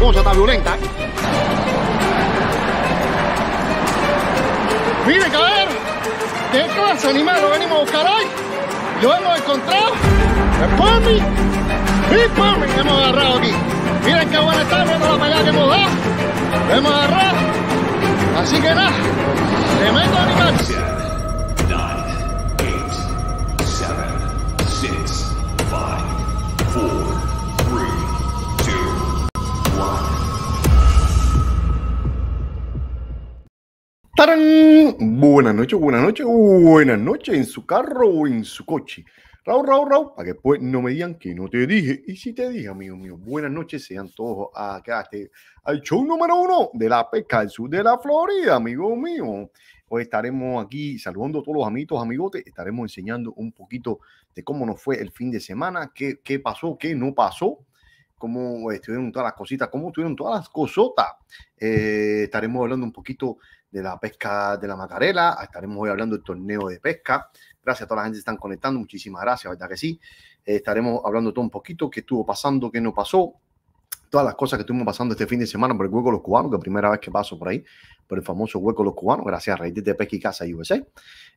cosa está violenta. Mire, a qué clase animal lo venimos a buscar hoy. Lo hemos encontrado. El Pummy y que hemos agarrado aquí. Miren qué buena está, viendo la pelea que hemos dado. Lo hemos agarrado. Así que nada, tremendo animal. Buenas noches, buenas noches, buenas noches en su carro o en su coche. Raúl, Raúl, rau, para que después pues no me digan que no te dije. Y si te dije, amigo mío, buenas noches, sean todos acá este, al show número uno de la pesca del sur de la Florida, amigo mío. Hoy estaremos aquí saludando a todos los amigos, amigotes. Estaremos enseñando un poquito de cómo nos fue el fin de semana, qué, pasó, qué no pasó, cómo estuvieron todas las cositas, cómo estuvieron todas las cosotas. Eh, estaremos hablando un poquito de la pesca de la Macarela. Estaremos hoy hablando del torneo de pesca. Gracias a toda la gente que están conectando. Muchísimas gracias, ¿verdad que sí? Eh, estaremos hablando todo un poquito, qué estuvo pasando, qué no pasó. Todas las cosas que estuvimos pasando este fin de semana por el Hueco de los Cubanos, que es la primera vez que paso por ahí, por el famoso Hueco de los Cubanos, gracias a Reyes de Pesca y Casa y Eh,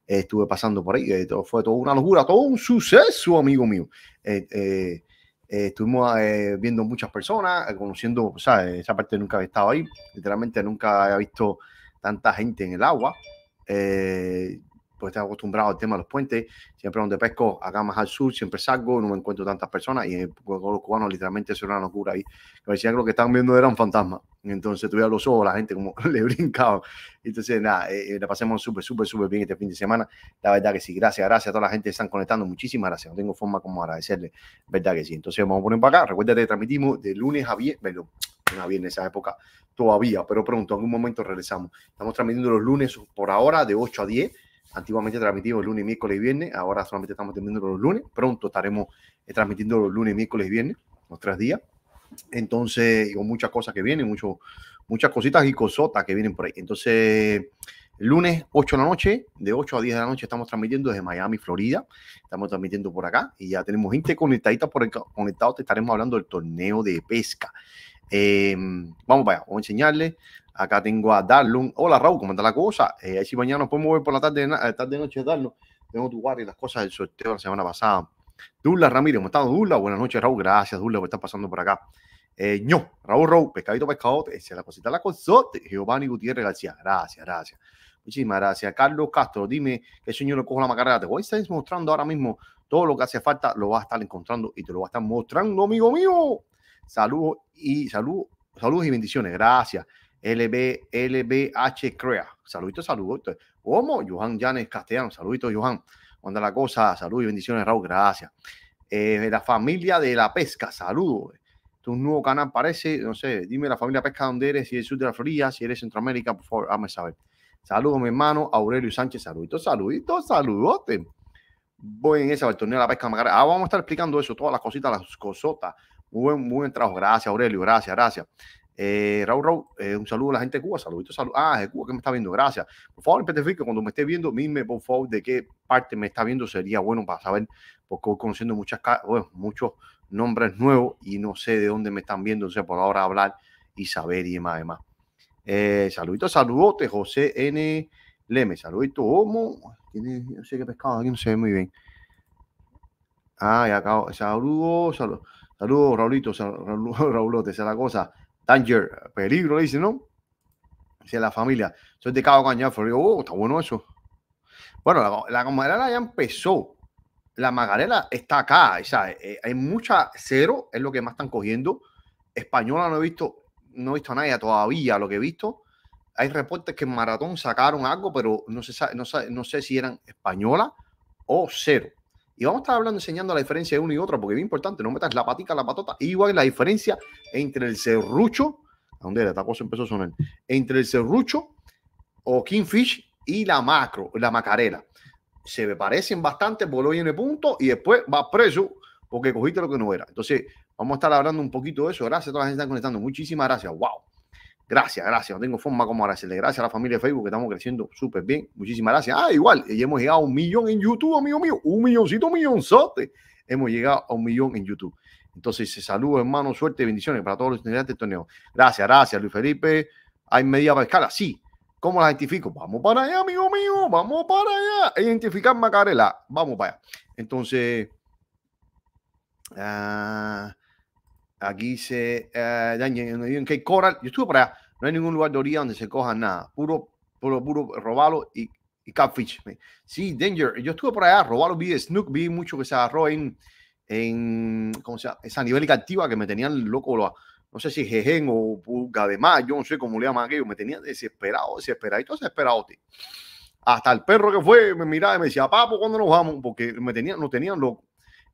estuve pasando por ahí, eh, todo, fue toda una locura, todo un suceso, amigo mío. Eh, estuvimos viendo muchas personas, Conociendo, conociendo, sea, Esa parte nunca había estado ahí, literalmente nunca había visto tanta gente en el agua. Eh, pues estoy acostumbrado al tema de los puentes. Siempre donde pesco, acá más al sur, siempre salgo, no me encuentro tantas personas. Y con los cubanos, literalmente, son una locura. Ahí decían que lo que estaban viendo era un fantasma, Entonces, tuve los ojos, la gente como le brincaba. Entonces, nada, eh, eh, la pasemos súper, súper, súper bien este fin de semana. La verdad que sí, gracias, gracias a toda la gente que están conectando. Muchísimas gracias. No tengo forma como agradecerle, verdad que sí. Entonces, vamos a poner para acá. Recuerda que transmitimos de lunes a viernes, una bien en esa época todavía, pero pronto, en algún momento regresamos. Estamos transmitiendo los lunes por ahora de 8 a 10. Antiguamente transmitimos lunes, miércoles y viernes. Ahora solamente estamos transmitiendo los lunes. Pronto estaremos eh, transmitiendo los lunes, miércoles y viernes, los tres días. Entonces, con muchas cosas que vienen, mucho, muchas cositas y cosotas que vienen por ahí. Entonces, lunes 8 de la noche, de 8 a 10 de la noche estamos transmitiendo desde Miami, Florida. Estamos transmitiendo por acá y ya tenemos gente conectadita por el conectado. Te estaremos hablando del torneo de pesca. Eh, vamos para allá, vamos a enseñarle. Acá tengo a Darlun. Hola Raúl, ¿cómo está la cosa? Eh, si mañana nos podemos ver por la tarde, eh, tarde noche, Darlun. Tengo tu guardia y las cosas del sorteo de la semana pasada. Dula Ramírez, ¿cómo estás, Dula? Buenas noches, Raúl. Gracias, Dula, por estar pasando por acá. Eh, Raúl Raúl, pescadito, pescado es la cosita, la cosote. Giovanni Gutiérrez García, gracias, gracias. Muchísimas gracias. Carlos Castro, dime el señor le cojo la macarrera. Te voy a estar mostrando ahora mismo todo lo que hace falta, lo vas a estar encontrando y te lo va a estar mostrando, amigo mío. Saludos y salud, saludos y bendiciones. Gracias. LB, LBH Crea. Saluditos, saludos. ¿Cómo? Johan Janes Castellano. Saluditos, Johan. Manda la cosa. Saludos y bendiciones, Raúl. Gracias. Eh, la familia de la pesca. Saludos. Tu nuevo canal, parece. No sé, dime la familia pesca dónde eres. Si eres sur de la Florida, si eres Centroamérica, por favor, háme saber. Saludos, mi hermano Aurelio Sánchez. Saluditos, saluditos, saludos. Voy en esa, el torneo de la pesca. Ah, vamos a estar explicando eso, todas las cositas, las cosotas muy buen, trabajo. Gracias, Aurelio. Gracias, gracias. Eh, Raúl, Raúl, eh, un saludo a la gente de Cuba. Saluditos, saludos. Ah, de Cuba que me está viendo. Gracias. Por favor, que cuando me esté viendo, mime, por favor, de qué parte me está viendo. Sería bueno para saber, porque voy conociendo muchas, muchos nombres nuevos y no sé de dónde me están viendo. sé por ahora hablar y saber y demás, más Eh, saluditos, saludote, José N. Leme. Saluditos, Homo. No sé qué pescado, aquí no se ve muy bien. Ah, ya acabo. saludos, saludos. Saludos, Raulito, Saludos, Raulote, esa es la cosa. Danger, peligro, le ¿no? Dice la familia. Soy de Cabo Cañafo, Digo, oh, está bueno eso. Bueno, la, camarera ya empezó. La Magarela está acá. O eh, eh, hay mucha cero, es lo que más están cogiendo. Española no he visto, no he visto a nadie todavía lo que he visto. Hay reportes que en maratón sacaron algo, pero no sé, no, sé, no sé si eran española o cero. Y vamos a estar hablando, enseñando la diferencia de uno y otro, porque es bien importante, no metas la patica, la patota. Igual la diferencia entre el serrucho, ¿a dónde era? Esta cosa empezó a sonar. Entre el serrucho o kingfish y la macro, la macarela. Se me parecen bastante por en el punto y después va preso porque cogiste lo que no era. Entonces, vamos a estar hablando un poquito de eso. Gracias a toda la gente que está conectando. Muchísimas gracias. ¡Wow! Gracias, gracias. No tengo forma como agradecerle. Gracias a la familia de Facebook que estamos creciendo súper bien. Muchísimas gracias. Ah, igual, y hemos llegado a un millón en YouTube, amigo mío. Un milloncito, un millonzote. Hemos llegado a un millón en YouTube. Entonces, saludos, hermano. Suerte y bendiciones para todos los estudiantes del torneo. Gracias, gracias, Luis Felipe. ¿Hay medidas para escala? Sí. ¿Cómo la identifico? Vamos para allá, amigo mío. Vamos para allá. Identificar Macarela. Vamos para allá. Entonces, ah, Aquí dice eh, en que Coral. Yo estuve para allá. No hay ningún lugar de orilla donde se coja nada. Puro, puro, puro robalo y, y catfish. Sí, Danger. Yo estuve por allá. Robalo vi Snook. Vi mucho que se agarró en, en ¿cómo se llama? Esa nivel activa que me tenían loco. no sé si Jejen o Pulga de Yo no sé cómo le llaman aquello. Me tenía desesperado, todo desesperado. Hasta el perro que fue me miraba y me decía, papo, cuando nos vamos? Porque me tenían, no tenían loco.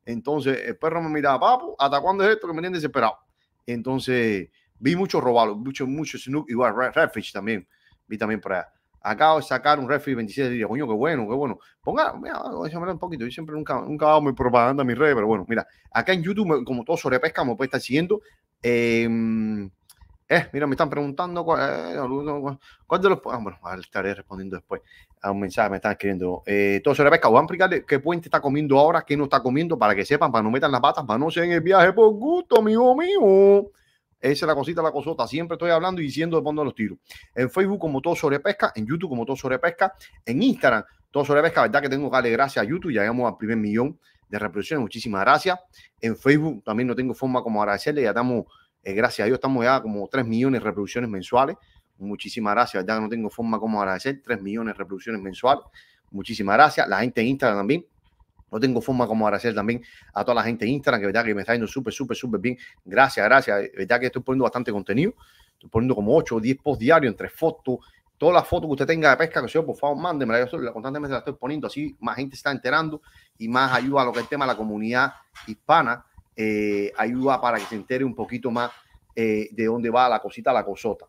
Entonces, el perro me miraba, papo, ¿hasta cuándo es esto que me tienen desesperado? Entonces, vi muchos robalo muchos, mucho igual Redfish también, vi también para allá. Acabo de sacar un Redfish 27 días, coño, qué bueno, qué bueno. Ponga, mira, un poquito, yo siempre nunca, nunca hago mi propaganda en mis redes, pero bueno, mira, acá en YouTube, como todo sobre pesca, me puede estar siguiendo. Em, eh, mira, me están preguntando cuál, eh, de los... Ah, bueno, estaré respondiendo después a un mensaje, me están escribiendo. Eh, todo sobre pesca. Voy a explicarle qué puente está comiendo ahora, qué no está comiendo, para que sepan, para no metan las patas, para no ser en el viaje por gusto, amigo mío. Esa es la cosita, la cosota. Siempre estoy hablando y diciendo de fondo los tiros. En Facebook como Todo Sobre Pesca, en YouTube como Todo Sobre Pesca, en Instagram Todo Sobre Pesca. Verdad que tengo que darle gracias a YouTube. Ya Llegamos al primer millón de reproducciones. Muchísimas gracias. En Facebook también no tengo forma como agradecerle. Ya estamos, eh, gracias a Dios, estamos ya como 3 millones de reproducciones mensuales. Muchísimas gracias, ¿verdad? No tengo forma como agradecer. 3 millones de reproducciones mensuales. Muchísimas gracias. La gente en Instagram también. No tengo forma como agradecer también a toda la gente en Instagram, que verdad que me está yendo súper, súper, súper bien. Gracias, gracias. Eh, verdad que estoy poniendo bastante contenido. Estoy poniendo como 8 o 10 posts diarios entre fotos. Todas las fotos que usted tenga de pesca, por favor, mándenmela. Yo constantemente la estoy poniendo así. Más gente está enterando y más ayuda a lo que es el tema de la comunidad hispana. Eh, ayuda para que se entere un poquito más eh, de dónde va la cosita, la cosota.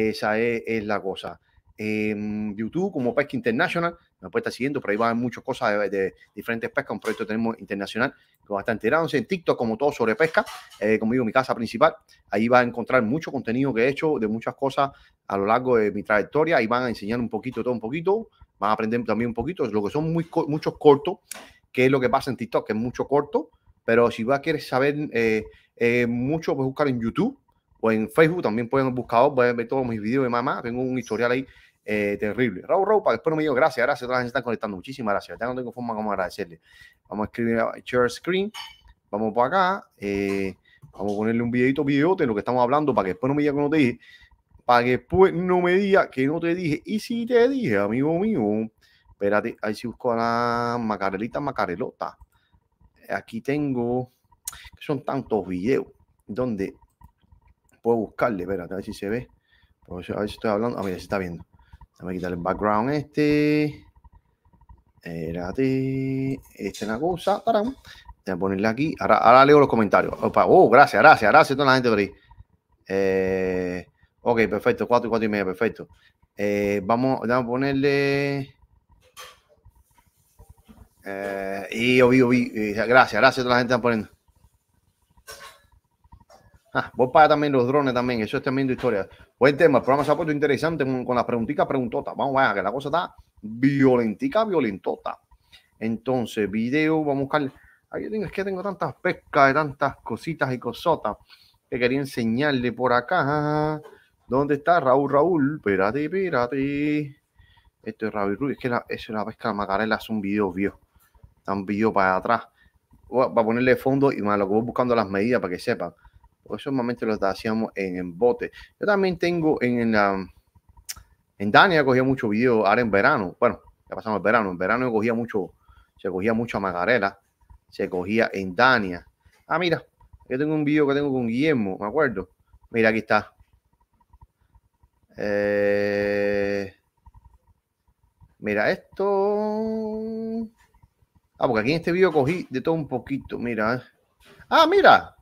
Esa e-, es, la cosa. Em, YouTube como Pesca International, me puede estar siguiendo, pero ahí van muchas cosas de, diferentes pescas, un proyecto que tenemos internacional que va a estar en TikTok como todo sobre pesca, eh, como digo, mi casa principal, ahí va a encontrar mucho contenido que he hecho de muchas cosas a lo largo de mi trayectoria, ahí van a enseñar un poquito, todo un poquito, van a aprender también un poquito, es lo que son muy, muchos cortos, que es lo que pasa en TikTok, que es mucho corto, pero si vas querer saber eh, eh, mucho, pues buscar en YouTube en Facebook también pueden buscar, todos mis videos de mamá, tengo un historial ahí eh, terrible. Raúl Raúl, para después no me digo gracias, gracias, otras están conectando, muchísimas gracias, ya no tengo forma como agradecerle. Vamos a escribir eh, share screen, vamos para acá, eh, vamos a ponerle un videito, videote de lo que estamos hablando para que después no me diga que no te dije, para que después no me diga que no te dije, y si te dije, amigo mío, espérate, ahí si busco a la macarelita, macarelota. Aquí tengo, son tantos videos donde puedo buscarle, espérate, a ver si se ve. a ver si estoy hablando. Ah, ver, se está viendo. Déjame quitar el background este. Espérate. Esta es la cosa. Tarán. a ponerle aquí. Ahora, leo los comentarios. Oh, gracias, gracias, gracias a toda la gente por ahí. Eh, ok, perfecto. cuatro y cuatro y media, perfecto. Eh, vamos, vamos, a ponerle. Eh, y yo vi, eh, Gracias, gracias a toda la gente que están poniendo. Ah, vos para también los drones también, eso es viendo historia. Buen tema, el programa se ha puesto interesante con, las preguntitas preguntotas. Vamos a ver, que la cosa está violentica, violentota. Entonces, video, vamos a buscar. Ahí es que tengo tantas pescas, tantas cositas y cosotas que quería enseñarle por acá. ¿Dónde está Raúl Raúl? Espérate, espérate. Esto es Raúl Ruiz, es que eso es la pesca de Macarela, es un video viejo. Está un para atrás. Voy a ponerle fondo y más lo que voy buscando las medidas para que sepan. Eso normalmente momentos los hacíamos en, bote. Yo también tengo en, en, la, en Dania cogía mucho vídeo ahora en verano, bueno, ya pasamos el verano, en verano cogía mucho, se cogía mucho Magarela, se cogía en Dania. Ah, mira, yo tengo un vídeo que tengo con Guillermo, me acuerdo. Mira, aquí está. Eh, mira esto. Ah, porque aquí en este vídeo cogí de todo un poquito. Mira. Eh. Ah, mira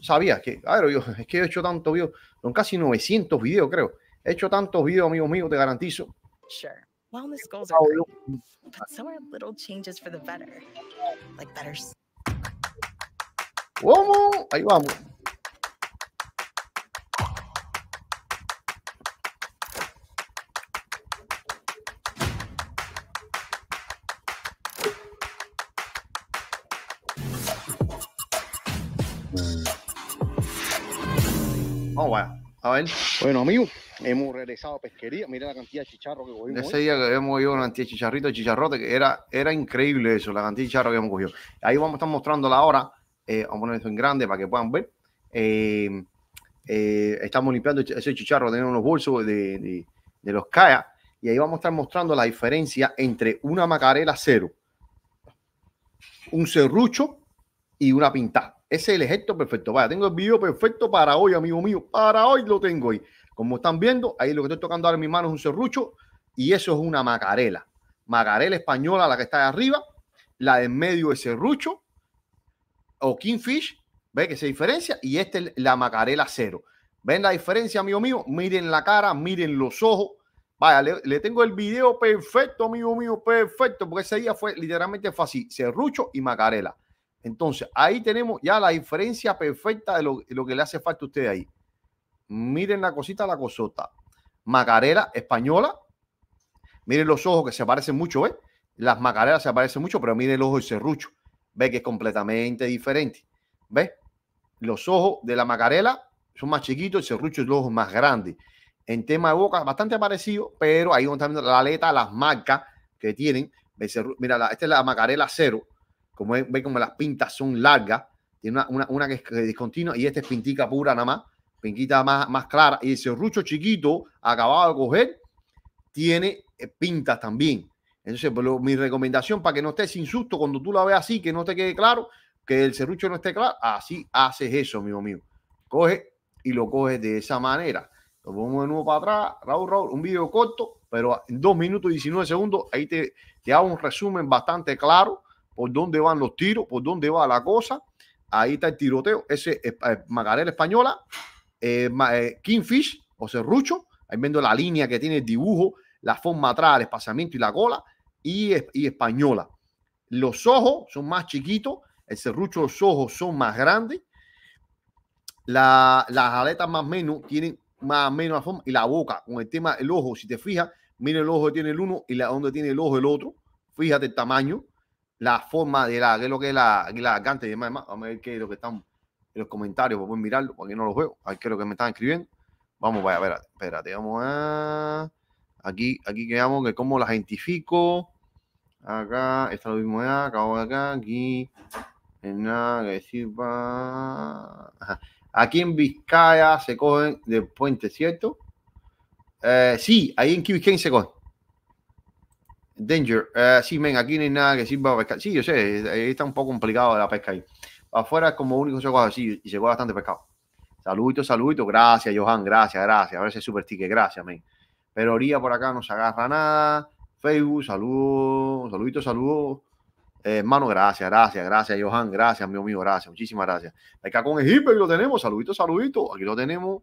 sabía que, a ver, yo, es que he hecho tantos videos, son casi 900 videos, creo. He hecho tantos videos, amigo mío, te garantizo. Sure. Wellness goals are great, but so are little changes for the better, like better. ¿Cómo? Ahí vamos. Bueno, amigos, hemos regresado a pesquería. Mira la cantidad de chicharros que cogimos. Ese día que hemos cogido una cantidad de chicharrote, que era, era increíble eso, la cantidad de chicharros que hemos cogido. Ahí vamos a estar mostrando la hora. Eh, vamos a poner esto en grande para que puedan ver. Eh, eh, estamos limpiando ese chicharro, tenemos unos bolsos de, los CAIA. Y ahí vamos a estar mostrando la diferencia entre una macarela cero, un serrucho y una pintada. Ese es el ejército perfecto. Vaya, tengo el video perfecto para hoy, amigo mío. Para hoy lo tengo hoy. Como están viendo, ahí lo que estoy tocando ahora en mis manos es un serrucho y eso es una macarela. Macarela española, la que está ahí arriba, la de en medio es serrucho o kingfish, ve que se diferencia y esta es la macarela cero. ¿Ven la diferencia, amigo mío? Miren la cara, miren los ojos. Vaya, le, le tengo el video perfecto, amigo mío, perfecto, porque ese día fue literalmente fácil, serrucho y macarela. Entonces, ahí tenemos ya la diferencia perfecta de lo, que le hace falta a usted ahí. Miren la cosita, la cosota. Macarela española. Miren los ojos que se parecen mucho, ¿ves? Las macarelas se parecen mucho, pero miren el ojo del serrucho. Ve que es completamente diferente. ¿Ves? Los ojos de la macarela son más chiquitos, el serrucho es los ojos más grandes. En tema de boca, bastante parecido, pero ahí donde viendo la aleta, las marcas que tienen. Mira, esta es la macarela cero como ve, como las pintas son largas, tiene una, que es discontinua y esta es pintica pura nada más, Pintita más, más clara. Y el serrucho chiquito, acabado de coger, tiene eh, pintas también. Entonces, pues, mi recomendación para que no estés sin susto cuando tú la veas así, que no te quede claro, que el serrucho no esté claro, así haces eso, amigo mío. Coge y lo coges de esa manera. Lo pongo de nuevo para atrás. Raúl, Raúl, un video corto, pero en 2 minutos y 19 segundos, ahí te, te hago un resumen bastante claro por dónde van los tiros, por dónde va la cosa. Ahí está el tiroteo. Ese es eh, Española, eh, eh, Kingfish, o Serrucho. Ahí viendo la línea que tiene el dibujo, la forma atrás, el espaciamiento y la cola. Y, Española. Los ojos son más chiquitos. El serrucho, los ojos son más grandes. La, las aletas más o menos tienen más o menos la forma y la boca con el tema el ojo si te fijas mira el ojo que tiene el uno y la donde tiene el ojo el otro fíjate el tamaño la forma de la, que es lo que es la águila y demás, Vamos a ver qué es lo que están en los comentarios, pues, pueden mirarlo, porque no los veo. Aquí es lo que me están escribiendo. Vamos, vaya, espérate, espérate, vamos a... Aquí, aquí quedamos que cómo las identifico. Acá, está lo mismo ya, acá, aquí. En nada decir para... Aquí en Vizcaya se cogen de puente, ¿cierto? Eh, sí, ahí en Kibisken se cogen. Danger. Eh, sí, men, aquí no hay nada que sirva para pescar. Sí, yo sé, está un poco complicado la pesca ahí. Afuera es como único se así y se bastante pescado. Saludito, saludito. Gracias, Johan. Gracias, gracias. A ver ese super ticket. Gracias, men. Pero Oría por acá no se agarra nada. Facebook, saludos. Saludito, saludos. Eh, hermano, gracias, gracias, gracias, Johan. Gracias, mi amigo Gracias. Muchísimas gracias. Acá con Egipto, aquí lo tenemos. Saludito, saludito. Aquí lo tenemos.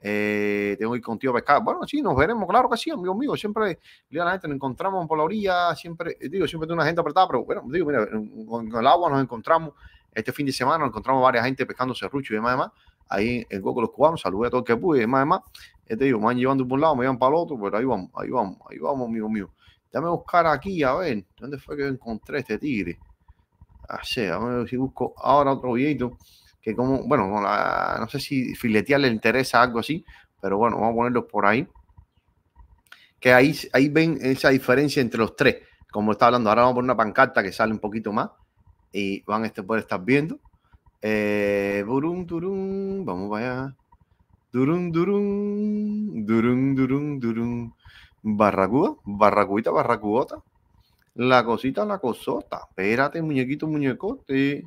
Eh, tengo que ir contigo a pescar. Bueno, sí, nos veremos, claro que sí, amigo mío. Siempre la gente, nos encontramos por la orilla, siempre, eh, digo, siempre tengo una gente apretada, pero bueno, digo, mira, con, el agua nos encontramos este fin de semana, nos encontramos varias gente pescando serrucho y demás, demás. Ahí en Coco los cubanos, saludé a todo el que pude, y demás, demás. Este, digo, me van llevando por un lado, me llevan para el otro, pero ahí vamos, ahí vamos, ahí vamos, amigo mío. Déjame buscar aquí, a ver, ¿dónde fue que encontré este tigre? Así, ah, a ver si busco ahora otro billete que como, bueno, no, sé si filetear le interesa algo así, pero bueno, vamos a ponerlo por ahí. Que ahí, ahí ven esa diferencia entre los tres, como está hablando. Ahora vamos a poner una pancarta que sale un poquito más y van a este, poder estar viendo. Eh, burum, durum, vamos para allá. Durum, durum, durum, durum, durum. Barracuda, barracuita, barracuota La cosita, la cosota. Espérate, muñequito, muñecote.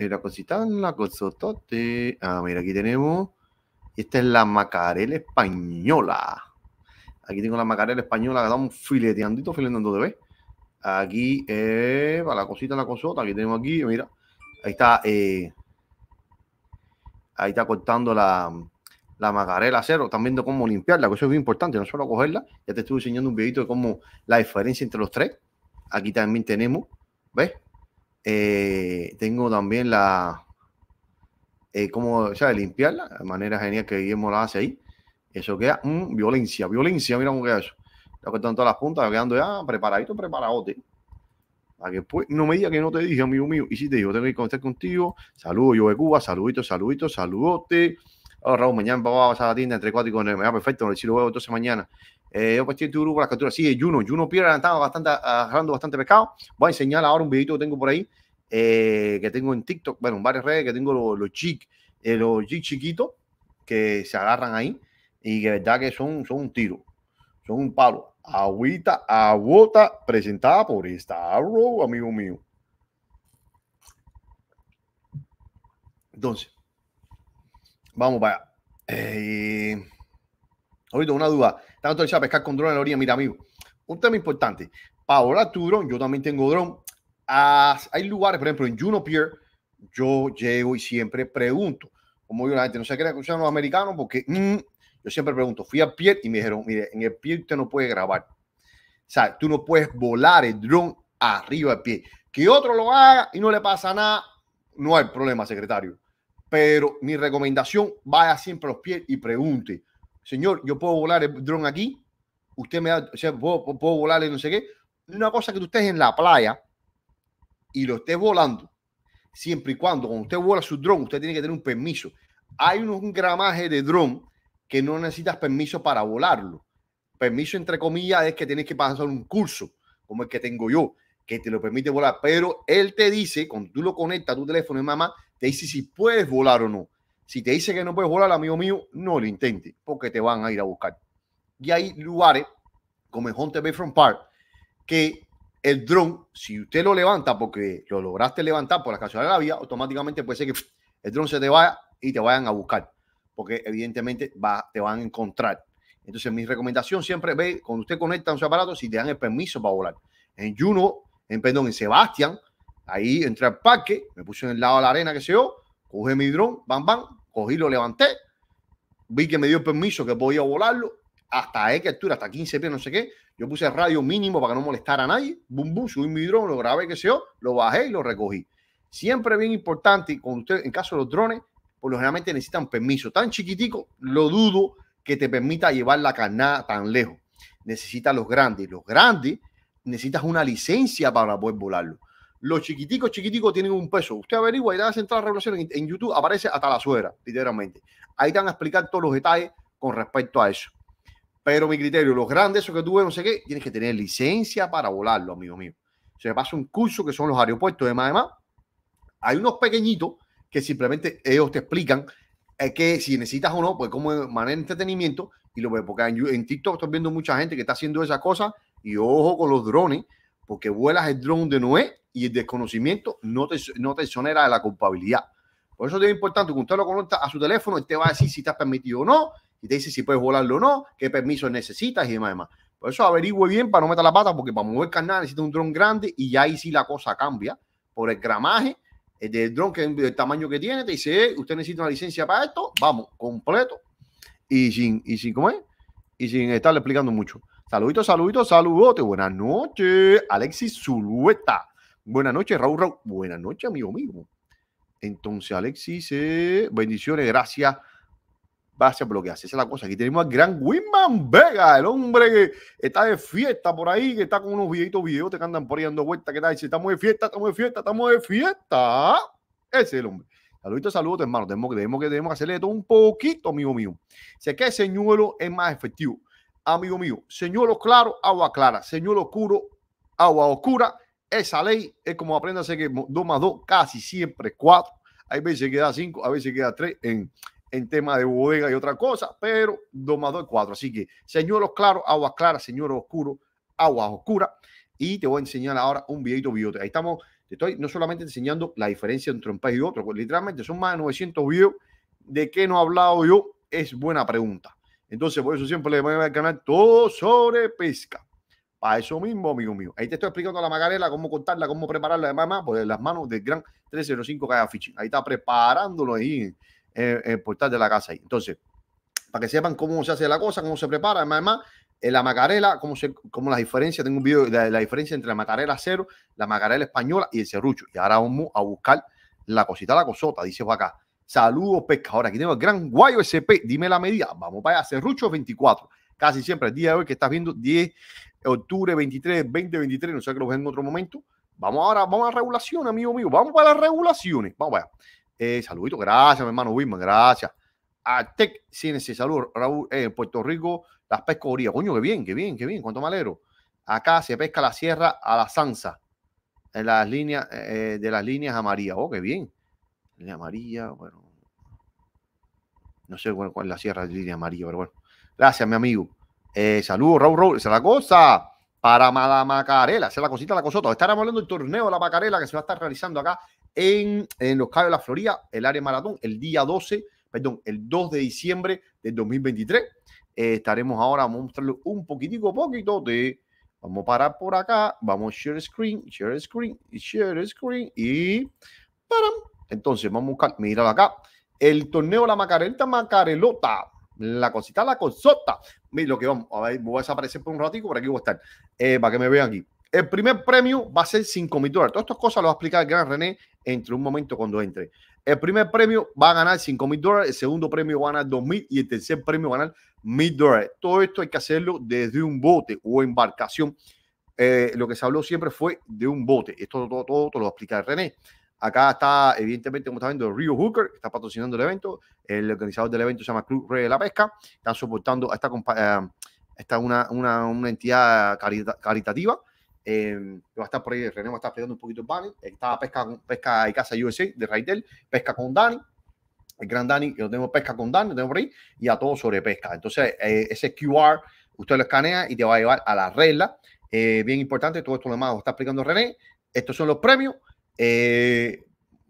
Eh, la cosita, la cosotote. Ah, mira, aquí tenemos. Esta es la macarela española. Aquí tengo la macarela española, que un fileteandito, fileteando de vez. Aquí, eh, para la cosita, la cosota, aquí tenemos aquí, mira. Ahí está, eh, ahí está cortando la, la macarela cero. Están viendo cómo limpiarla, que eso es muy importante, no solo cogerla. Ya te estuve enseñando un videito de cómo la diferencia entre los tres. Aquí también tenemos, ¿ves? Eh, tengo también la, eh, como, de Limpiarla, de manera genial que Guillermo la hace ahí. Eso queda, mm, violencia, violencia, mira cómo queda eso. Lo que todas las puntas, quedando ya preparadito, preparadote. Pues, no me diga que no te dije, amigo mío. Y si te digo, tengo que conectar contigo. Saludos, yo de Cuba, saluditos, saluditos, saludote. ahora Raúl, mañana vamos pasar a la tienda entre cuatro y el Ah, perfecto, no lo luego entonces mañana. Eh, yo este grupo, la captura. Sí, Juno. Juno Pierre estaba bastante, agarrando bastante pescado. Voy a enseñar ahora un videito que tengo por ahí, eh, que tengo en TikTok, bueno, en varias redes, que tengo los, chic, eh, los chic chiquitos, que se agarran ahí y que verdad que son, son un tiro, son un palo. Agüita, agota, presentada por esta amigo mío. Entonces, vamos para allá. ahorita una duda tanto le a pescar con dron en la orilla. Mira, amigo, un tema importante. Para volar tu dron, yo también tengo dron. hay lugares, por ejemplo, en Juno Pier, yo llego y siempre pregunto. Como yo, la gente no se quiere escuchar a los americanos porque mm, yo siempre pregunto. Fui al Pier y me dijeron, mire, en el Pier usted no puede grabar. O sea, tú no puedes volar el dron arriba del pie. Que otro lo haga y no le pasa nada, no hay problema, secretario. Pero mi recomendación, vaya siempre a los pies y pregunte señor, yo puedo volar el dron aquí, usted me da, o sea, puedo, volar y no sé qué. Una cosa que tú estés en la playa y lo estés volando, siempre y cuando, cuando usted vuela su dron, usted tiene que tener un permiso. Hay un, un gramaje de dron que no necesitas permiso para volarlo. Permiso, entre comillas, es que tienes que pasar un curso, como el que tengo yo, que te lo permite volar. Pero él te dice, cuando tú lo conectas a tu teléfono, mamá, te dice si puedes volar o no. Si te dice que no puedes volar, amigo mío, no lo intente, porque te van a ir a buscar. Y hay lugares como en Hunter Bayfront Park que el dron, si usted lo levanta porque lo lograste levantar por la casualidad de la vía, automáticamente puede ser que el dron se te vaya y te vayan a buscar, porque evidentemente va, te van a encontrar. Entonces, mi recomendación siempre ve cuando usted conecta su aparato si te dan el permiso para volar. En Juno, en perdón, en Sebastián, ahí entré al parque, me puse en el lado de la arena, que se yo, coge mi dron, bam, bam, cogí, lo levanté, vi que me dio permiso que podía volarlo, hasta X altura, hasta 15 pies, no sé qué. Yo puse radio mínimo para que no molestara a nadie. Bum, bum, subí mi dron, lo grabé, que sé yo, lo bajé y lo recogí. Siempre bien importante, con en caso de los drones, pues generalmente necesitan permiso. Tan chiquitico, lo dudo que te permita llevar la carnada tan lejos. Necesitas los grandes. Los grandes necesitas una licencia para poder volarlo los chiquiticos, chiquiticos tienen un peso. Usted averigua y da a la en, en, YouTube, aparece hasta la suegra, literalmente. Ahí te van a explicar todos los detalles con respecto a eso. Pero mi criterio, los grandes, esos que tú ves, no sé qué, tienes que tener licencia para volarlo, amigo mío. Se pasa un curso que son los aeropuertos, además, Hay unos pequeñitos que simplemente ellos te explican eh, que si necesitas o no, pues cómo manejar entretenimiento, y lo veo, porque en, TikTok estoy viendo mucha gente que está haciendo esa cosa y ojo con los drones, porque vuelas el drone de Noé y el desconocimiento no te, no te exonera de la culpabilidad. Por eso es importante que usted lo conozca a su teléfono, y te va a decir si está permitido o no, y te dice si puedes volarlo o no, qué permisos necesitas y demás. Por eso averigüe bien para no meter la pata, porque para mover carnal necesita un dron grande y ya ahí sí la cosa cambia por el gramaje del dron, que el tamaño que tiene, te dice, eh, usted necesita una licencia para esto, vamos, completo. Y sin, y sin, ¿cómo Y sin estarle explicando mucho. Saluditos, saluditos, saludote. Buenas noches, Alexis Zulueta. Buenas noches, Raúl Raúl. Buenas noches, amigo mío. Entonces, Alexis, bendiciones, gracias. Gracias por lo que hace. Esa es la cosa. Aquí tenemos al gran Winman Vega, el hombre que está de fiesta por ahí, que está con unos viejitos videos que andan por ahí dando vueltas. ¿Qué tal? Dice, estamos de fiesta, estamos de fiesta, estamos de fiesta. Ese es el hombre. Saluditos, saludos, hermano. Tenemos que, tenemos que, tenemos que hacerle todo un poquito, amigo mío. Sé que el señuelo es más efectivo, amigo mío. Señuelo claro, agua clara. Señuelo oscuro, agua oscura esa ley es como apréndase que 2 más 2 casi siempre 4. Hay veces queda da 5, a veces queda 3 en, en tema de bodega y otra cosa, pero 2 más 2 es 4. Así que, señores claros, aguas claras, señores oscuros, aguas oscuras. Y te voy a enseñar ahora un videito biote. Ahí estamos, te estoy no solamente enseñando la diferencia entre un país y otro, pues, literalmente son más de 900 videos. ¿De qué no he hablado yo? Es buena pregunta. Entonces, por eso siempre le voy a canal todo sobre pesca. Para eso mismo, amigo mío. Ahí te estoy explicando la macarela, cómo contarla, cómo prepararla de mamá, pues las manos del gran 305 hay Fishing. Ahí está preparándolo ahí eh, en, el portal de la casa. Ahí. Entonces, para que sepan cómo se hace la cosa, cómo se prepara, además, en eh, la macarela, cómo, se, cómo las diferencias, tengo un video de la, diferencia entre la macarela cero, la macarela española y el serrucho. Y ahora vamos a buscar la cosita, la cosota, dice Joaquín acá. pesca Ahora Aquí tengo el gran Guayo SP. Dime la medida. Vamos para allá. Serrucho 24. Casi siempre el día de hoy que estás viendo 10, octubre 23, 2023, no sé que lo ven en otro momento. Vamos ahora, vamos a la regulación, amigo mío. Vamos para las regulaciones. Vamos para Eh, saludito, gracias, mi hermano Wisman, gracias. A Tech Ciencia Salud, Raúl, eh, Puerto Rico, las pescadorías, Coño, qué bien, qué bien, qué bien, cuánto malero. Acá se pesca la sierra a la sansa, en las líneas, eh, de las líneas amarillas. Oh, qué bien. Línea amarilla, bueno. No sé cuál, cuál es la sierra de línea amarilla, pero bueno. Gracias, mi amigo. Eh, saludos, Raúl, Raúl, esa es la cosa. Para la Macarela, esa es la cosita, la cosota. Estaremos hablando del torneo de la Macarela que se va a estar realizando acá en, en Los Cayos de la Florida, el área maratón, el día 12, perdón, el 2 de diciembre del 2023. Eh, estaremos ahora, vamos a mostrarles un poquitico, poquito de. Vamos a parar por acá, vamos share screen, share screen, share screen y. Entonces, vamos a buscar, acá. El torneo de La macareta Macarelota la cosita, la consota. Mira, lo que vamos, a ver, voy a desaparecer por un ratito, por aquí voy a estar, eh, para que me vean aquí. El primer premio va a ser 5 mil dólares. Todas estas cosas lo va a explicar el gran René entre un momento cuando entre. El primer premio va a ganar 5 mil dólares, el segundo premio va a ganar 2 mil y el tercer premio va a ganar 1.000 dólares. Todo esto hay que hacerlo desde un bote o embarcación. Eh, lo que se habló siempre fue de un bote. Esto todo, todo, todo lo explicar René. Acá está, evidentemente, como está viendo, Rio Hooker, que está patrocinando el evento. El organizador del evento se llama Club Rey de la Pesca. Están soportando a esta, eh, esta una, una, entidad caritativa. Em, va a estar por ahí, René va a estar explicando un poquito el banner. Está Pesca, pesca y Casa USA de Raidel, Pesca con Dani, el gran Dani, yo tengo pesca con Dani, por ahí, y a todo sobre pesca. Entonces, eh, ese QR usted lo escanea y te va a llevar a la regla. Eh, bien importante, todo esto lo demás lo está explicando René. Estos son los premios. Eh,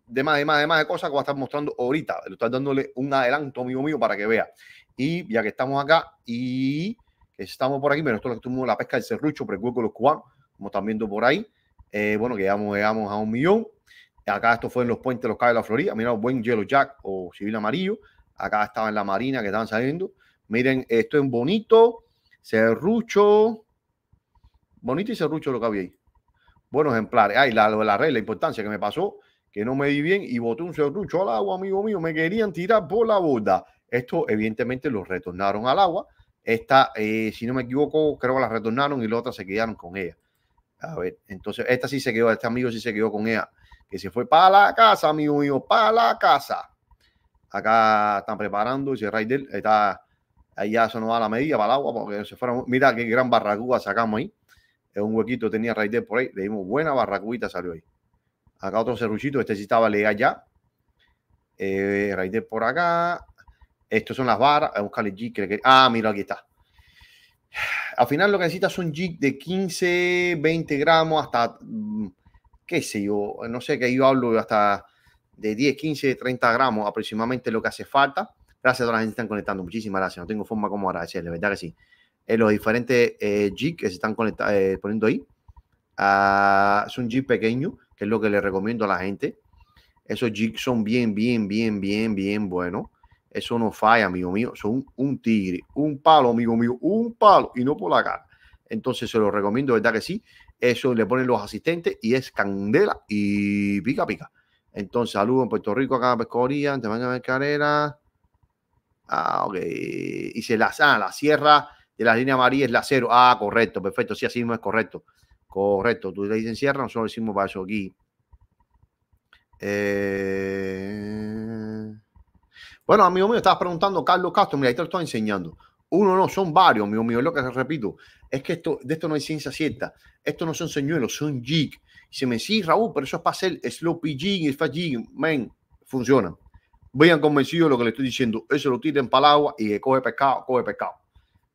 demás, demás, demás de cosas que voy a estar mostrando ahorita. Le estoy dándole un adelanto, amigo mío, para que vea. Y ya que estamos acá y que estamos por aquí, pero nosotros tuvimos la pesca del serrucho, precueco de los cubanos, como están viendo por ahí. Eh, bueno, que llegamos, llegamos a un millón. Acá esto fue en los puentes, los de la Florida. Mira, buen Yellow Jack o civil amarillo. Acá estaba en la marina que estaban saliendo. Miren, esto es bonito, serrucho. Bonito y serrucho lo que había ahí buenos ejemplares. Ay, ah, la, la regla la importancia que me pasó, que no me di bien y boté un cerrucho al agua, amigo mío. Me querían tirar por la borda. Esto, evidentemente, los retornaron al agua. Esta, eh, si no me equivoco, creo que la retornaron y la otra se quedaron con ella. A ver, entonces, esta sí se quedó, este amigo sí se quedó con ella, que se fue para la casa, amigo mío, para la casa. Acá están preparando, dice Raider, está, ahí ya se nos da la medida para el agua, porque se fueron, mira qué gran barracuda sacamos ahí en un huequito tenía Raider por ahí, le dimos buena barracuita, salió ahí. Acá otro cerruchito, este sí estaba legal ya. Eh, por acá. Estos son las barras A el jig. Que... Ah, mira, aquí está. Al final lo que necesitas un jig de 15, 20 gramos, hasta, mm, qué sé yo, no sé qué yo hablo, hasta de 10, 15, 30 gramos aproximadamente lo que hace falta. Gracias a toda la gente que están conectando. Muchísimas gracias. No tengo forma como agradecerles, verdad que sí en eh, los diferentes eh, que se están eh, poniendo ahí. Ah, es un jig pequeño, que es lo que le recomiendo a la gente. Esos jigs son bien, bien, bien, bien, bien buenos. Eso no falla, amigo mío. Son un tigre, un palo, amigo mío, un palo y no por la cara. Entonces se los recomiendo, ¿verdad que sí? Eso le ponen los asistentes y es candela y pica, pica. Entonces, saludos en Puerto Rico, acá en Pescoría, te a Ah, ok. Y se las, a ah, la sierra de la línea amarilla es la cero. Ah, correcto, perfecto. Sí, así mismo es correcto. Correcto. Tú le dices cierra, nosotros decimos para eso aquí. Eh, bueno, amigo mío, estabas preguntando, Carlos Castro, mira, ahí te lo estoy enseñando. Uno no, son varios, amigo mío. Lo que repito es que esto, de esto no hay ciencia cierta. Esto no son señuelos, son jig. Se me sí, Raúl, pero eso es para hacer sloppy jig y fast jig. Men, Funciona. Vean convencido lo que le estoy diciendo. Eso lo tiren para el agua y coge pescado, coge pescado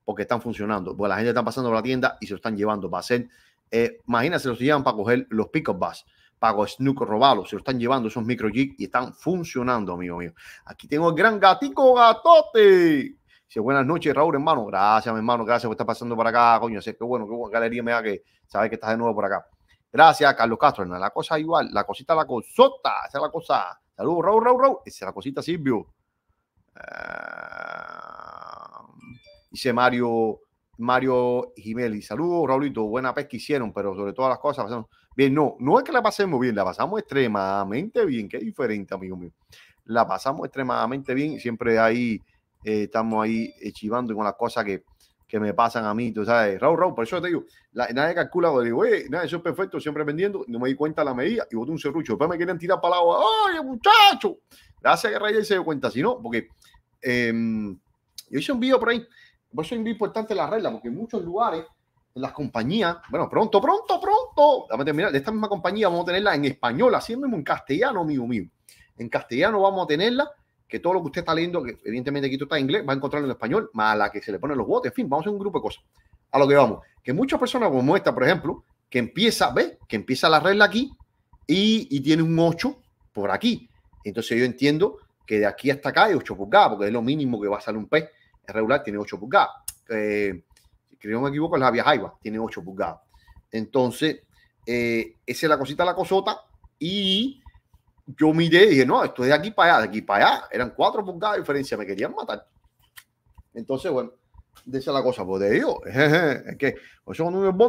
porque están funcionando, porque la gente está pasando por la tienda y se lo están llevando para hacer. Imagínate, eh, imagínense, los llevan para coger los pick-up bus, para snook robarlos, se lo están llevando esos micro y están funcionando, amigo mío. Aquí tengo el gran gatico gatote. Dice, buenas noches, Raúl, hermano. Gracias, mi hermano, gracias por estar pasando por acá, coño. Sé que bueno, qué buena galería me da que saber que estás de nuevo por acá. Gracias, Carlos Castro. La cosa igual, la cosita, la cosota, esa es la cosa. Saludos, Raúl, Raúl, Raúl. Esa es la cosita, Silvio. Eh, dice Mario, Mario Jiménez. Saludos, Raulito, buena pesca hicieron, pero sobre todas las cosas pasamos bien. No, no es que la pasemos bien, la pasamos extremadamente bien, qué diferente, amigo mío. La pasamos extremadamente bien, siempre ahí eh, estamos ahí eh, chivando con las cosas que, que me pasan a mí, tú sabes, Raúl, Raúl, por eso te digo, nadie calcula, digo, nada, eso es perfecto, siempre vendiendo, no me di cuenta la medida y boté un cerrucho, después me quieren tirar para el agua, oye, muchacho, gracias que Rayel se dio cuenta, si no, porque em, yo hice un video por ahí por eso es muy importante la regla, porque en muchos lugares, en las compañías, bueno, pronto, pronto, pronto, vamos a terminar, esta misma compañía vamos a tenerla en español, así mismo en castellano, mío, mío. En castellano vamos a tenerla, que todo lo que usted está leyendo, que evidentemente aquí está en inglés, va a encontrarlo en español, más a la que se le ponen los botes, en fin, vamos a hacer un grupo de cosas. A lo que vamos, que muchas personas como esta, por ejemplo, que empieza, ve, Que empieza la regla aquí y, y tiene un 8 por aquí. Entonces yo entiendo que de aquí hasta acá hay 8 pulgadas, porque es lo mínimo que va a salir un pez regular tiene 8 pulgadas. Eh, que me equivoco, es la Jaiba, tiene 8 pulgadas. Entonces, eh, esa es la cosita, la cosota. Y yo miré y dije, no, esto de aquí para allá, de aquí para allá. Eran 4 pulgadas de diferencia, me querían matar. Entonces, bueno, de esa es la cosa, pues de ellos. es que, vos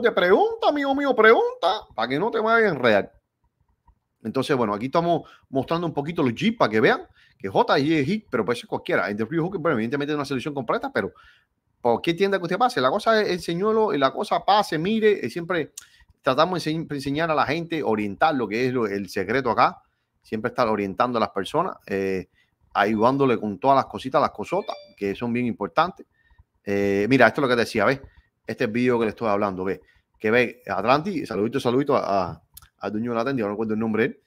te pregunta, amigo mío, pregunta, para que no te vayan a enredar. Entonces, bueno, aquí estamos mostrando un poquito los jeeps para que vean que J.J. pero puede ser cualquiera. En The Free bueno, evidentemente es una solución completa, pero ¿por qué tienda que usted pase, la cosa es y eh, la cosa pase, mire, eh, siempre tratamos de enseñar a la gente, orientar lo que es el secreto acá, siempre estar orientando a las personas, eh, ayudándole con todas las cositas, las cosotas, que son bien importantes. mira, esto es lo que decía, ¿ves? este video que le estoy hablando, ve, que ve, Atlanti, saludito, saludito a, a, dueño de no recuerdo el nombre,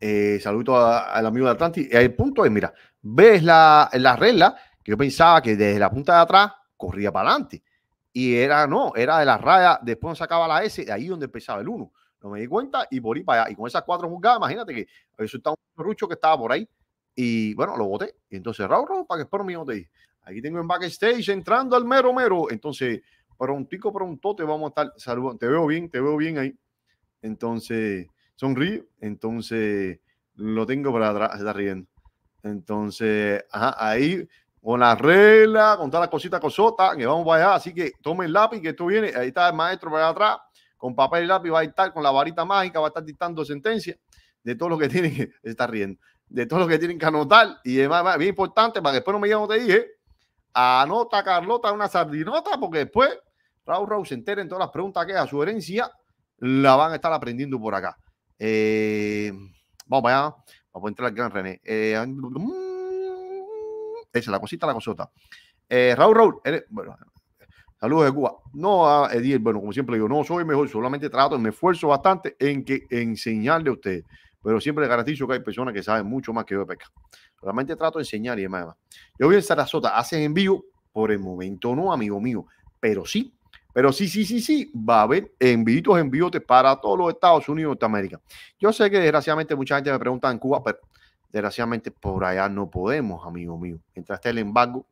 eh, saludo al amigo de Atlantis. El punto es, mira, ves la, regla que yo pensaba que desde la punta de atrás corría para adelante. Y era, no, era de la raya, después nos sacaba la S, de ahí donde empezaba el 1. No me di cuenta y por ahí para allá. Y con esas cuatro jugadas, imagínate que resultaba un rucho que estaba por ahí. Y bueno, lo boté. Y entonces, Raúl, Raúl para que espero mi te Aquí tengo en backstage entrando al mero mero. Entonces, prontico, pronto te vamos a estar saludando. Te veo bien, te veo bien ahí. Entonces, sonríe, entonces lo tengo para atrás, se está riendo. Entonces, ajá, ahí con las regla, con todas las cositas cosotas, que vamos a allá. Así que tome el lápiz que tú viene. Ahí está el maestro para atrás, con papel y lápiz va a estar con la varita mágica, va a estar dictando sentencia de todo lo que tienen que estar riendo, de todo lo que tienen que anotar. Y es bien importante para que después no me llamen, te dije, anota Carlota una sardinota, porque después Raúl Raúl se en todas las preguntas que a su herencia la van a estar aprendiendo por acá. Eh, vamos allá. Vamos a entrar al gran René. Eh, mm, mm, mm, esa es la cosita, la cosota. Eh, Raúl, Raúl, saludos de Cuba. No a bueno, como siempre digo, no soy mejor, solamente trato, me esfuerzo bastante en que enseñarle a usted. pero siempre les garantizo que hay personas que saben mucho más que yo de pesca. Solamente trato de enseñar y demás. Yo voy a sota Hacen en vivo, por el momento no, amigo mío, pero sí pero sí, sí, sí, sí, va a haber envíos, envíos para todos los Estados Unidos de Norteamérica. Yo sé que desgraciadamente mucha gente me pregunta en Cuba, pero desgraciadamente por allá no podemos, amigo mío. Mientras esté el embargo,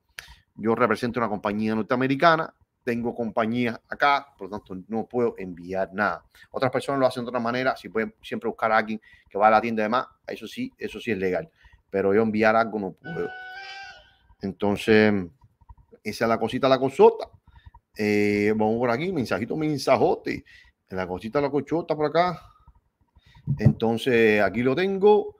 yo represento una compañía norteamericana, tengo compañías acá, por lo tanto no puedo enviar nada. Otras personas lo hacen de otra manera, si pueden siempre buscar a alguien que va a la tienda de más, eso sí, eso sí es legal, pero yo enviar algo no puedo. Entonces, esa es la cosita, la consulta. Eh, vamos por aquí, mensajito, mensajote. La cosita, la cochota por acá. Entonces, aquí lo tengo.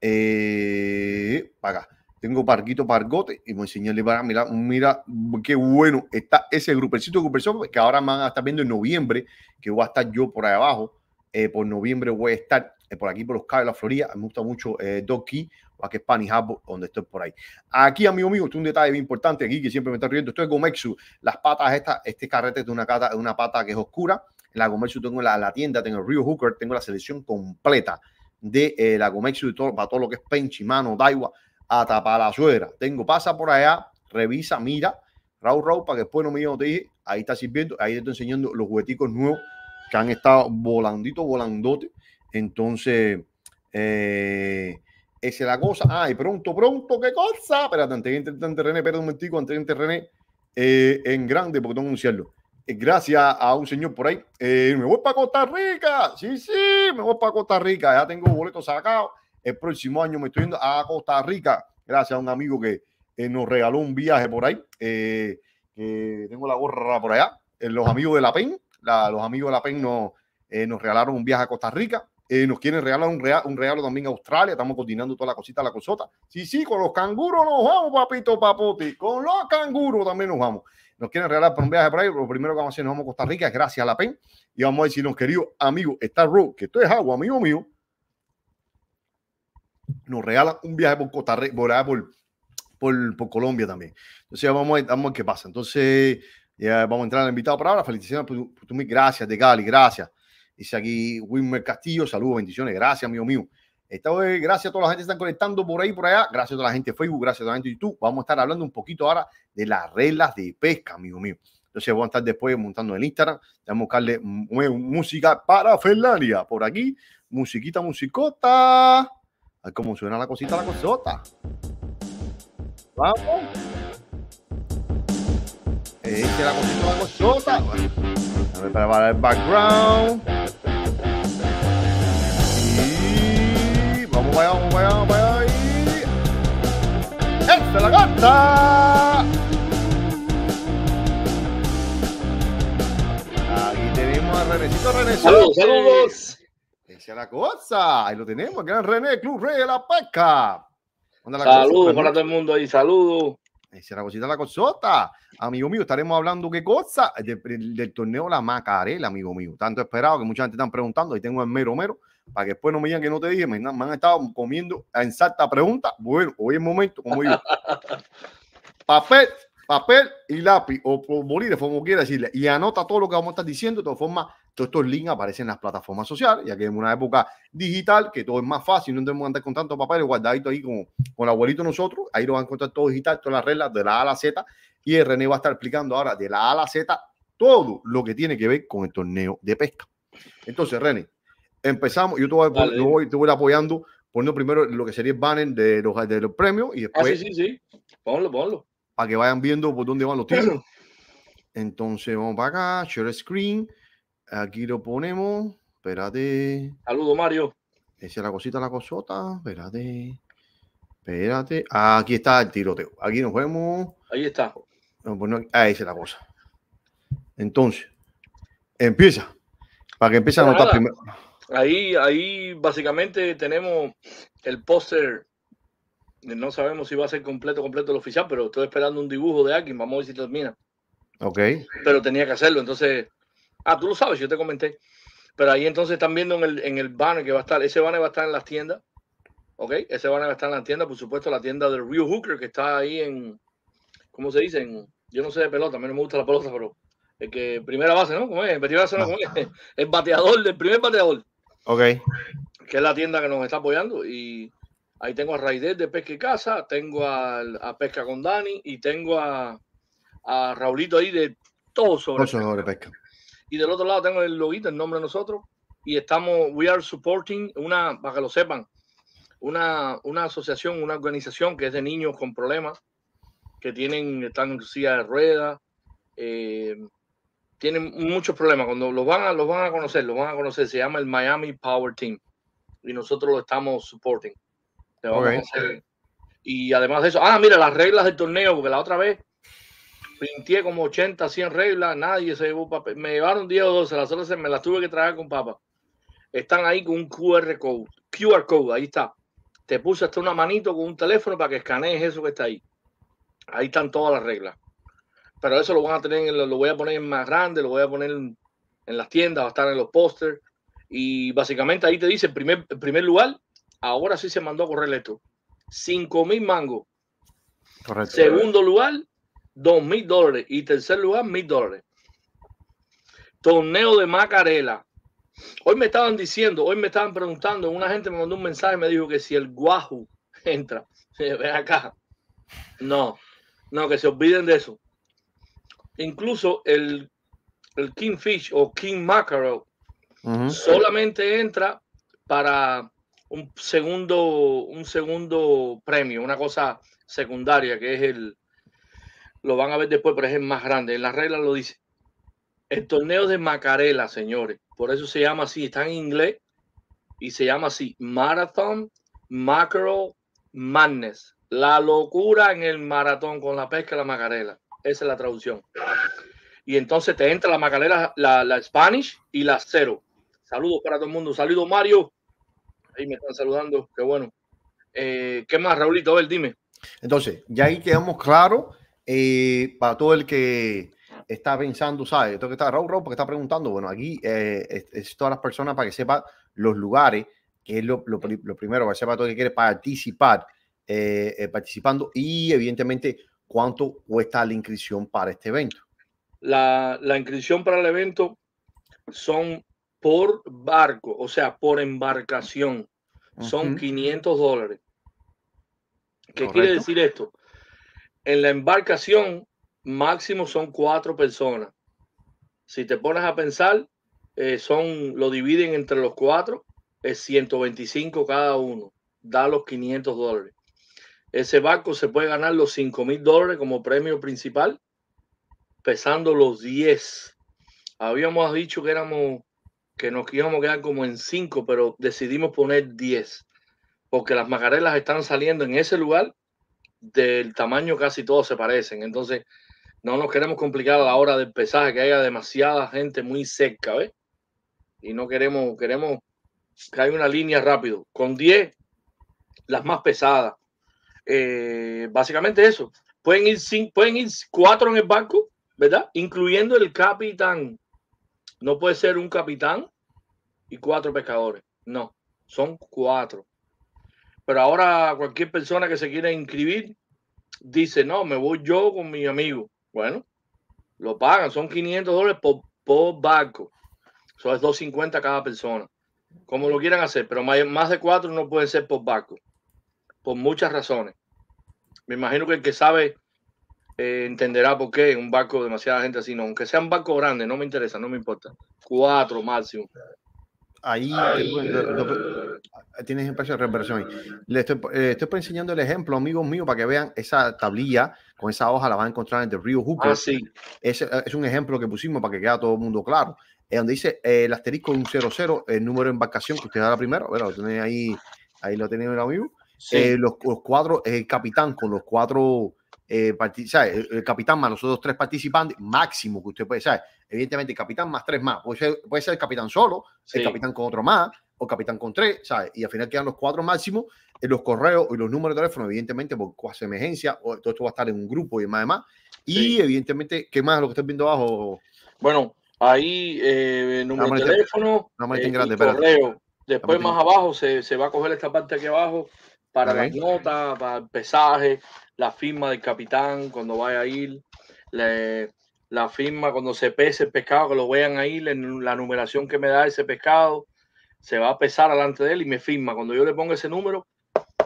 Eh, para Tengo Parquito Pargote y voy enseñarle para mira, mira qué bueno está ese grupecito de personas que ahora van a estar viendo en noviembre, que voy a estar yo por ahí abajo. Eh, por noviembre voy a estar por aquí por los Cabos de la Florida. Me gusta mucho Doki Aquí a que Spanish donde estoy por ahí. Aquí, amigo mío, esto es un detalle bien importante, aquí que siempre me está riendo, esto es Gomexu, las patas estas, este carrete es de una, cata, una pata que es oscura, en la Gomexu tengo la, la tienda, tengo el Rio Hooker, tengo la selección completa de eh, la Gomexu para todo lo que es Penchi, Mano, daigua hasta para la suegra. Tengo, pasa por allá, revisa, mira, Raúl Raúl, para que después no me digan, te dije, ahí está sirviendo, ahí te estoy enseñando los jugueticos nuevos que han estado volandito, volandote. Entonces, eh, esa es la cosa. Ay, ah, pronto, pronto, qué cosa. Espérate, antes de entrar René, perdón un momentico, antes de eh, en grande, porque tengo que anunciarlo. Eh, gracias a un señor por ahí. Eh, me voy para Costa Rica. Sí, sí, me voy para Costa Rica. Ya tengo boletos sacados. El próximo año me estoy yendo a Costa Rica. Gracias a un amigo que nos regaló un viaje por ahí. tengo la gorra por allá. los amigos de la PEN, los amigos de la PEN nos, nos regalaron un viaje a Costa Rica. Eh, nos quieren regalar un, regalo también a Australia. Estamos coordinando toda la cosita, la cosota. Sí, sí, con los canguros nos vamos, papito, papote. Con los canguros también nos vamos. Nos quieren regalar por un viaje para ahí. Lo primero que vamos a hacer, nos vamos a Costa Rica, gracias a la PEN. Y vamos a decir, nos querido amigo, está Road, que esto es agua, amigo mío. Nos regalan un viaje por Costa Rica, por, Colombia también. Entonces, vamos a, ver qué pasa. Entonces, vamos a entrar al invitado para ahora. Felicidades, gracias, de Gali, gracias. Dice aquí Wilmer Castillo, saludos, bendiciones, gracias, amigo mío. Esta gracias a toda la gente que están conectando por ahí, por allá, gracias a toda la gente de Facebook, gracias a toda la gente de YouTube. Vamos a estar hablando un poquito ahora de las reglas de pesca, amigo mío. Entonces voy a estar después montando el Instagram. Vamos a buscarle música para Felaria Por aquí, musiquita, musicota. A ver cómo suena la cosita, la cosota. Vamos. es este, la cosita, la cosota. A ver, para el background. Vamos vaya, vamos allá, vamos ¡Esta la carta! Aquí tenemos a Renécito René. ¡Saludos, saludos! Esa es la cosa. Ahí lo tenemos, gran René, Club Rey de la Pesca. Saludos para todo el mundo ahí, saludos. Esa es la cosita, la cosota. Amigo mío, estaremos hablando qué cosa del, torneo La Macarela, amigo mío. Tanto esperado que mucha gente está preguntando. Ahí tengo el mero mero para que después no me digan que no te dije, me, han estado comiendo a exacta pregunta. Bueno, hoy es momento, como yo. papel, papel y lápiz, o, por bolígrafo, como quiera decirle, y anota todo lo que vamos a estar diciendo. De todas formas, todos estos links aparecen en las plataformas sociales, ya que en una época digital, que todo es más fácil, no tenemos que andar con tantos papeles guardaditos ahí como con el abuelito nosotros. Ahí lo van a encontrar todo digital, todas las reglas de la A a la Z. Y el René va a estar explicando ahora de la A a la Z todo lo que tiene que ver con el torneo de pesca. Entonces, René, empezamos. Yo te voy, yo apoyando, poniendo primero lo que sería el banner de los, de los premios y ah, después. Ah, sí, sí, sí. Ponlo, ponlo. Para que vayan viendo por dónde van los tiros. Entonces vamos para acá, share screen. Aquí lo ponemos. Espérate. Saludo, Mario. Esa es la cosita, la cosota. Espérate. Espérate. Aquí está el tiroteo. Aquí nos vemos. Ahí está. Ahí es la cosa. Entonces, empieza. Para que empiece a notar primero. Ahí, ahí básicamente tenemos el póster. No sabemos si va a ser completo, completo el oficial, pero estoy esperando un dibujo de Akin. Vamos a ver si termina. Ok. Pero tenía que hacerlo, entonces. Ah, tú lo sabes, yo te comenté. Pero ahí entonces están viendo en el, en el banner que va a estar. Ese banner va a estar en las tiendas. Ok, ese banner va a estar en la tienda, Por supuesto, la tienda del Rio Hooker que está ahí en. ¿Cómo se dice? yo no sé de pelota, a mí no me gusta la pelota, pero el que primera base, ¿no? El bateador, del primer bateador. Ok. Que es la tienda que nos está apoyando. Y ahí tengo a Raider de Pesca y Casa, tengo a, Pesca con Dani y tengo a, Raulito ahí de todo sobre, pesca. Y del otro lado tengo el logito, el nombre de nosotros. Y estamos, we are supporting una, para que lo sepan, una, una asociación, una organización que es de niños con problemas, que tienen, están en silla de ruedas, eh, tienen muchos problemas. Cuando los van a, los van a conocer, los van a conocer. Se llama el Miami Power Team y nosotros lo estamos supporting. Y además de eso, ah, mira las reglas del torneo, porque la otra vez pinté como 80, 100 reglas, nadie se llevó papel. Me llevaron 10 o 12, las otras me las tuve que traer con papa. Están ahí con un QR code, QR code, ahí está. Te puse hasta una manito con un teléfono para que escanees eso que está ahí. Ahí están todas las reglas pero eso lo van a tener, lo, voy a poner más grande, lo voy a poner en, las tiendas, va a estar en los pósters. Y básicamente ahí te dice, primer, primer lugar, ahora sí se mandó a correr esto. 5.000 mil mangos. Segundo lugar, 2.000 mil dólares. Y tercer lugar, mil dólares. Torneo de Macarela. Hoy me estaban diciendo, hoy me estaban preguntando, una gente me mandó un mensaje y me dijo que si el guaju entra, ve acá. No, no, que se olviden de eso. Incluso el, el Kingfish o King Mackerel solamente entra para un segundo, un segundo premio, una cosa secundaria que es el. Lo van a ver después, pero es el más grande. En las reglas lo dice. El torneo de Macarela, señores. Por eso se llama así. Está en inglés y se llama así. Marathon Mackerel Madness. La locura en el maratón con la pesca de la Macarela. Esa es la traducción. Y entonces te entra la macalera, la, Spanish y la cero. Saludos para todo el mundo. Saludos, Mario. Ahí me están saludando. Qué bueno. Eh, ¿Qué más, Raulito? A ver, dime. Entonces, ya ahí quedamos claro eh, para todo el que está pensando, ¿sabes? Esto que está Raúl, Raúl, porque está preguntando. Bueno, aquí eh, es, todas las personas para que sepan los lugares, que es lo, lo, lo primero, para que sepa todo el que quiere participar, participando y evidentemente ¿Cuánto cuesta la inscripción para este evento? La, inscripción para el evento son por barco, o sea, por embarcación. Son 500 dólares. ¿Qué quiere decir esto? En la embarcación máximo son cuatro personas. Si te pones a pensar, eh, son, lo dividen entre los cuatro, es 125 cada uno, da los 500 dólares. Ese barco se puede ganar los 5 mil dólares como premio principal, pesando los 10. Habíamos dicho que éramos que nos íbamos a quedar como en 5, pero decidimos poner 10, porque las macarelas están saliendo en ese lugar del tamaño casi todos se parecen. Entonces, no nos queremos complicar a la hora del pesaje, que haya demasiada gente muy seca, ¿ves? Y no queremos, queremos que haya una línea rápido. Con 10, las más pesadas, eh, básicamente eso. Pueden ir, pueden ir cuatro en el barco, ¿verdad? Incluyendo el capitán. No puede ser un capitán y cuatro pescadores. No, son cuatro. Pero ahora cualquier persona que se quiera inscribir dice, no, me voy yo con mi amigo. Bueno, lo pagan, son 500 dólares por, por barco. Eso es 250 cada persona. Como lo quieran hacer, pero más de cuatro no pueden ser por barco. Por muchas razones. Me imagino que el que sabe eh, entenderá por qué un barco demasiada gente así, no, aunque sea un barco grande, no me interesa, no me importa. Cuatro máximo. Ahí eh, eh, tienes precio tienes de Le estoy, enseñando el ejemplo, amigos míos, para que vean esa tablilla con esa hoja, la van a encontrar en el río Hooker. Ah, es, un ejemplo que pusimos para que quede todo el mundo claro. Es donde dice el asterisco 00, el número de embarcación que usted da la Bueno, ahí, ahí lo tiene eh, los, los, cuatro, el capitán con los cuatro eh, El, capitán más nosotros tres participantes, máximo que usted puede, saber, Evidentemente, el capitán más tres más. Puede ser, el capitán solo, el capitán con otro más, o capitán con tres, Y al final quedan los cuatro máximos, en eh, los correos y los números de teléfono, evidentemente, por hace emergencia, o, todo esto va a estar en un grupo y más, demás. Y evidentemente, ¿qué más lo que estás viendo abajo? Bueno, ahí eh, el número de teléfono, grande, correo. Después más abajo se, se va a coger esta parte aquí abajo para la nota, para el pesaje, la firma del capitán cuando vaya a ir, la firma cuando se pese el pescado, que lo vean ahí, la numeración que me da ese pescado, se va a pesar delante de él y me firma. Cuando yo le pongo ese número,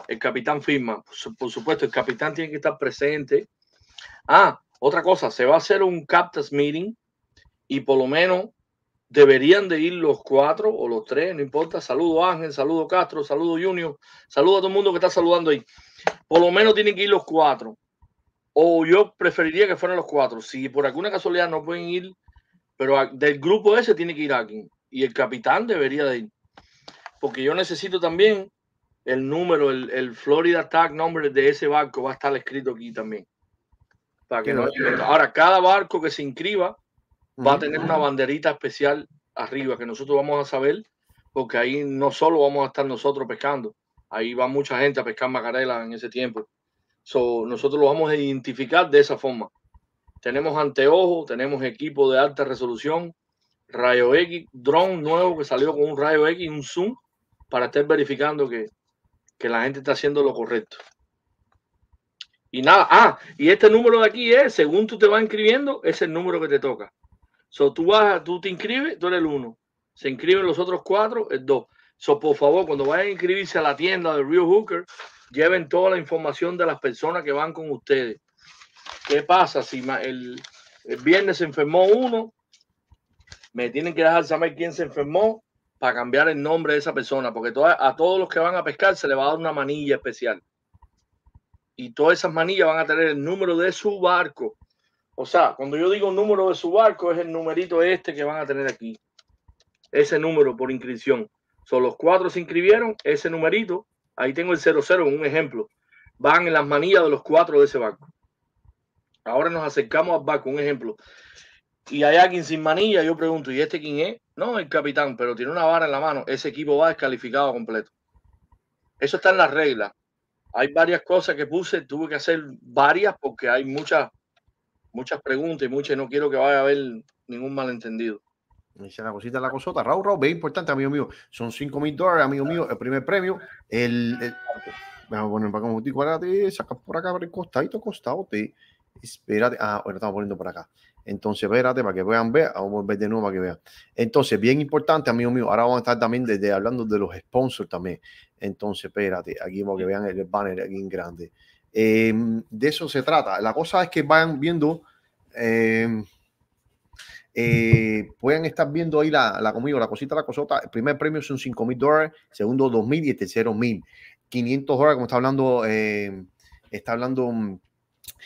el capitán firma. por supuesto, el capitán tiene que estar presente. Ah, otra cosa, se va a hacer un capta's meeting y por lo menos deberían de ir los cuatro o los tres, no importa. Saludo Ángel, saludo Castro, saludo Junior, saludo a todo el mundo que está saludando ahí. Por lo menos tienen que ir los cuatro. O yo preferiría que fueran los cuatro. Si por alguna casualidad no pueden ir, pero del grupo ese tiene que ir aquí Y el capitán debería de ir. Porque yo necesito también el número, el, Florida Tag nombre de ese barco va a estar escrito aquí también. Para que ahora, cada barco que se inscriba va a tener una banderita especial arriba que nosotros vamos a saber, porque ahí no solo vamos a estar nosotros pescando, ahí va mucha gente a pescar macarela en ese tiempo. nosotros lo vamos a identificar de esa forma. Tenemos anteojos, tenemos equipo de alta resolución, rayo X, drone nuevo que salió con un rayo X y un zoom para estar verificando que, que la gente está haciendo lo correcto. Y nada, ah, y este número de aquí es, según tú te vas inscribiendo, es el número que te toca. So, tú vas, tú te inscribes, tú eres el uno. Se inscriben los otros cuatro, el dos. So, por favor, cuando vayan a inscribirse a la tienda de Rio Hooker, lleven toda la información de las personas que van con ustedes. ¿Qué pasa si el, viernes se enfermó uno? Me tienen que dejar saber quién se enfermó para cambiar el nombre de esa persona, porque a todos los que van a pescar se le va a dar una manilla especial. Y todas esas manillas van a tener el número de su barco. O sea, cuando yo digo número de su barco, es el numerito este que van a tener aquí. Ese número por inscripción. Son los cuatro se inscribieron, ese numerito. Ahí tengo el 00 en un ejemplo. Van en las manillas de los cuatro de ese barco. Ahora nos acercamos al barco, un ejemplo. Y hay alguien sin manilla, yo pregunto, ¿y este quién es? No, el capitán, pero tiene una vara en la mano. Ese equipo va descalificado completo. Eso está en las reglas. Hay varias cosas que puse, tuve que hacer varias porque hay muchas muchas preguntas y muchas, no quiero que vaya a haber ningún malentendido. Dice la cosita, la cosota. Raúl, Raúl, bien importante, amigo mío. Son 5 mil dólares, amigo mío, el primer premio. El, Vamos a poner para como ahora te sacas por acá, por el costadito, costado, te... Espérate, ah, bueno, estamos poniendo por acá. Entonces, espérate, para que vean, ver. vamos a volver de nuevo para que vean. Entonces, bien importante, amigo mío, ahora vamos a estar también desde, hablando de los sponsors también. Entonces, espérate, aquí para que vean el banner aquí en grande. Em, de eso se trata. La cosa es que vayan viendo, em, eh, pueden puedan estar viendo ahí la, comida la cosita, la cosota. El primer premio son 5 mil dólares, segundo 2 mil y el tercero mil 500 dólares, como está hablando, em, está hablando mm,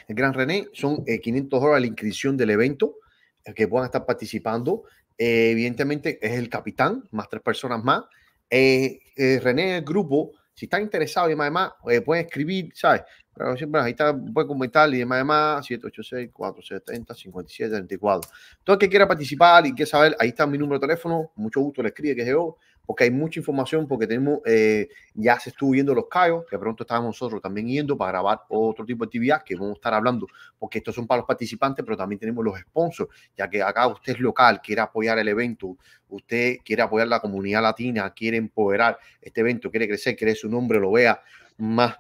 el gran René, son 500 eh, dólares la inscripción del evento eh, que puedan estar participando. evidentemente es el capitán, más tres personas más. René, el grupo, si está interesado y demás, puede eh, pueden escribir, ¿sabes? Pero ahí está, pueden comentar y demás, demás 786 470 5734. Todo el que quiera participar y quiera saber, ahí está mi número de teléfono, mucho gusto le escribe que es yo porque hay mucha información, porque tenemos, eh, ya se estuvo viendo los callos, que pronto estábamos nosotros también yendo para grabar otro tipo de actividades que vamos a estar hablando, porque estos son para los participantes, pero también tenemos los sponsors, ya que acá usted es local, quiere apoyar el evento, usted quiere apoyar la comunidad latina, quiere empoderar este evento, quiere crecer, quiere su nombre lo vea más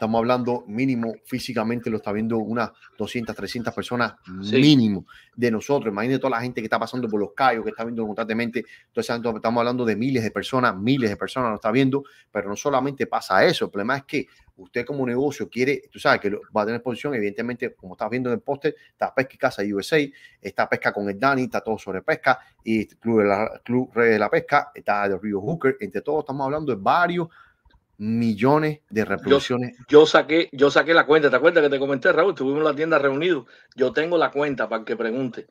Estamos hablando mínimo físicamente, lo está viendo unas 200, 300 personas mínimo de nosotros. Imagínate toda la gente que está pasando por los callos, que está viendo constantemente. Entonces estamos hablando de miles de personas, miles de personas lo está viendo, pero no solamente pasa eso. El problema es que usted como negocio quiere, tú sabes que va a tener exposición, evidentemente, como estás viendo en el póster, está Pesca y Casa USA, está Pesca con el Dani, está todo sobre pesca, y Club Club Red de la Pesca, está de Río Hooker, entre todos estamos hablando de varios millones de reproducciones. Yo, saqué, yo saqué la cuenta, ¿te acuerdas que te comenté, Raúl? Estuvimos la tienda reunidos. Yo tengo la cuenta para que pregunte.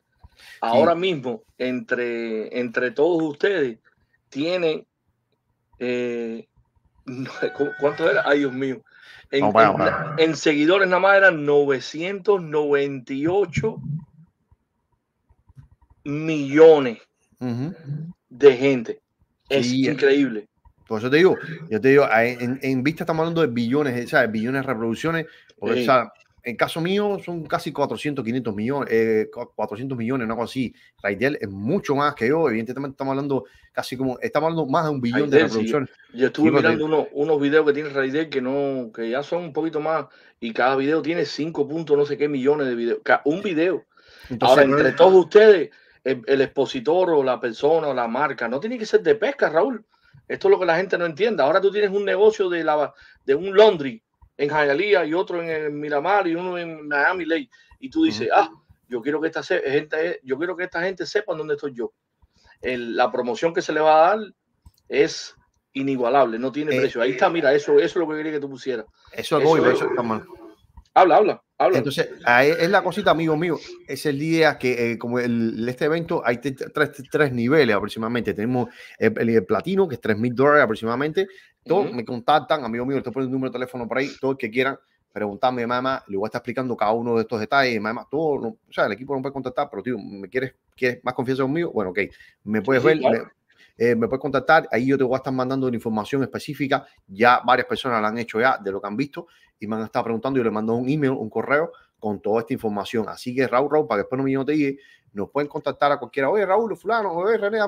Ahora mismo, entre, entre todos ustedes, tienen. Eh, ¿Cuánto era? Ay, Dios mío. En, seguidores nada más eran 998 millones de gente. Es eh. increíble. Por eso te digo, yo te digo, en, vista estamos hablando de billones, ¿sabes? Billones de reproducciones. en caso mío son casi 400, 500 millones, 400 eh, millones, una así. Raidel es mucho más que yo, evidentemente estamos hablando casi como, estamos hablando más de un billón de reproducciones. Yo estuve mirando unos, videos que tiene Raidel que no, que ya son un poquito más, y cada video tiene 5 puntos, no sé qué millones de videos, un video. Ahora, entre todos ustedes, el expositor o la persona o la marca, no tiene que ser de pesca, Raúl. Esto es lo que la gente no entiende. Ahora tú tienes un negocio de, la, de un laundry en Hialeah y otro en, Miramar y uno en Miami Lake. Y tú dices, ah, yo quiero que esta gente, yo quiero que esta gente sepa dónde estoy yo. la promoción que se le va a dar es inigualable, no tiene eh, precio. Ahí está, eh, mira, eso, es lo que quería que tú pusieras. Eso, eso voy, eso, Habla, habla. Entonces, es la cosita, amigo mío, es el día que, eh, como el, este evento, hay tres, niveles aproximadamente. Tenemos el, platino, que es 3 mil dólares aproximadamente. Todos me contactan, amigo mío, estoy poniendo el número de teléfono por ahí, todos que quieran preguntarme, mamá, le voy a estar explicando cada uno de estos detalles, mamá, todo, no, o sea, el equipo no puede contactar, pero tío, ¿me quieres, quieres más confianza conmigo? Bueno, ok, me puedes ver, eh, me puedes contactar. Ahí yo te voy a estar mandando una información específica. Ya varias personas la han hecho ya de lo que han visto y me han estado preguntando. Yo le mando un email, un correo con toda esta información. Así que, Raúl, Raúl, para que después no me no te nos pueden contactar a cualquiera. Oye, Raúl, fulano, oye, René,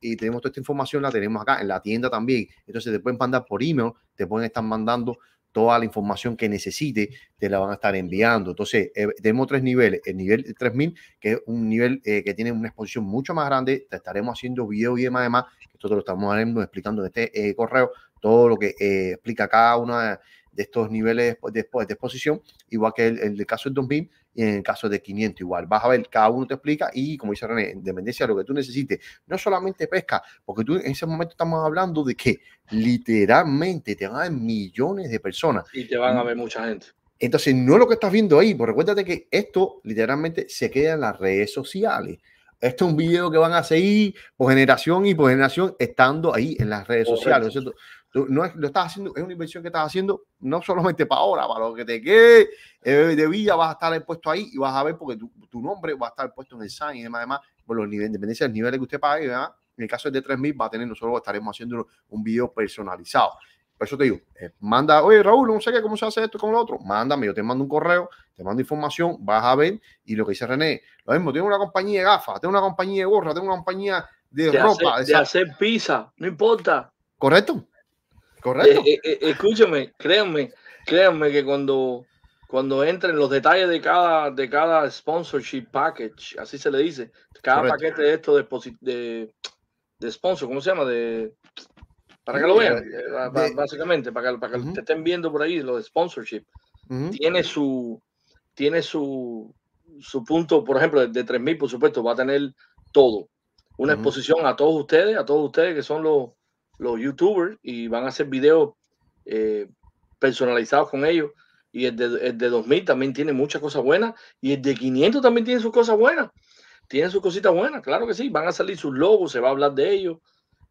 y tenemos toda esta información, la tenemos acá en la tienda también. Entonces, te pueden mandar por email, te pueden estar mandando toda la información que necesite, te la van a estar enviando. Entonces, eh, tenemos tres niveles. El nivel 3000, que es un nivel eh, que tiene una exposición mucho más grande, te estaremos haciendo video y demás, además, esto te lo estamos explicando en este eh, correo, todo lo que explica cada una de de estos niveles de, de exposición, igual que el, el, caso del 2000 y en el caso de 500 igual. Vas a ver, cada uno te explica y como dice René, en dependencia de lo que tú necesites, no solamente pesca, porque tú en ese momento estamos hablando de que literalmente te van a ver millones de personas. Y te van a ver mucha gente. Entonces, no es lo que estás viendo ahí, porque recuérdate que esto literalmente se queda en las redes sociales. Esto es un video que van a seguir por generación y por generación estando ahí en las redes sociales, sociales. O cierto?, es, lo estás haciendo, es una inversión que estás haciendo no solamente para ahora, para lo que te quede eh, de vida, vas a estar puesto ahí y vas a ver porque tu, nombre va a estar puesto en el sign y demás, demás, por los niveles, del nivel que usted pague, En el caso de 3000 va a tener, nosotros estaremos haciendo un video personalizado. Por eso te digo, eh, manda, oye Raúl, no sé qué, cómo se hace esto con lo otro. Mándame, yo te mando un correo, te mando información, vas a ver. Y lo que dice René, lo mismo, tengo una compañía de gafas, tengo una compañía de gorra, tengo una compañía de, ropa. de hacer pizza, no importa. Correcto. Eh, eh, eh, escúchame, créanme, créanme que cuando, cuando entren los detalles de cada, de cada sponsorship package, así se le dice, cada paquete de esto de, de, sponsor, ¿cómo se llama? De, para que lo vean, básicamente, para que, para que estén viendo por ahí, los de sponsorship. Tiene su tiene su, su punto, por ejemplo, de 3000, por supuesto, va a tener todo. Una exposición a todos ustedes, a todos ustedes que son los los youtubers y van a hacer videos eh, personalizados con ellos. Y el de, el de 2000 también tiene muchas cosas buenas. Y el de 500 también tiene sus cosas buenas. tiene sus cositas buenas, claro que sí. Van a salir sus logos, se va a hablar de ellos.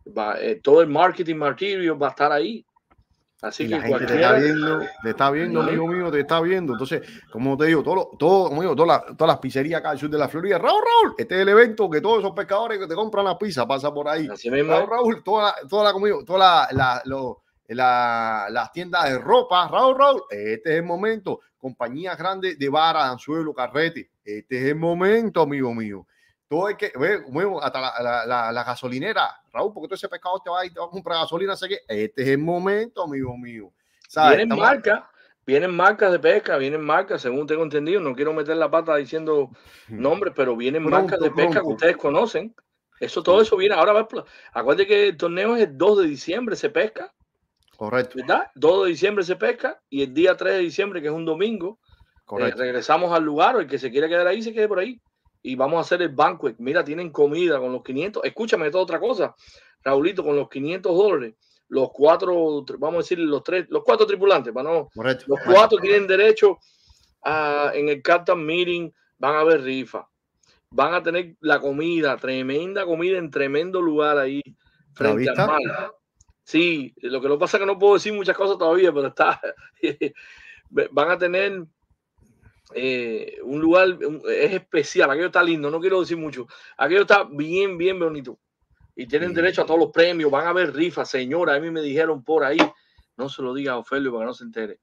Va, eh, todo el marketing material va a estar ahí. Así que gente te está viendo, te está viendo, amigo mío, te está viendo. Entonces, como te digo, todo, todo, como todas las, pizzerías acá al sur de la Florida. Raúl, Raúl, este es el evento que todos esos pescadores que te compran la pizza pasa por ahí. Raúl, Raúl, toda, toda la, comida toda las tiendas de ropa. Raúl, Raúl, este es el momento. Compañías grandes de vara, anzuelo, carrete. Este es el momento, amigo mío hasta la, gasolinera, Raúl, porque todo ese pescado te va a ir a comprar gasolina, así que este es el momento, amigo mío. Vienen marcas, vienen marcas de pesca, vienen marcas, según tengo entendido, no quiero meter la pata diciendo nombres, pero vienen marcas de pesca que ustedes conocen. Eso, todo eso viene. Ahora, acuérdate que el torneo es el 2 de diciembre, se pesca. Correcto. ¿Verdad? 2 de diciembre se pesca y el día 3 de diciembre, que es un domingo, eh, regresamos al lugar el que se quiera quedar ahí se quede por ahí y vamos a hacer el banquet. Mira, tienen comida con los 500. Escúchame toda otra cosa, Raulito, con los 500 dólares. Los cuatro, vamos a decir, los tres, los cuatro tripulantes, para no. Los cuatro tienen derecho a, en el Captain Meeting, van a ver rifa. Van a tener la comida, tremenda comida en tremendo lugar ahí, frente Sí, lo que lo pasa es que no puedo decir muchas cosas todavía, pero está. van a tener eh, un lugar, es especial, aquello está lindo, no quiero decir mucho, aquello está bien, bien bonito. Y tienen derecho a todos los premios, van a ver rifas, señora, a mí me dijeron por ahí, no se lo diga a Ofelio para que no se entere.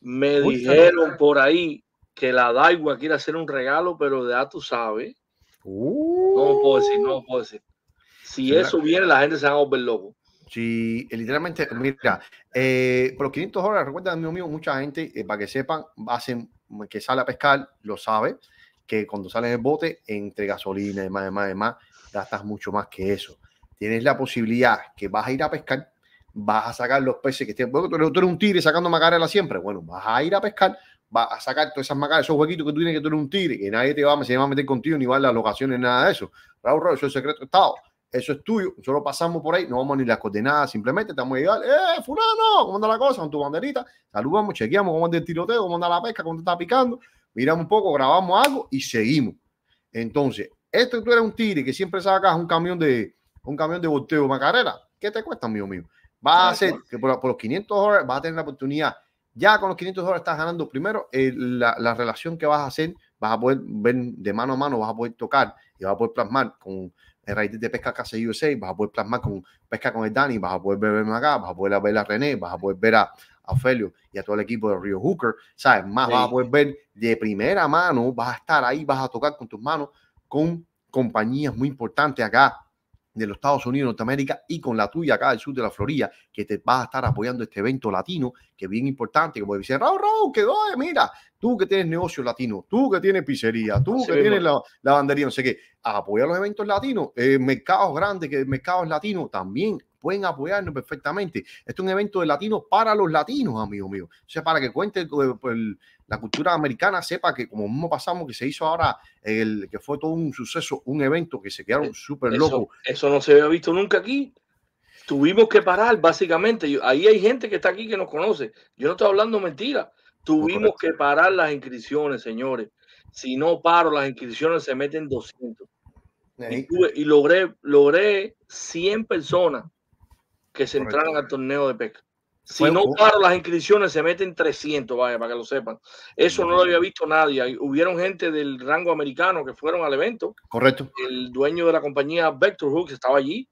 Me dijeron por ahí que la Daiwa quiere hacer un regalo, pero de tú sabes. no puedo decir, no puedo decir. Si eso viene, la gente se va a volver loco. si eh, literalmente, mira, eh, por los 500 horas, recuerda, amigo mío, mucha gente, para que sepan, hacen que sale a pescar lo sabe, que cuando sale en el bote, entre gasolina y más, y demás, gastas mucho más que eso. Tienes la posibilidad que vas a ir a pescar, vas a sacar los peces que estén, Bueno, tú eres un tigre sacando macarela siempre. Bueno, vas a ir a pescar, vas a sacar todas esas macarelas, esos huequitos que tú tienes que tú eres un tigre, que nadie te va, se va a meter contigo ni va a las locaciones, nada de eso. Raúl, Raúl, eso es el secreto de Estado eso es tuyo, solo pasamos por ahí, no vamos ni las coordenadas, simplemente estamos ahí, ¡eh, fulano! ¿Cómo anda la cosa? Con tu banderita, saludamos, chequeamos cómo anda el tiroteo, cómo anda la pesca, cómo te está picando, miramos un poco, grabamos algo y seguimos. Entonces, esto que tú eres un tigre que siempre sacas un camión de un camión de volteo macarera, ¿qué te cuesta, amigo mío? Va a ser que por, los 500 dólares vas a tener la oportunidad. Ya con los 500 dólares estás ganando primero eh, la, la relación que vas a hacer, vas a poder ver de mano a mano, vas a poder tocar y vas a poder plasmar con, de de pesca que USA, vas a poder plasmar con pesca con el Dani, vas a poder verme acá, vas a poder ver a René, vas a poder ver a, a y a todo el equipo de Rio Hooker, ¿sabes? Más vas a poder ver de primera mano, vas a estar ahí, vas a tocar con tus manos con compañías muy importantes acá de los Estados Unidos, Norteamérica, y con la tuya acá del sur de la Florida, que te vas a estar apoyando este evento latino, que es bien importante, que dice decir, Raúl, Raúl, que doy, eh, mira, tú que tienes negocio latino, tú que tienes pizzería, tú que tienes la, no sé qué, a apoyar los eventos latinos, eh, mercados grandes, que mercados latinos también pueden apoyarnos perfectamente. Este es un evento de latinos para los latinos, amigo mío. O sea, para que cuente eh, el la cultura americana sepa que como mismo pasamos, que se hizo ahora, el, que fue todo un suceso, un evento que se quedaron eh, súper locos. Eso no se había visto nunca aquí. Tuvimos que parar, básicamente. ahí hay gente que está aquí que nos conoce. Yo no estoy hablando mentira. Tuvimos que parar las inscripciones, señores. Si no paro las inscripciones, se meten 200. Y, logré, logré 100 personas que se entraran al torneo de pesca. Si no paro las inscripciones, se meten 300, vaya, para que lo sepan. Eso no lo había visto nadie. Hubieron gente del rango americano que fueron al evento. Correcto. El dueño de la compañía Vector Hooks estaba allí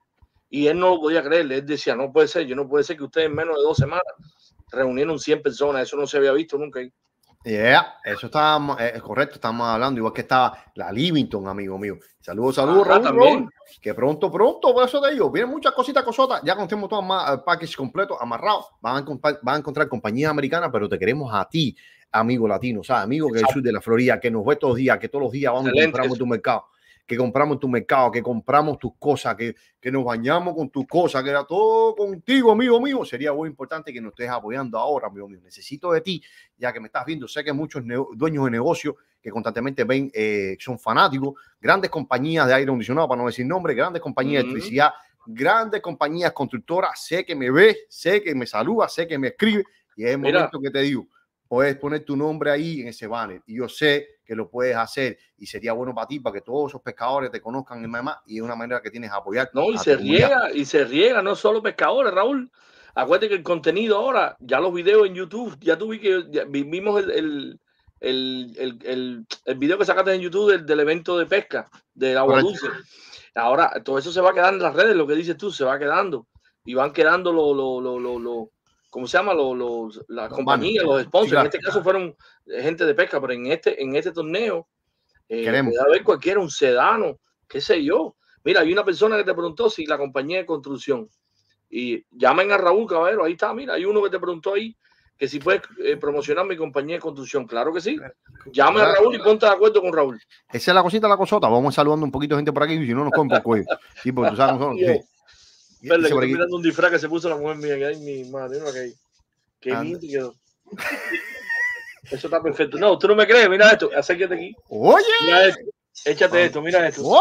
y él no lo podía creer. Él decía, no puede ser, yo no puede ser que ustedes en menos de dos semanas reunieron 100 personas. Eso no se había visto nunca. Yeah, eso está eh, eh, correcto, estamos hablando, igual que estaba la Livington, amigo mío. Saludos, saludos, Raúl, que pronto, pronto, por eso te digo, vienen muchas cositas, cosotas, ya conocemos todo más, el eh, package completo, amarrado, van a, encontrar, van a encontrar compañía americana, pero te queremos a ti, amigo latino, o sea, amigo que del sur de la Florida, que nos ve todos los días, que todos los días vamos a a comprar tu mercado que compramos tu mercado, que compramos tus cosas, que, que nos bañamos con tus cosas, que era todo contigo, amigo mío. Sería muy importante que nos estés apoyando ahora, amigo mío. Necesito de ti, ya que me estás viendo. Sé que muchos dueños de negocios que constantemente ven, eh, son fanáticos, grandes compañías de aire acondicionado, para no decir nombre, grandes compañías de electricidad, grandes compañías constructoras. Sé que me ves, sé que me saludas, sé que me escribes. Y es el momento que te digo, puedes poner tu nombre ahí en ese banner. Y yo sé que lo puedes hacer y sería bueno para ti, para que todos esos pescadores te conozcan y más, y es una manera que tienes de apoyar. No, y se riega, y se riega, no solo pescadores, Raúl. Acuérdate que el contenido ahora, ya los videos en YouTube, ya tuve que vimos el, video que sacaste en YouTube del, evento de pesca, del agua dulce. Ahora, todo eso se va quedando en las redes, lo que dices tú, se va quedando. Y van quedando los... Lo, lo, lo, ¿cómo se llama? Los, los las compañías, los sponsors. en este caso fueron eh, gente de pesca, pero en este, en este torneo eh, Queremos. puede haber cualquiera, un sedano, qué sé yo. Mira, hay una persona que te preguntó si la compañía de construcción. Y llamen a Raúl Caballero, ahí está, mira, hay uno que te preguntó ahí que si puedes eh, promocionar mi compañía de construcción. Claro que sí. Llame a Raúl y ponte de acuerdo con Raúl. Esa es la cosita, la cosota. Vamos saludando un poquito de gente por aquí, si no nos compro el cuello. Pues. Sí, porque tú sabes, Verle, este estoy mirando un disfraz que se puso la mujer mía, que mi madre, mira que lindo Eso está perfecto. No, tú no me crees, mira esto, acércate aquí. Oye. Mira esto. Échate ah. esto, mira esto. ¿Cómo?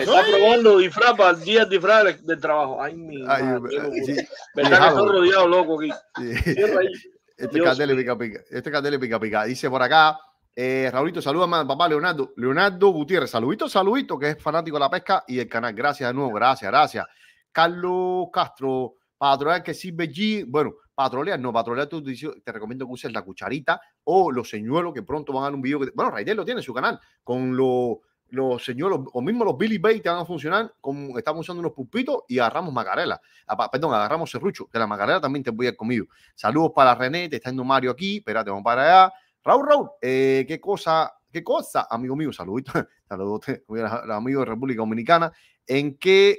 Está probando disfraz para el día disfraz del, trabajo. Ay, mi me, sí. ¿Verdad que rodeado loco aquí? Sí. Este es pica pica. Este es pica pica. Dice por acá, eh, Raulito, saluda a papá Leonardo. Leonardo Gutiérrez, saludito, saludito, que es fanático de la pesca y el canal. Gracias de nuevo, gracias, gracias. Carlos Castro, patrolear que sirve allí. Bueno, patrolear, no, patrolear te, te recomiendo que uses la cucharita o los señuelos, que pronto van a dar un video. Que, bueno, Raider lo tiene en su canal, con los los o mismo los Billy Bay te van a funcionar como estamos usando unos pupitos y agarramos macarela, perdón, agarramos serrucho, que la macarela también te voy a ir conmigo. Saludos para René, te está yendo Mario aquí, espérate, vamos para allá. Raúl, Raúl, eh, qué cosa, qué cosa, amigo mío, saludito, saludos, amigos de República Dominicana, en qué,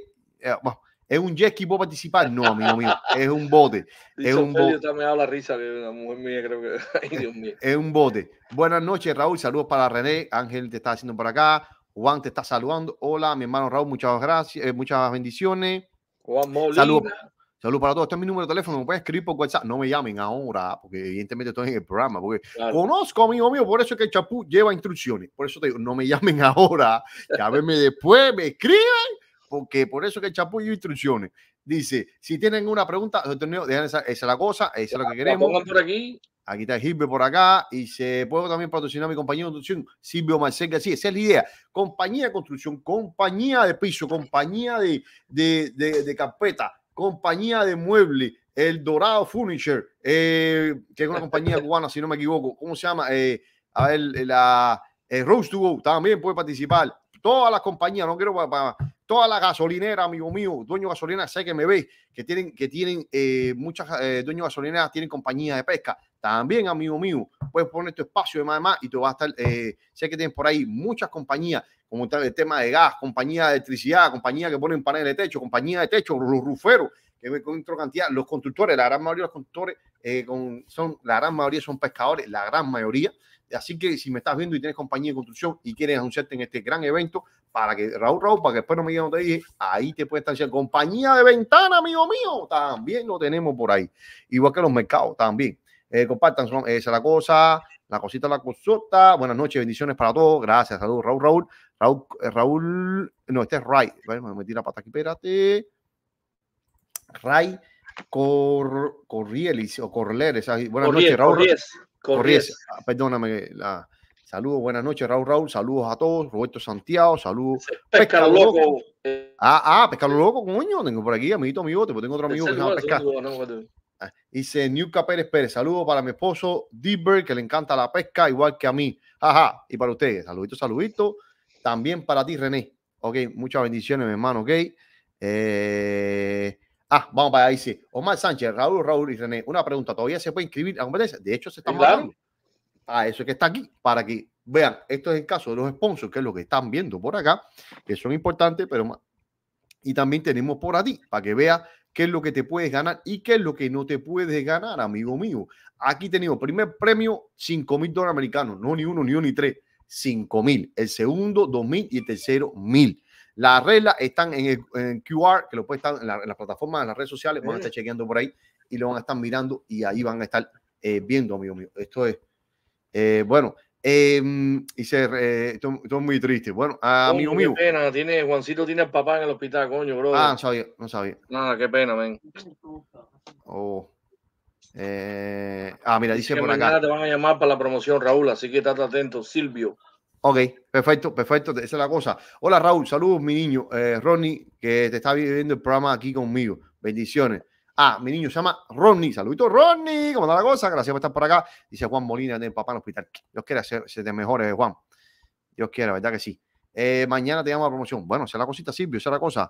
vamos eh, es un jet que puedo participar. No, amigo mío, es un bote. es un bote. la risa, mujer creo que. es un bote. Buenas noches, Raúl. Saludos para René. Ángel te está haciendo por acá. Juan te está saludando. Hola, mi hermano Raúl, muchas gracias, eh, muchas bendiciones. Juan Molina. Saludos. para todos. Este es mi número de teléfono. Me puedes escribir por WhatsApp. No me llamen ahora, porque evidentemente estoy en el programa. Porque conozco, amigo mío, por eso es que Chapú lleva instrucciones. Por eso te digo, no me llamen ahora. Llámenme después, me escriben porque por eso que Chapullo instrucciones. Dice, si tienen una pregunta, dejan esa, es la cosa, esa es lo que queremos. aquí. aquí. está Gilbe por acá y se puedo también patrocinar mi compañero de construcción, Silvio Marcel García. Esa es la idea. Compañía de construcción, compañía de piso, compañía de, de, carpeta, compañía de mueble, el Dorado Furniture, eh, que es una compañía cubana, si no me equivoco. ¿Cómo se llama? Eh, a ver, eh, la eh, to Go también puede participar. Todas las compañías, no quiero toda la gasolinera, amigo mío, dueño de gasolina, sé que me veis, que tienen, que tienen eh, muchas eh, dueños gasolineras, tienen compañías de pesca. También, amigo mío, puedes poner tu espacio de más, y te va a estar. Eh, sé que tienes por ahí muchas compañías, como el tema de gas, compañía de electricidad, compañía que ponen paneles de techo, compañía de techo, los ruferos, que me encuentro cantidad. Los constructores, la gran mayoría de los constructores, con, son, la gran mayoría son pescadores, la gran mayoría Así que si me estás viendo y tienes compañía de construcción y quieres anunciarte en este gran evento, para que Raúl Raúl, para que después no me digan donde dije, ahí te puede diciendo, Compañía de ventana, amigo mío, también lo tenemos por ahí. Igual que los mercados, también. Eh, compartan, son, esa la cosa, la cosita, la cosota. Buenas noches, bendiciones para todos. Gracias, saludos, Raúl, Raúl. Raúl, eh, Raúl, no, este es Ray. Bueno, me metí la pata aquí, espérate. Ray Cor, Corrielis o Corleres. Buenas noches, Raúl. Corriese. Ah, perdóname Saludos, buenas noches, Raúl Raúl. Saludos a todos. Roberto Santiago, saludos. Pescalo, loco. Ah, ah, pescalo loco, coño. Tengo por aquí, amiguito amigo, te tengo otro amigo que se ah, dice Newca Pérez Pérez, saludos para mi esposo Dibber, que le encanta la pesca, igual que a mí. Ajá, y para ustedes, saluditos, saluditos También para ti, René. Ok, muchas bendiciones, mi hermano, ok. Eh, Ah, vamos para ahí, sí. Omar Sánchez, Raúl, Raúl y René, una pregunta, ¿todavía se puede inscribir a competencia? De hecho, se está mandando. A ah, eso que está aquí, para que vean, esto es el caso de los sponsors, que es lo que están viendo por acá, que son importantes, pero... Y también tenemos por aquí para que vea qué es lo que te puedes ganar y qué es lo que no te puedes ganar, amigo mío. Aquí tenemos primer premio, 5 mil dólares americanos, no ni uno, ni uno, ni tres, 5 mil. El segundo, 2 mil y el tercero, mil. Las reglas están en el, QR, que lo pueden estar en, la, plataforma plataformas, en las redes sociales, van a estar chequeando por ahí y lo van a estar mirando y ahí van a estar eh, viendo, amigo mío. Esto es, eh, bueno, em, y eh, esto, es muy triste. Bueno, ah, amigo Qué pena, tiene, Juancito tiene al papá en el hospital, coño, bro. Ah, no sabía, no sabía. Nada, qué pena, men. Oh. ah, mira, dice por acá. te van a llamar para la promoción, Raúl, así que estate atento, Silvio. Ok, perfecto, perfecto, esa es la cosa. Hola Raúl, saludos mi niño, eh, Ronnie, que te está viendo el programa aquí conmigo. Bendiciones. Ah, mi niño se llama Ronnie. Saludito, Ronnie. ¿Cómo está la cosa? Gracias por estar por acá. Dice Juan Molina, del papá en el hospital. Dios quiera, se, se te mejore, eh, Juan. Dios quiera, ¿verdad que sí? Eh, mañana te llamo a promoción. Bueno, sea la cosita, Silvio, esa es la cosa.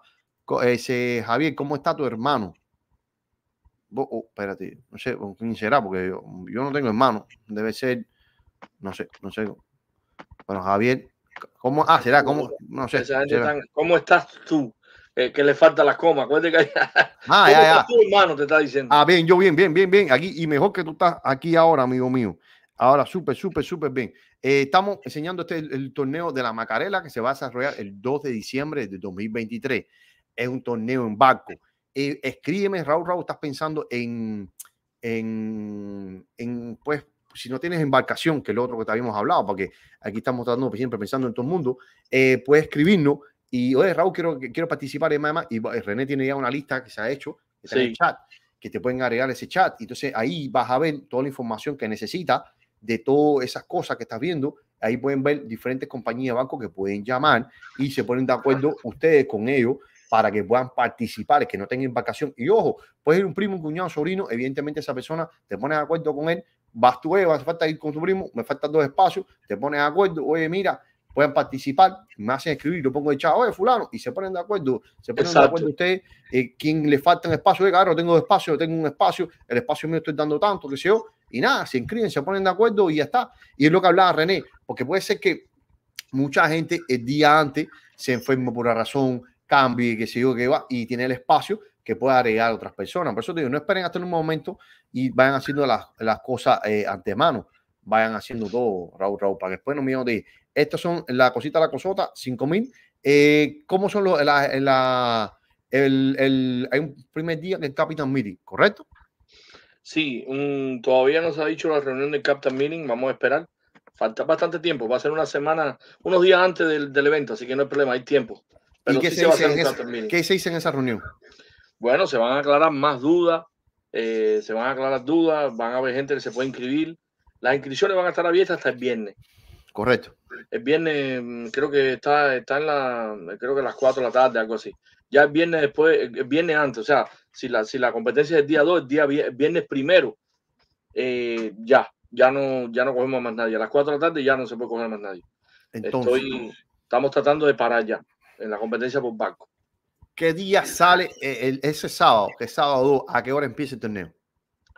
Ese, Javier, ¿cómo está tu hermano? Oh, espérate, no sé quién será, porque yo, yo no tengo hermano. Debe ser, no sé, no sé bueno, Javier, ¿cómo? Ah, será, ¿cómo? No sé. ¿Cómo estás tú? Eh, que le falta las comas. Acuérdate que Ah, ya, ya. Tú hermano te está diciendo. Ah, bien, yo bien, bien, bien, bien. Aquí, y mejor que tú estás aquí ahora, amigo mío. Ahora, súper, súper, súper bien. Eh, estamos enseñando este, el, torneo de la Macarela que se va a desarrollar el 2 de diciembre de 2023. Es un torneo en barco. Eh, escríbeme, Raúl, Raúl, estás pensando en, en, en pues, si no tienes embarcación, que es lo otro que te habíamos hablado, porque aquí estamos tratando siempre pensando en todo el mundo, eh, puedes escribirnos y, oye, Raúl, quiero, quiero participar en Mama. Y René tiene ya una lista que se ha hecho, que en el chat, que te pueden agregar ese chat. y Entonces ahí vas a ver toda la información que necesitas de todas esas cosas que estás viendo. Ahí pueden ver diferentes compañías de banco que pueden llamar y se ponen de acuerdo ustedes con ellos para que puedan participar, que no tengan embarcación, Y ojo, puede ir un primo, un cuñado, un sobrino, evidentemente esa persona te pone de acuerdo con él vas tú, vas, falta ir con tu primo, me faltan dos espacios, te pones de acuerdo, oye, mira, pueden participar, me hacen escribir, yo pongo echado chat, oye, fulano, y se ponen de acuerdo, se ponen de acuerdo ustedes, eh, quién le falta un espacio, oye, claro, tengo espacio, tengo un espacio, el espacio mío estoy dando tanto, que sé yo, y nada, se inscriben, se ponen de acuerdo y ya está. Y es lo que hablaba René, porque puede ser que mucha gente el día antes se enferme por la razón, cambie, que se yo, que va, y tiene el espacio, que pueda agregar otras personas. Por eso digo, no esperen hasta un momento y vayan haciendo las, cosas eh, antemano. Vayan haciendo todo, Raúl, Raúl, para que después no me digan, estas son la cosita, la cosota, 5000. Eh, ¿Cómo son los, el, hay un primer día del captain Meeting, correcto? Sí, todavía no se ha dicho la reunión del captain Meeting, vamos a esperar. Falta bastante tiempo, va a ser una semana, unos días antes del, evento, así que no hay problema, hay tiempo. ¿Y qué, se, ¿Qué se dice en esa reunión? bueno, se van a aclarar más dudas, eh, se van a aclarar dudas, van a haber gente que se puede inscribir. Las inscripciones van a estar abiertas hasta el viernes. Correcto. El viernes mm, creo que está, está en la, creo que las 4 de la tarde, algo así. Ya el viernes después, viene antes, o sea, si la, si la competencia es el día 2, el día viernes primero, eh, ya, ya no, ya no cogemos más nadie. A las 4 de la tarde ya no se puede coger más nadie. estamos tratando de parar ya en la competencia por barco. ¿Qué día sale eh, ese sábado? ¿Qué sábado? ¿A qué hora empieza el torneo?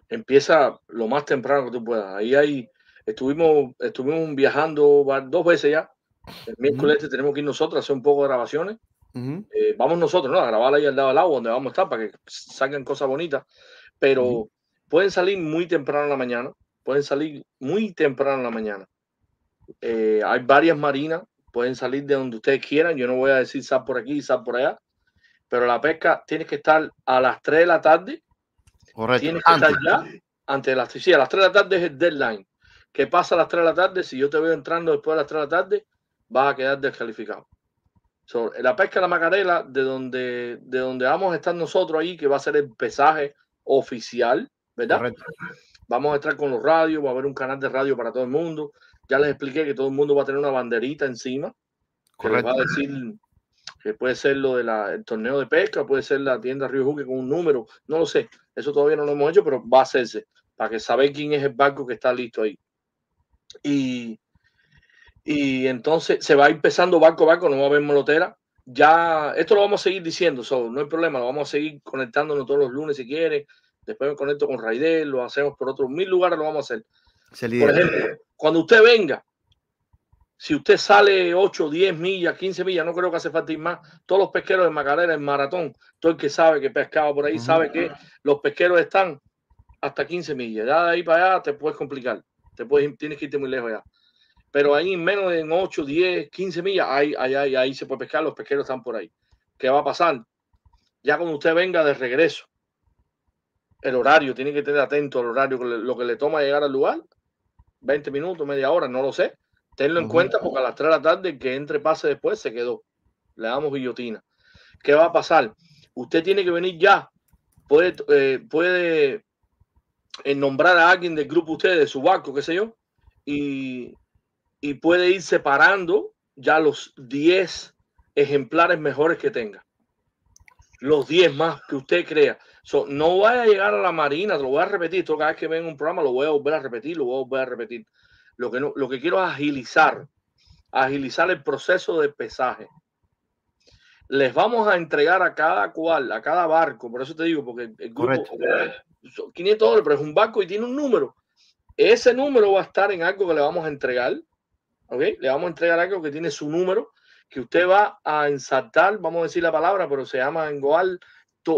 Empieza lo más temprano que tú puedas. Ahí hay, estuvimos, estuvimos viajando dos veces ya. El miércoles este tenemos que ir nosotros a hacer un poco de grabaciones. Eh, vamos nosotros, ¿no? A grabar ahí al lado del agua donde vamos a estar para que saquen cosas bonitas. Pero pueden salir muy temprano en la mañana. Pueden salir muy temprano en la mañana. Eh, hay varias marinas. Pueden salir de donde ustedes quieran. Yo no voy a decir sal por aquí sal por allá pero la pesca tiene que estar a las 3 de la tarde. Correcto. Tienes que estar ya antes de las sí, a las 3 de la tarde es el deadline. ¿Qué pasa a las 3 de la tarde? Si yo te veo entrando después de las 3 de la tarde, vas a quedar descalificado. la pesca de la macarela, de donde, de donde vamos a estar nosotros ahí, que va a ser el pesaje oficial, ¿verdad? Vamos a estar con los radios, va a haber un canal de radio para todo el mundo. Ya les expliqué que todo el mundo va a tener una banderita encima. Correcto. va a decir que puede ser lo del torneo de pesca, puede ser la tienda Río Juque con un número, no lo sé, eso todavía no lo hemos hecho, pero va a hacerse, para que sabe quién es el banco que está listo ahí. Y, entonces se va a ir pesando barco a barco, no va a haber molotera. Ya, esto lo vamos a seguir diciendo, no hay problema, lo vamos a seguir conectándonos todos los lunes si quiere. Después me conecto con Raidel, lo hacemos por otros mil lugares, lo vamos a hacer. Por ejemplo, cuando usted venga, si usted sale 8, 10 millas, 15 millas, no creo que hace falta ir más. Todos los pesqueros de Macarena, en maratón, todo el que sabe que pescaba por ahí, sabe que los pesqueros están hasta 15 millas. Ya de ahí para allá te puedes complicar. Te puedes, tienes que irte muy lejos ya. Pero ahí en menos de 8, 10, 15 millas, ahí, ahí, ahí, ahí se puede pescar. Los pesqueros están por ahí. ¿Qué va a pasar? Ya cuando usted venga de regreso, el horario, tiene que tener atento al horario, lo que le toma llegar al lugar. 20 minutos, media hora, no lo sé. Tenlo en cuenta porque a las 3 de la tarde, que entre pase después se quedó. Le damos guillotina. ¿Qué va a pasar? Usted tiene que venir ya. Puede, eh, puede eh, nombrar a alguien del grupo usted, de su barco, qué sé yo, y, y puede ir separando ya los 10 ejemplares mejores que tenga. Los 10 más que usted crea. no vaya a llegar a la Marina, lo voy a repetir. Todo cada vez que ven un programa lo voy a volver a repetir, lo voy a volver a repetir. Lo que, lo que quiero es agilizar, agilizar el proceso de pesaje. Les vamos a entregar a cada cual, a cada barco, por eso te digo, porque el, grupo, 500 dólares, pero es un barco y tiene un número. Ese número va a estar en algo que le vamos a entregar, ¿ok? Le vamos a entregar algo que tiene su número, que usted va a ensartar, vamos a decir la palabra, pero se llama en Goal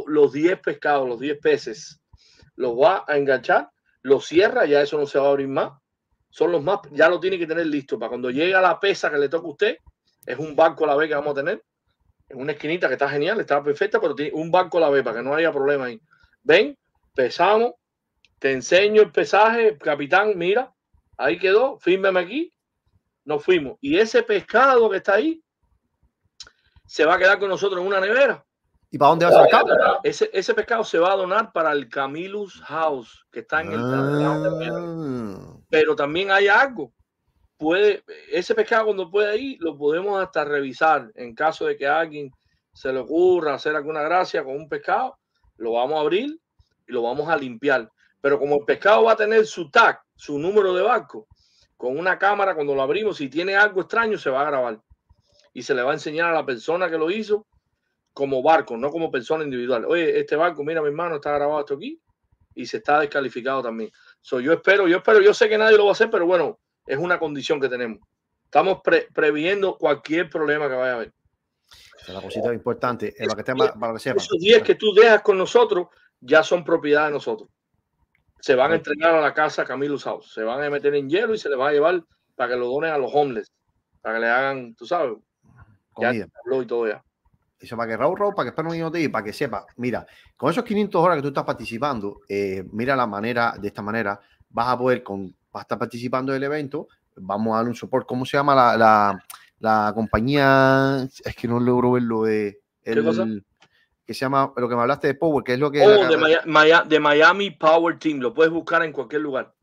los 10 pescados, los 10 peces. Los va a enganchar, los cierra, ya eso no se va a abrir más son los más, ya lo tiene que tener listo para cuando llega la pesa que le toca a usted, es un banco a la vez que vamos a tener, en una esquinita que está genial, está perfecta, pero tiene un banco a la vez para que no haya problema ahí. Ven, pesamos, te enseño el pesaje, capitán, mira, ahí quedó, fírmeme aquí, nos fuimos. Y ese pescado que está ahí se va a quedar con nosotros en una nevera ¿Y para dónde va ese ah, pescado? Ese, pescado se va a donar para el Camilus House, que está en el ah. Pero también hay algo. Puede, ese pescado cuando puede ir, lo podemos hasta revisar. En caso de que alguien se le ocurra hacer alguna gracia con un pescado, lo vamos a abrir y lo vamos a limpiar. Pero como el pescado va a tener su tag, su número de barco, con una cámara cuando lo abrimos, si tiene algo extraño, se va a grabar. Y se le va a enseñar a la persona que lo hizo como barco, no como persona individual. Oye, este barco, mira mi hermano, está grabado esto aquí y se está descalificado también. So, yo espero, yo espero, yo sé que nadie lo va a hacer, pero bueno, es una condición que tenemos. Estamos previendo cualquier problema que vaya a haber. es la cosita importante. Es, eh, que esos días que tú dejas con nosotros ya son propiedad de nosotros. Se van a entregar a la casa Camilo Saus. Se van a meter en hielo y se les va a llevar para que lo donen a los homeless. Para que le hagan, tú sabes, Comida. y todo ya para que Raúl Raúl, para que esperen un minuto y para que sepa, mira, con esos 500 horas que tú estás participando, eh, mira la manera, de esta manera, vas a poder, con, vas a estar participando del evento, vamos a dar un soporte. ¿Cómo se llama la, compañía? Es que no logro verlo. de el, ¿Qué cosa? Que se llama, lo que me hablaste de Power, que es lo que... Oh, de, Miami Power Team, lo puedes buscar en cualquier lugar.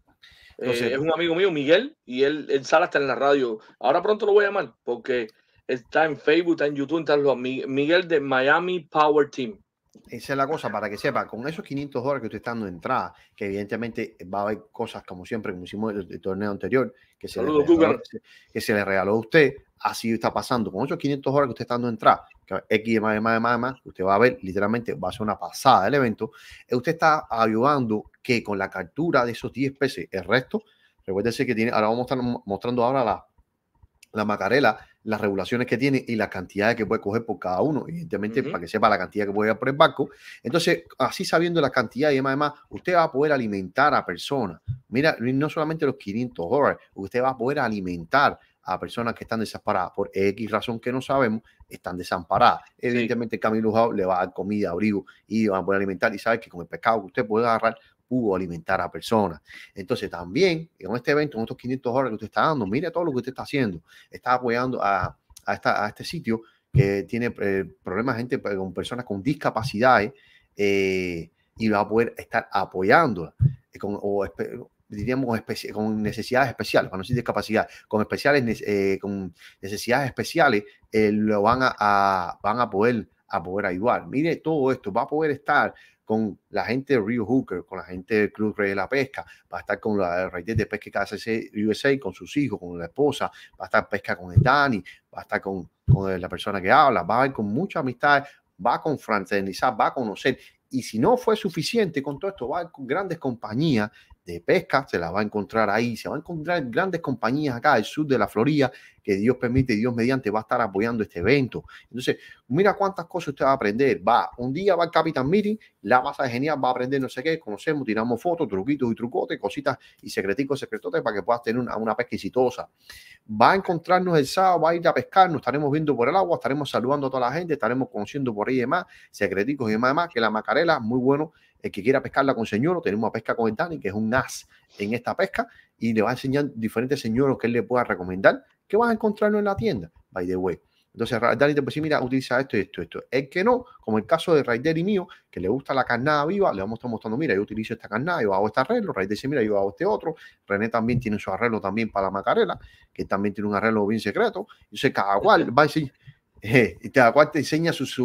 Eh, es un amigo mío, Miguel, y él, él, sale hasta en la radio. Ahora pronto lo voy a llamar porque está en Facebook, está en YouTube, está en los Miguel de Miami Power Team. Esa es la cosa, para que sepa, con esos 500 dólares que usted está dando de entrada, que evidentemente va a haber cosas como siempre, como hicimos el, torneo anterior, que se, le regaló, que, se le regaló a usted, así está pasando. Con esos 500 dólares que usted está dando de entrada, que X, más, más, más, más, usted va a ver, literalmente va a ser una pasada del evento. Eh, usted está ayudando que con la captura de esos 10 pesos, el resto, recuérdese que tiene, ahora vamos a estar mostrando ahora la, la macarela las regulaciones que tiene y la cantidad que puede coger por cada uno, evidentemente, para que sepa la cantidad que puede por el banco. Entonces, así sabiendo la cantidad y demás, además, usted va a poder alimentar a personas. Mira, no solamente los 500 dólares, usted va a poder alimentar a personas que están desamparadas por X razón que no sabemos, están desamparadas. Evidentemente, Camilo Jau le va a dar comida, abrigo y van a poder alimentar. Y sabe que con el pescado que usted puede agarrar, pudo alimentar a personas. Entonces, también en este evento, en estos 500 horas que usted está dando, mire todo lo que usted está haciendo. Está apoyando a, a, esta, a este sitio que tiene eh, problemas gente pues, con personas con discapacidades eh, y va a poder estar apoyando eh, con, o diríamos con necesidades especiales, para no discapacidad, con especiales con necesidades especiales lo van a, van a poder a poder ayudar. Mire todo esto, va a poder estar con la gente de Rio Hooker, con la gente del Club Rey de la Pesca, va a estar con la Rey de Pesca ese USA, con sus hijos, con la esposa, va a estar pesca con el Dani, va a estar con, con la persona que habla, va a ir con mucha amistad, va a confraternizar, va a conocer. Y si no fue suficiente con todo esto, va a ir con grandes compañías pesca, se la va a encontrar ahí, se va a encontrar grandes compañías acá del sur de la Florida que Dios permite, Dios mediante va a estar apoyando este evento. Entonces, mira cuántas cosas usted va a aprender. Va, un día va al Capitán Meeting, la masa de genial, va a aprender no sé qué, conocemos, tiramos fotos, truquitos y trucotes, cositas y secreticos, secretotes para que puedas tener una, una pesca exitosa. Va a encontrarnos el sábado, va a ir a pescar, nos estaremos viendo por el agua, estaremos saludando a toda la gente, estaremos conociendo por ahí y demás, secreticos y demás, demás que la macarela, muy bueno el que quiera pescarla con señuelo, tenemos una pesca con el Dani, que es un as en esta pesca, y le va a enseñar diferentes señuelos que él le pueda recomendar, que vas a encontrarlo en la tienda, by the way. Entonces, Dani te puede decir, mira, utiliza esto y esto, esto. El que no, como el caso de Raider y mío, que le gusta la carnada viva, le vamos a estar mostrando, mira, yo utilizo esta carnada, yo hago este arreglo, Raider dice, mira, yo hago este otro, René también tiene su arreglo también para la macarela, que también tiene un arreglo bien secreto. Entonces, cada este cual va a decir, eh, y te, cual te enseña sus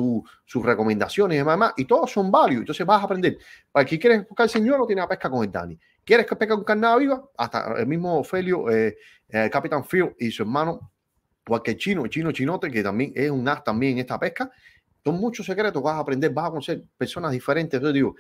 recomendaciones y demás, y todos son varios Entonces vas a aprender. Para quien quieres buscar el señor, no tiene la pesca con el Dani. ¿Quieres que pesca con carnada viva? Hasta el mismo Ofelio, eh, eh, Capitán Phil y su hermano, cualquier chino, chino chinote, que también es un as también en esta pesca. Son muchos secretos, vas a aprender, vas a conocer personas diferentes. Yo digo,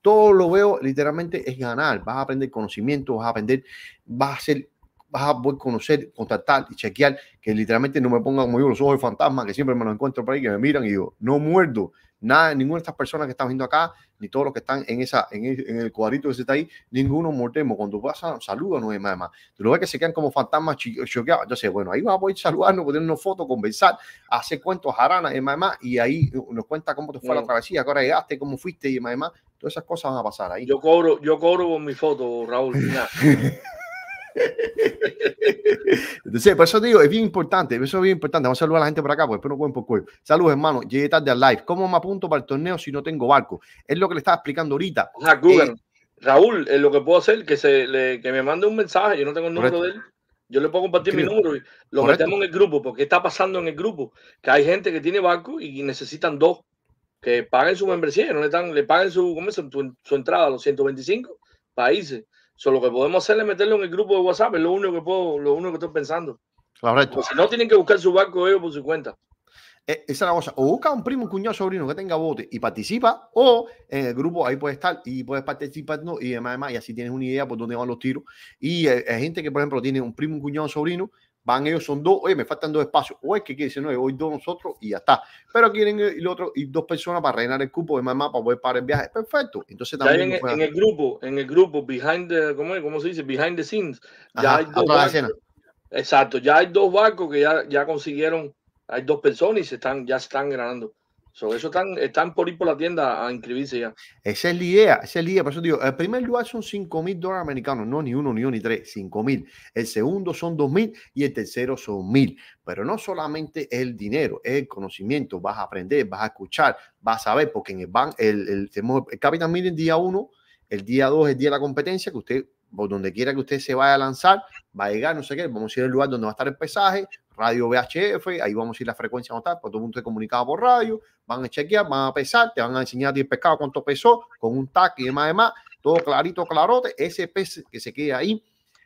todo lo veo literalmente es ganar, vas a aprender conocimiento, vas a aprender, vas a ser vas a poder conocer, contactar y chequear, que literalmente no me pongan como yo los ojos de fantasma, que siempre me los encuentro por ahí, que me miran y digo no muerdo nada, ninguna de estas personas que estamos viendo acá, ni todos los que están en, esa, en, el, cuadrito que se está ahí, ninguno mordemos. Cuando pasa, saludan no es más. Tú lo ves que se quedan como fantasmas yo sé, bueno, ahí vamos a poder saludarnos, una foto, conversar, hacer cuentos, jaranas, y más y ahí nos cuenta cómo te fue la mm. travesía, cómo llegaste, cómo fuiste y más, todas esas cosas van a pasar ahí. Yo cobro, yo cobro con mi foto, Raúl. por eso digo, es bien importante, es bien importante. Vamos a saludar a la gente por acá, porque después no pueden por Saludos, hermano. Llegué tarde al live. ¿Cómo me apunto para el torneo si no tengo barco? Es lo que le estaba explicando ahorita. Google, eh, Raúl, lo que puedo hacer es que, me mande un mensaje. Yo no tengo el número de él. Yo le puedo compartir mi número y lo metemos en el grupo, porque está pasando en el grupo que hay gente que tiene barco y necesitan dos que paguen su membresía, no le, dan, le paguen su, su entrada, los 125 países Solo lo que podemos hacer es meterlo en el grupo de WhatsApp, es lo único que puedo, lo único que estoy pensando. si no, tienen que buscar su barco ellos por su cuenta. E, esa es la cosa. O busca un primo, un cuñado, sobrino que tenga bote y participa, o en el grupo ahí puedes estar y puedes participar ¿no? y demás, y así tienes una idea por dónde van los tiros. Y eh, hay gente que, por ejemplo, tiene un primo, un cuñado, sobrino Van ellos, son dos, oye, me faltan dos espacios, o es que quiere decir, no, hoy dos nosotros y ya está. Pero quieren el otro y dos personas para rellenar el cupo de mamá para poder parar el viaje. Perfecto. Entonces también. En, el grupo, en el grupo, behind the, ¿cómo, se dice? Behind the scenes. Ya Exacto, ya hay dos barcos que ya, ya consiguieron, hay dos personas y se están, ya se están ganando eso están, están por ir por la tienda a inscribirse ya. Esa es la idea, esa es la idea. Por eso digo, el primer lugar son 5 mil dólares americanos, no ni uno, ni uno, ni tres, 5 mil. El segundo son 2 mil y el tercero son mil. Pero no solamente el dinero, es el conocimiento. Vas a aprender, vas a escuchar, vas a saber porque en el ban, el, el, tenemos el día 1, el día 2 es día de la competencia, que usted, por donde quiera que usted se vaya a lanzar, va a llegar, no sé qué, vamos a ir al lugar donde va a estar el pesaje, radio VHF, ahí vamos a ir la frecuencia a notar, pues todo el mundo se comunicaba por radio, van a chequear, van a pesar, te van a enseñar 10 pescado, cuánto pesó, con un tac y demás, demás, todo clarito, clarote, ese pez que se quede ahí,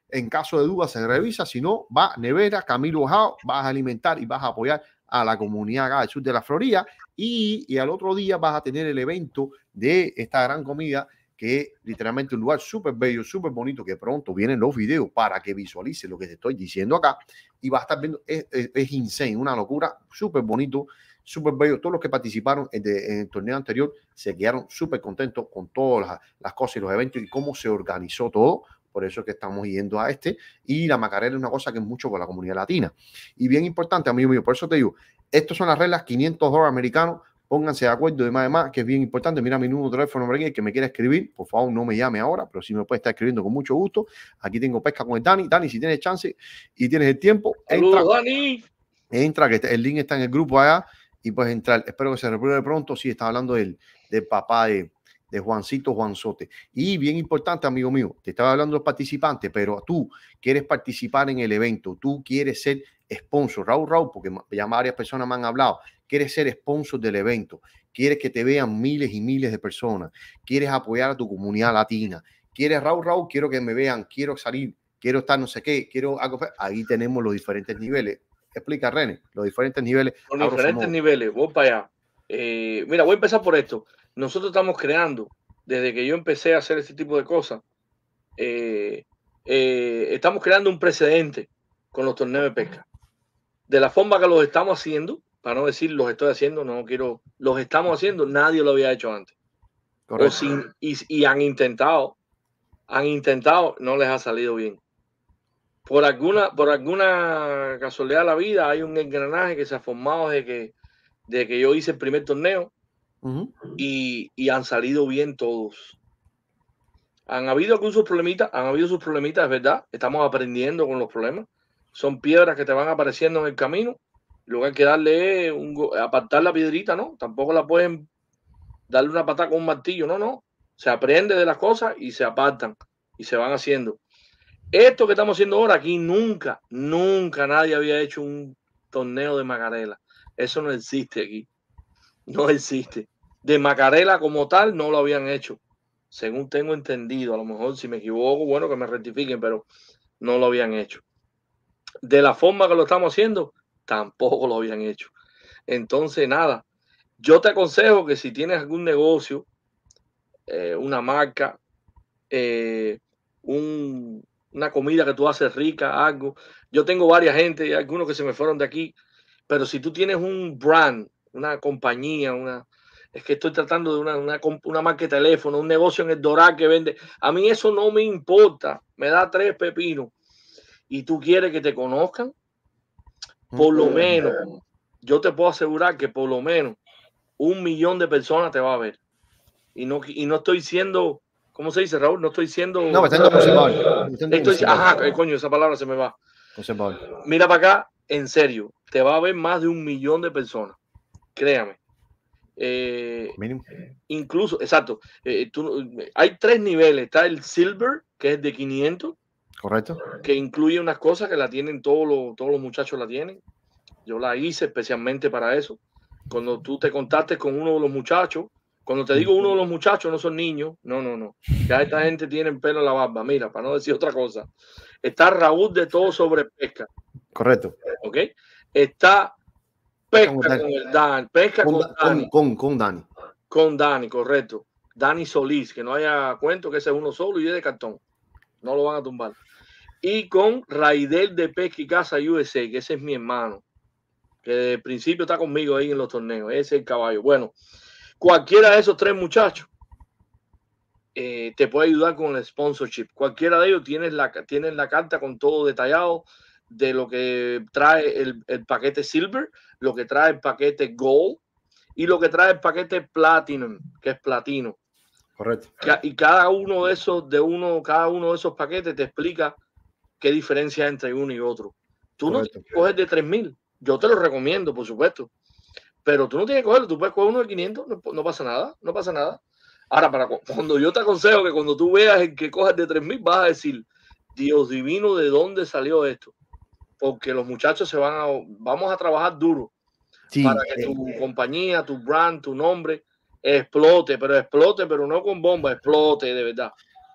en caso de duda se revisa, si no, va nevera, Camilo Jao, vas a alimentar y vas a apoyar a la comunidad acá del sur de la Florida y, y al otro día vas a tener el evento de esta gran comida que es literalmente un lugar súper bello, súper bonito, que pronto vienen los videos para que visualice lo que te estoy diciendo acá y va a estar viendo, es, es, insane, una locura, súper bonito, súper bello. Todos los que participaron en, el torneo anterior se quedaron súper contentos con todas las, cosas y los eventos y cómo se organizó todo. Por eso es que estamos yendo a este. Y la Macarena es una cosa que es mucho para la comunidad latina. Y bien importante, amigo mío, por eso te digo, estas son las reglas 500 dólares americanos pónganse de acuerdo de más, que es bien importante. Mira mi número de teléfono que me quiera escribir, por favor no me llame ahora, pero si me puede estar escribiendo con mucho gusto. Aquí tengo pesca con el Dani. Dani, si tienes chance y tienes el tiempo, entra. Dani! Entra, que el link está en el grupo allá y puedes entrar. Espero que se repruebe pronto. Sí, está hablando del, del papá de, Juancito Juanzote. Y bien importante, amigo mío, te estaba hablando los participantes, pero tú quieres participar en el evento, tú quieres ser sponsor, Raúl Raúl, porque ya varias personas me han hablado, quieres ser sponsor del evento, quieres que te vean miles y miles de personas, quieres apoyar a tu comunidad latina, quieres Raúl Raúl, quiero que me vean, quiero salir, quiero estar no sé qué, quiero algo, ahí tenemos los diferentes niveles. Explica, René, los diferentes niveles. Los diferentes niveles, voy para allá. Eh, mira, voy a empezar por esto. Nosotros estamos creando, desde que yo empecé a hacer este tipo de cosas, eh, eh, estamos creando un precedente con los torneos de pesca de la forma que los estamos haciendo, para no decir los estoy haciendo, no quiero, los estamos haciendo, nadie lo había hecho antes. O y, han intentado, han intentado, no les ha salido bien. Por alguna, por alguna casualidad de la vida hay un engranaje que se ha formado desde que, que yo hice el primer torneo y, y, han salido bien todos. Han habido algunos problemitas, han habido sus problemitas, es verdad, estamos aprendiendo con los problemas, son piedras que te van apareciendo en el camino. luego hay que darle un, apartar la piedrita, ¿no? Tampoco la pueden darle una patada con un martillo, no, no. Se aprende de las cosas y se apartan y se van haciendo. Esto que estamos haciendo ahora aquí, nunca, nunca nadie había hecho un torneo de Macarela. Eso no existe aquí. No existe. De Macarela como tal no lo habían hecho. Según tengo entendido, a lo mejor si me equivoco, bueno, que me rectifiquen, pero no lo habían hecho de la forma que lo estamos haciendo, tampoco lo habían hecho. Entonces, nada, yo te aconsejo que si tienes algún negocio, eh, una marca, eh, una comida que tú haces rica, algo, yo tengo varias gente, algunos que se me fueron de aquí, pero si tú tienes un brand, una compañía, una... Es que estoy tratando de una, una marca de teléfono, un negocio en el Doral que vende. A mí eso no me importa, me da tres pepinos y tú quieres que te conozcan, mm. por lo menos, yo te puedo asegurar que por lo menos un millón de personas te va a ver. Y no, y no estoy siendo, ¿cómo se dice, Raúl? No estoy siendo. No, me eh, estoy siendo estoy, Ajá, eh, coño, esa palabra se me va. Mira para acá, en serio, te va a ver más de un millón de personas. Créame. Eh, incluso, exacto. hay tres niveles: está el Silver, que es de 500, Correcto. Que incluye unas cosas que la tienen todos los, todos los muchachos, la tienen. Yo la hice especialmente para eso. Cuando tú te contactes con uno de los muchachos, cuando te digo uno de los muchachos, no son niños, no, no, no. Ya esta gente tiene pelo en la barba, mira, para no decir otra cosa. Está Raúl de todo sobre pesca. Correcto. ¿Ok? Está pesca con, el Dani, pesca con, Con, con, Dani. Con Dani, correcto. Dani Solís, que no haya cuento que ese es uno solo y es de cartón. No lo van a tumbar y con Raidel de Pesca y Casa USA, que ese es mi hermano, que desde el principio está conmigo ahí en los torneos, ese es el caballo. Bueno, cualquiera de esos tres muchachos eh, te puede ayudar con el sponsorship. Cualquiera de ellos tienes la, la carta con todo detallado de lo que trae el, el paquete Silver, lo que trae el paquete Gold y lo que trae el paquete Platinum, que es platino. Correcto. Y cada uno de esos, de uno, cada uno de esos paquetes te explica qué diferencia hay entre uno y otro. Tú no tienes que coger de 3000. Yo te lo recomiendo, por supuesto. Pero tú no tienes que cogerlo. Tú puedes coger uno de 500. No, pasa nada. No pasa nada. Ahora, cuando yo te aconsejo que cuando tú veas el que cojas de 3000, vas a decir, Dios divino, ¿de dónde salió esto? Porque los muchachos se van a. Vamos a trabajar duro. para que tu compañía, tu brand, tu nombre explote, pero explote, pero no con bomba, explote de verdad.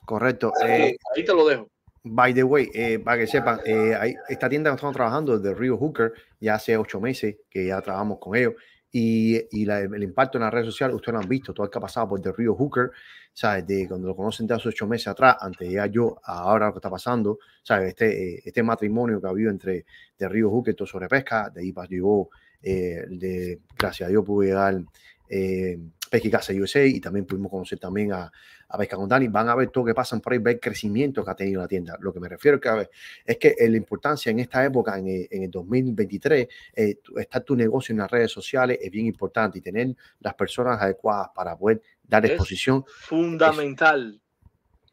Correcto. ahí eh, te lo dejo by the way, eh, para que sepan, eh, esta tienda que estamos trabajando desde Río Rio Hooker, ya hace ocho meses que ya trabajamos con ellos. Y, el impacto en las redes sociales, ustedes lo han visto, todo el que ha pasado por The Rio Hooker, ¿sabes? De cuando lo conocen de hace ocho meses atrás, antes ya yo, ahora lo que está pasando, ¿sabes? Este, eh, este, matrimonio que ha habido entre The Rio Hooker, todo sobre pesca, de ahí llegó, eh, de, gracias a Dios pude llegar Pesca y USA y también pudimos conocer también a, a Pesca con Dani. Van a ver todo que pasan por ahí, ver el crecimiento que ha tenido la tienda. Lo que me refiero que, es que la importancia en esta época, en el, 2023, eh, estar tu negocio en las redes sociales es bien importante y tener las personas adecuadas para poder dar exposición. Fundamental.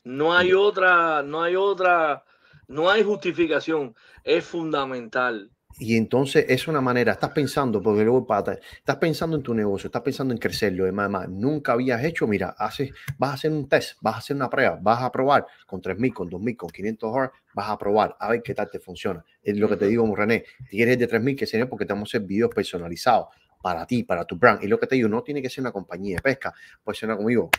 no hay otra, no hay otra, no hay justificación. Es fundamental. Y entonces es una manera, estás pensando, porque luego estás pensando en tu negocio, estás pensando en crecerlo, además, nunca habías hecho, mira, haces, vas a hacer un test, vas a hacer una prueba, vas a probar con 3.000, con 2.000, con 500 horas, vas a probar, a ver qué tal te funciona. Es lo que te digo, René, tienes de 3.000 que sería? porque te vamos a hacer videos personalizados para ti, para tu brand. Y lo que te digo, no tiene que ser una compañía de pesca, puede ser una, conmigo,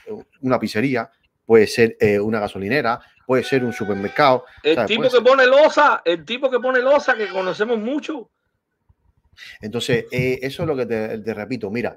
una pizzería, puede ser eh, una gasolinera, puede ser un supermercado. El tipo que pone losa, el tipo que pone losa, que conocemos mucho. Entonces, eh, eso es lo que te, repito. Mira,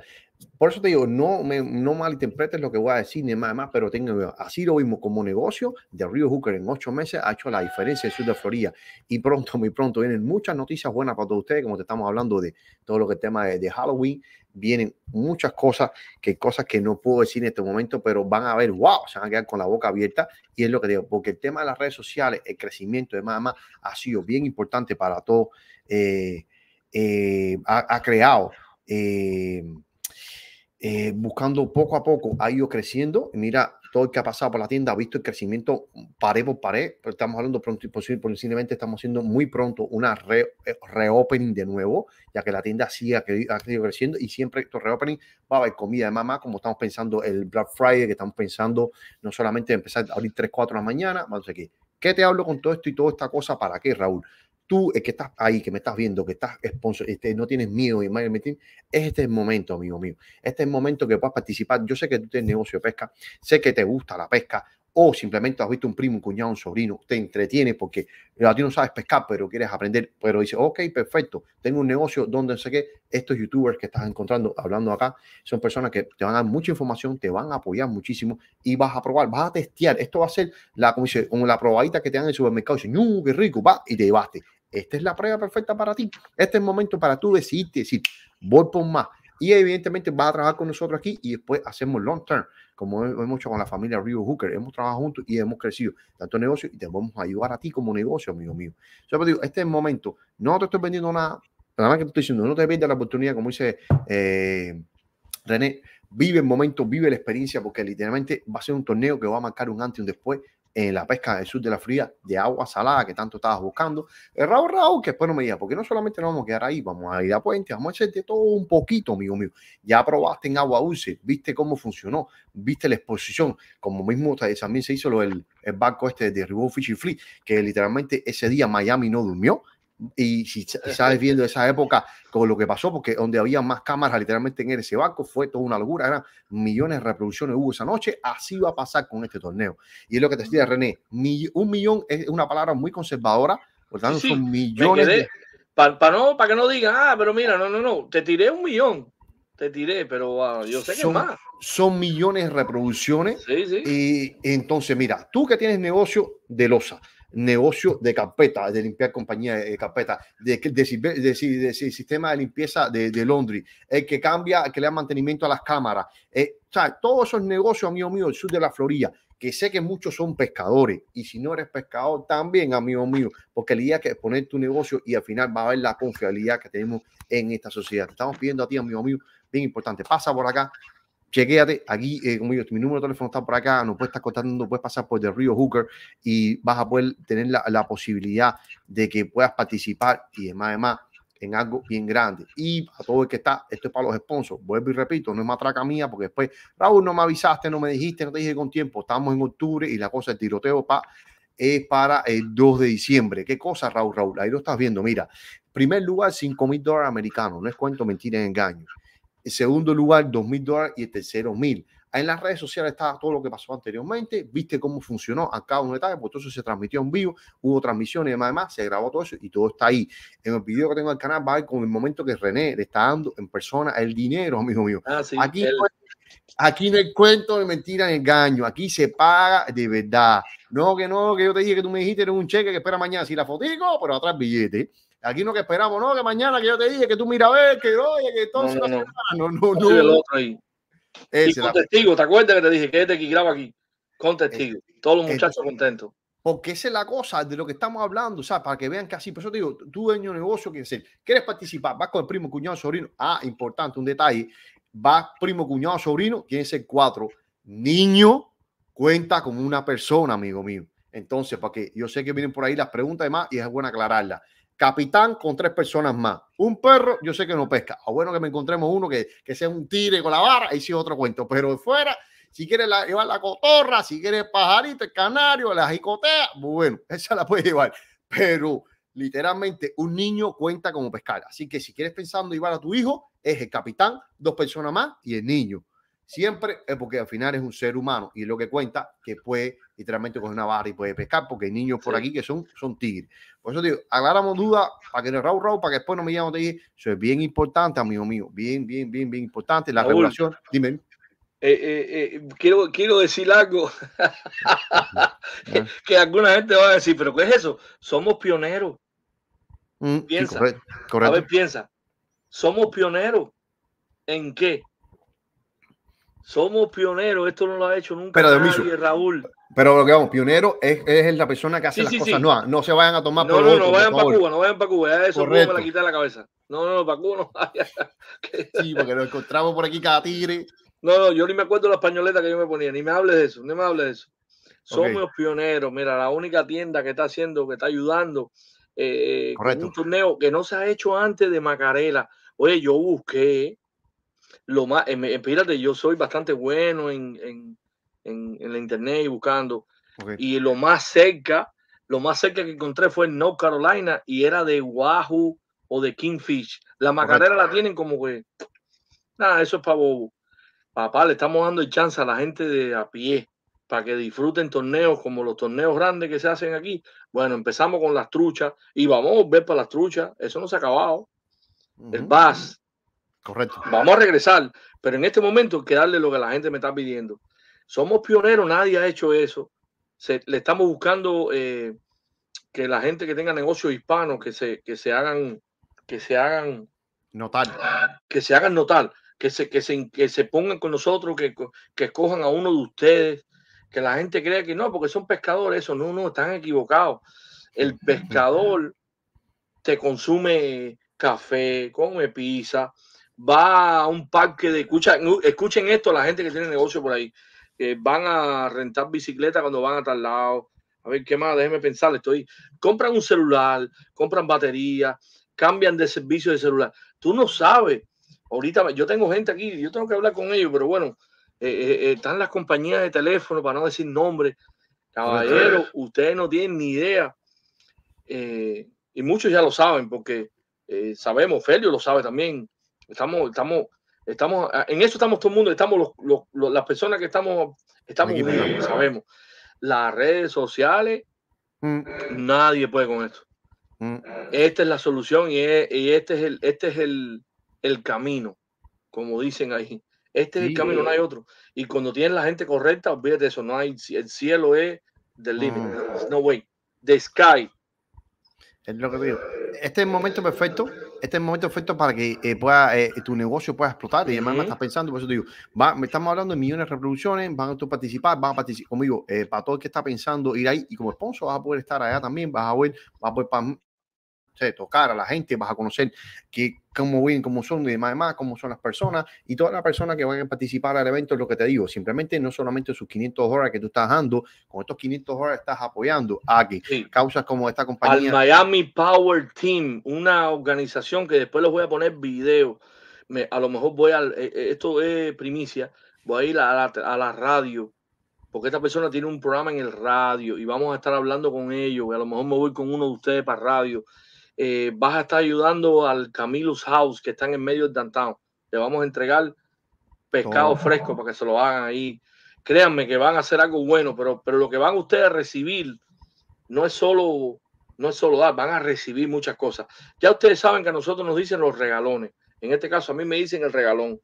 por eso te digo, no, no malinterpretes lo que voy a decir ni más, más pero tengo Así lo mismo como negocio de Río Hooker en ocho meses ha hecho la diferencia en Sur de Florida. Y pronto, muy pronto, vienen muchas noticias buenas para todos ustedes, como te estamos hablando de todo lo que es tema de Halloween, vienen muchas cosas, que cosas que no puedo decir en este momento, pero van a ver, wow, se van a quedar con la boca abierta. Y es lo que digo, porque el tema de las redes sociales, el crecimiento de más ha sido bien importante para todo. Eh, eh, ha, creado, eh, buscando poco a poco, ha ido creciendo. Mira, todo el que ha pasado por la tienda ha visto el crecimiento pared por pared, pero estamos hablando pronto, y posiblemente estamos haciendo muy pronto una eh, reopening de nuevo, ya que la tienda sigue creciendo y siempre estos reopening va a haber comida de mamá, como estamos pensando el Black Friday, que estamos pensando no solamente empezar a abrir 3, 4 de la mañana, más no sé qué. ¿Qué te hablo con todo esto y toda esta cosa? ¿Para qué, Raúl? tú el eh, que estás ahí, que me estás viendo, que estás sponsor, este, no tienes miedo y este es este el momento, amigo mío. Este es el momento que puedas participar. Yo sé que tú tienes negocio de pesca, sé que te gusta la pesca, o simplemente has visto un primo, un cuñado, un sobrino, te entretiene porque a ti no sabes pescar, pero quieres aprender, pero dice ok, perfecto, tengo un negocio donde sé que estos youtubers que estás encontrando, hablando acá, son personas que te van a dar mucha información, te van a apoyar muchísimo y vas a probar, vas a testear. Esto va a ser la, como dice, la probadita que te dan en el supermercado. Dices, ¡uh, qué rico! Va y te llevaste. Esta es la prueba perfecta para ti. Este es el momento para tú decidirte, decir, voy por más. Y evidentemente va a trabajar con nosotros aquí y después hacemos long term, como hemos hecho con la familia Rio Hooker. Hemos trabajado juntos y hemos crecido tanto negocio y te vamos a ayudar a ti como negocio, amigo mío. Yo te pues digo, este es el momento. No te estoy vendiendo nada, nada más que te estoy diciendo, no te pierdas la oportunidad, como dice eh, René. Vive el momento, vive la experiencia, porque literalmente va a ser un torneo que va a marcar un antes y un después en la pesca del sur de la fría de agua salada que tanto estabas buscando. El rabo rabo que después no me diga, porque no solamente nos vamos a quedar ahí, vamos a ir a puente, vamos a de todo un poquito, amigo mío. Ya probaste en agua dulce, viste cómo funcionó, viste la exposición, como mismo también se hizo lo del el barco este de River and free que literalmente ese día Miami no durmió, y si sabes viendo esa época con lo que pasó, porque donde había más cámaras literalmente en ese barco, fue toda una locura, eran millones de reproducciones hubo esa noche, así va a pasar con este torneo. Y es lo que te decía René, un millón es una palabra muy conservadora, por tanto son millones de... Para no, que no digan, ah, pero mira, no, no, no, te tiré un millón, te tiré, pero ah, yo sé que más. Son millones de reproducciones. Y entonces, mira, tú que tienes negocio de losa, negocio de carpeta, de limpiar compañía de eh, carpeta, de, de, de, sistema de limpieza de, Londres, el que cambia, que le da mantenimiento a las cámaras. Eh, o sea, todos esos negocios, amigo mío, el sur de la Florida, que sé que muchos son pescadores, y si no eres pescador, también, amigo mío, porque el día que poner tu negocio y al final va a haber la confiabilidad que tenemos en esta sociedad. Te estamos pidiendo a ti, amigo mío, bien importante. Pasa por acá, chequéate, aquí, eh, como digo, mi número de teléfono está por acá, no puedes estar contando, puedes pasar por el Río Hooker y vas a poder tener la, posibilidad de que puedas participar y demás, demás en algo bien grande. Y a todo el que está, esto es para los sponsors. Vuelvo y repito, no es matraca mía, porque después, Raúl, no me avisaste, no me dijiste, no te dije con tiempo. Estamos en octubre y la cosa, el tiroteo pa, es para el 2 de diciembre. ¿Qué cosa, Raúl? Raúl, ahí lo estás viendo. Mira, primer lugar, 5 mil dólares americanos. No es cuento, mentira, engaños en segundo lugar, 2.000 dólares y en tercero, 1.000. En las redes sociales estaba todo lo que pasó anteriormente, viste cómo funcionó a cada uno de detalles, porque todo eso se transmitió en vivo, hubo transmisiones y demás, se grabó todo eso y todo está ahí. En el video que tengo el canal va a ir con el momento que René le está dando en persona el dinero, amigo mío. Ah, aquí, aquí no hay cuento de mentira ni engaño, aquí se paga de verdad. No, que no, que yo te dije que tú me dijiste, era un cheque que espera mañana, si la fotico, pero atrás billete. Aquí no que esperamos, no, que mañana que yo te dije, que tú mira a ver, que oye, que entonces no, no, no, no, no, Y con testigo, ¿te acuerdas que te dije que este que graba aquí? Con eh, testigo. Todos los eh, muchachos contentos. Porque esa es la cosa de lo que estamos hablando, o sea, para que vean que así, por eso te digo, tú dueño de negocio, quieres participar, vas con el primo, cuñado, sobrino. Ah, importante, un detalle, Va primo, cuñado, sobrino, es ser cuatro. Niño cuenta como una persona, amigo mío. Entonces, para que yo sé que vienen por ahí las preguntas y más, y es bueno aclararlas capitán con tres personas más. Un perro, yo sé que no pesca. O ah, bueno que me encontremos uno que, que sea un tire con la barra, ahí sí otro cuento. Pero fuera, si quieres llevar la cotorra, si quieres el pajarito, el canario, la jicotea, bueno, esa la puedes llevar. Pero literalmente un niño cuenta como pescar. Así que si quieres pensando llevar a tu hijo, es el capitán, dos personas más y el niño. Siempre es eh, porque al final es un ser humano y lo que cuenta que puede literalmente coger una barra y puede pescar, porque hay niños por aquí que son, son tigres. Por eso digo, aclaramos dudas para que no rau, rau, para que después no me llamen Eso es bien importante, amigo mío. Bien, bien, bien, bien importante. La regulación, dime. Eh, eh, quiero, decir algo ah. que, alguna gente va a decir, pero ¿qué es eso? Somos pioneros. Mm, piensa, a ver, piensa, somos pioneros en qué? Somos pioneros, esto no lo ha hecho nunca pero nadie, miso. Raúl. Pero lo que vamos, pionero es, es la persona que hace las cosas nuevas. No, no se vayan a tomar no, por No, no, vayan para Cuba, no vayan para Cuba, eso me la quita de la cabeza. No, no, para Cuba no sí, porque nos encontramos por aquí cada tigre. No, no, yo ni me acuerdo la españoleta que yo me ponía, ni me hables de eso, ni me hables de eso. Somos pioneros, mira, la única tienda que está haciendo, que está ayudando, eh, eh un torneo que no se ha hecho antes de Macarela. Oye, yo busqué, lo más, espérate, em, em, yo soy bastante bueno en, la internet y buscando. Y lo más cerca, lo más cerca que encontré fue en North Carolina y era de Wahoo o de Kingfish. La macarena la tienen como que, nada, eso es para bobo. Papá, le estamos dando chance a la gente de a pie para que disfruten torneos como los torneos grandes que se hacen aquí. Bueno, empezamos con las truchas y vamos a volver para las truchas. Eso no se ha acabado. El Bass Correcto. Vamos a regresar, pero en este momento hay que darle lo que la gente me está pidiendo. Somos pioneros, nadie ha hecho eso. le estamos buscando eh, que la gente que tenga negocios hispanos, que se, que se hagan, que se hagan notar. Que se hagan notar, que se, que que se pongan con nosotros, que, que escojan a uno de ustedes, que la gente crea que no, porque son pescadores, eso no, no, están equivocados. El pescador te consume café, come pizza, va a un parque de escucha, escuchen esto la gente que tiene negocio por ahí. van a rentar bicicleta cuando van a tal lado. A ver, ¿qué más? Déjeme pensar, estoy. Compran un celular, compran batería, cambian de servicio de celular. Tú no sabes. Ahorita yo tengo gente aquí, yo tengo que hablar con ellos, pero bueno, eh, eh, eh, están las compañías de teléfono, para no decir nombre. Caballero, ustedes no tienen ni idea. y muchos ya lo saben, porque sabemos, Felio lo sabe también, Estamos, estamos, estamos, ah, en eso estamos todo el mundo, estamos los, las personas que estamos, estamos y sabemos. Las redes sociales, mm. nadie puede con esto. Mm. Esta es la solución y, este es el, este es el, el camino, como dicen ahí. Este es el camino, no hay otro. Y cuando tienes la gente correcta, olvídate eso. No hay, el cielo es del límite. Mm. No way. The sky es lo que te digo. Este es el momento perfecto. Este es el momento perfecto para que eh, pueda, eh, tu negocio pueda explotar. Y además me estás pensando, por eso te digo, me estamos hablando de millones de reproducciones, van a tú participar, van a participar conmigo. Eh, para todo el que está pensando ir ahí y como sponsor vas a poder estar allá también, vas a ver, vas a poder tocar a la gente, vas a conocer que, cómo viven, cómo son y demás, cómo son las personas y todas las personas que van a participar al evento lo que te digo, simplemente no solamente sus 500 horas que tú estás dando, con estos 500 horas estás apoyando aquí, causas como esta compañía. Al Miami Power Team, una organización que después les voy a poner video, a lo mejor voy al, eh, eh, esto es primicia, voy a ir a la, radio porque esta persona tiene un programa en el radio y vamos a estar hablando con ellos. Y a lo mejor me voy con uno de ustedes para radio eh, vas a estar ayudando al Camilo's House que están en medio del downtown. Le vamos a entregar pescado fresco para que se lo hagan ahí. Créanme que van a hacer algo bueno, pero, pero lo que van ustedes a recibir no es solo no es solo dar, van a recibir muchas cosas. Ya ustedes saben que a nosotros nos dicen los regalones. En este caso, a mí me dicen el regalón.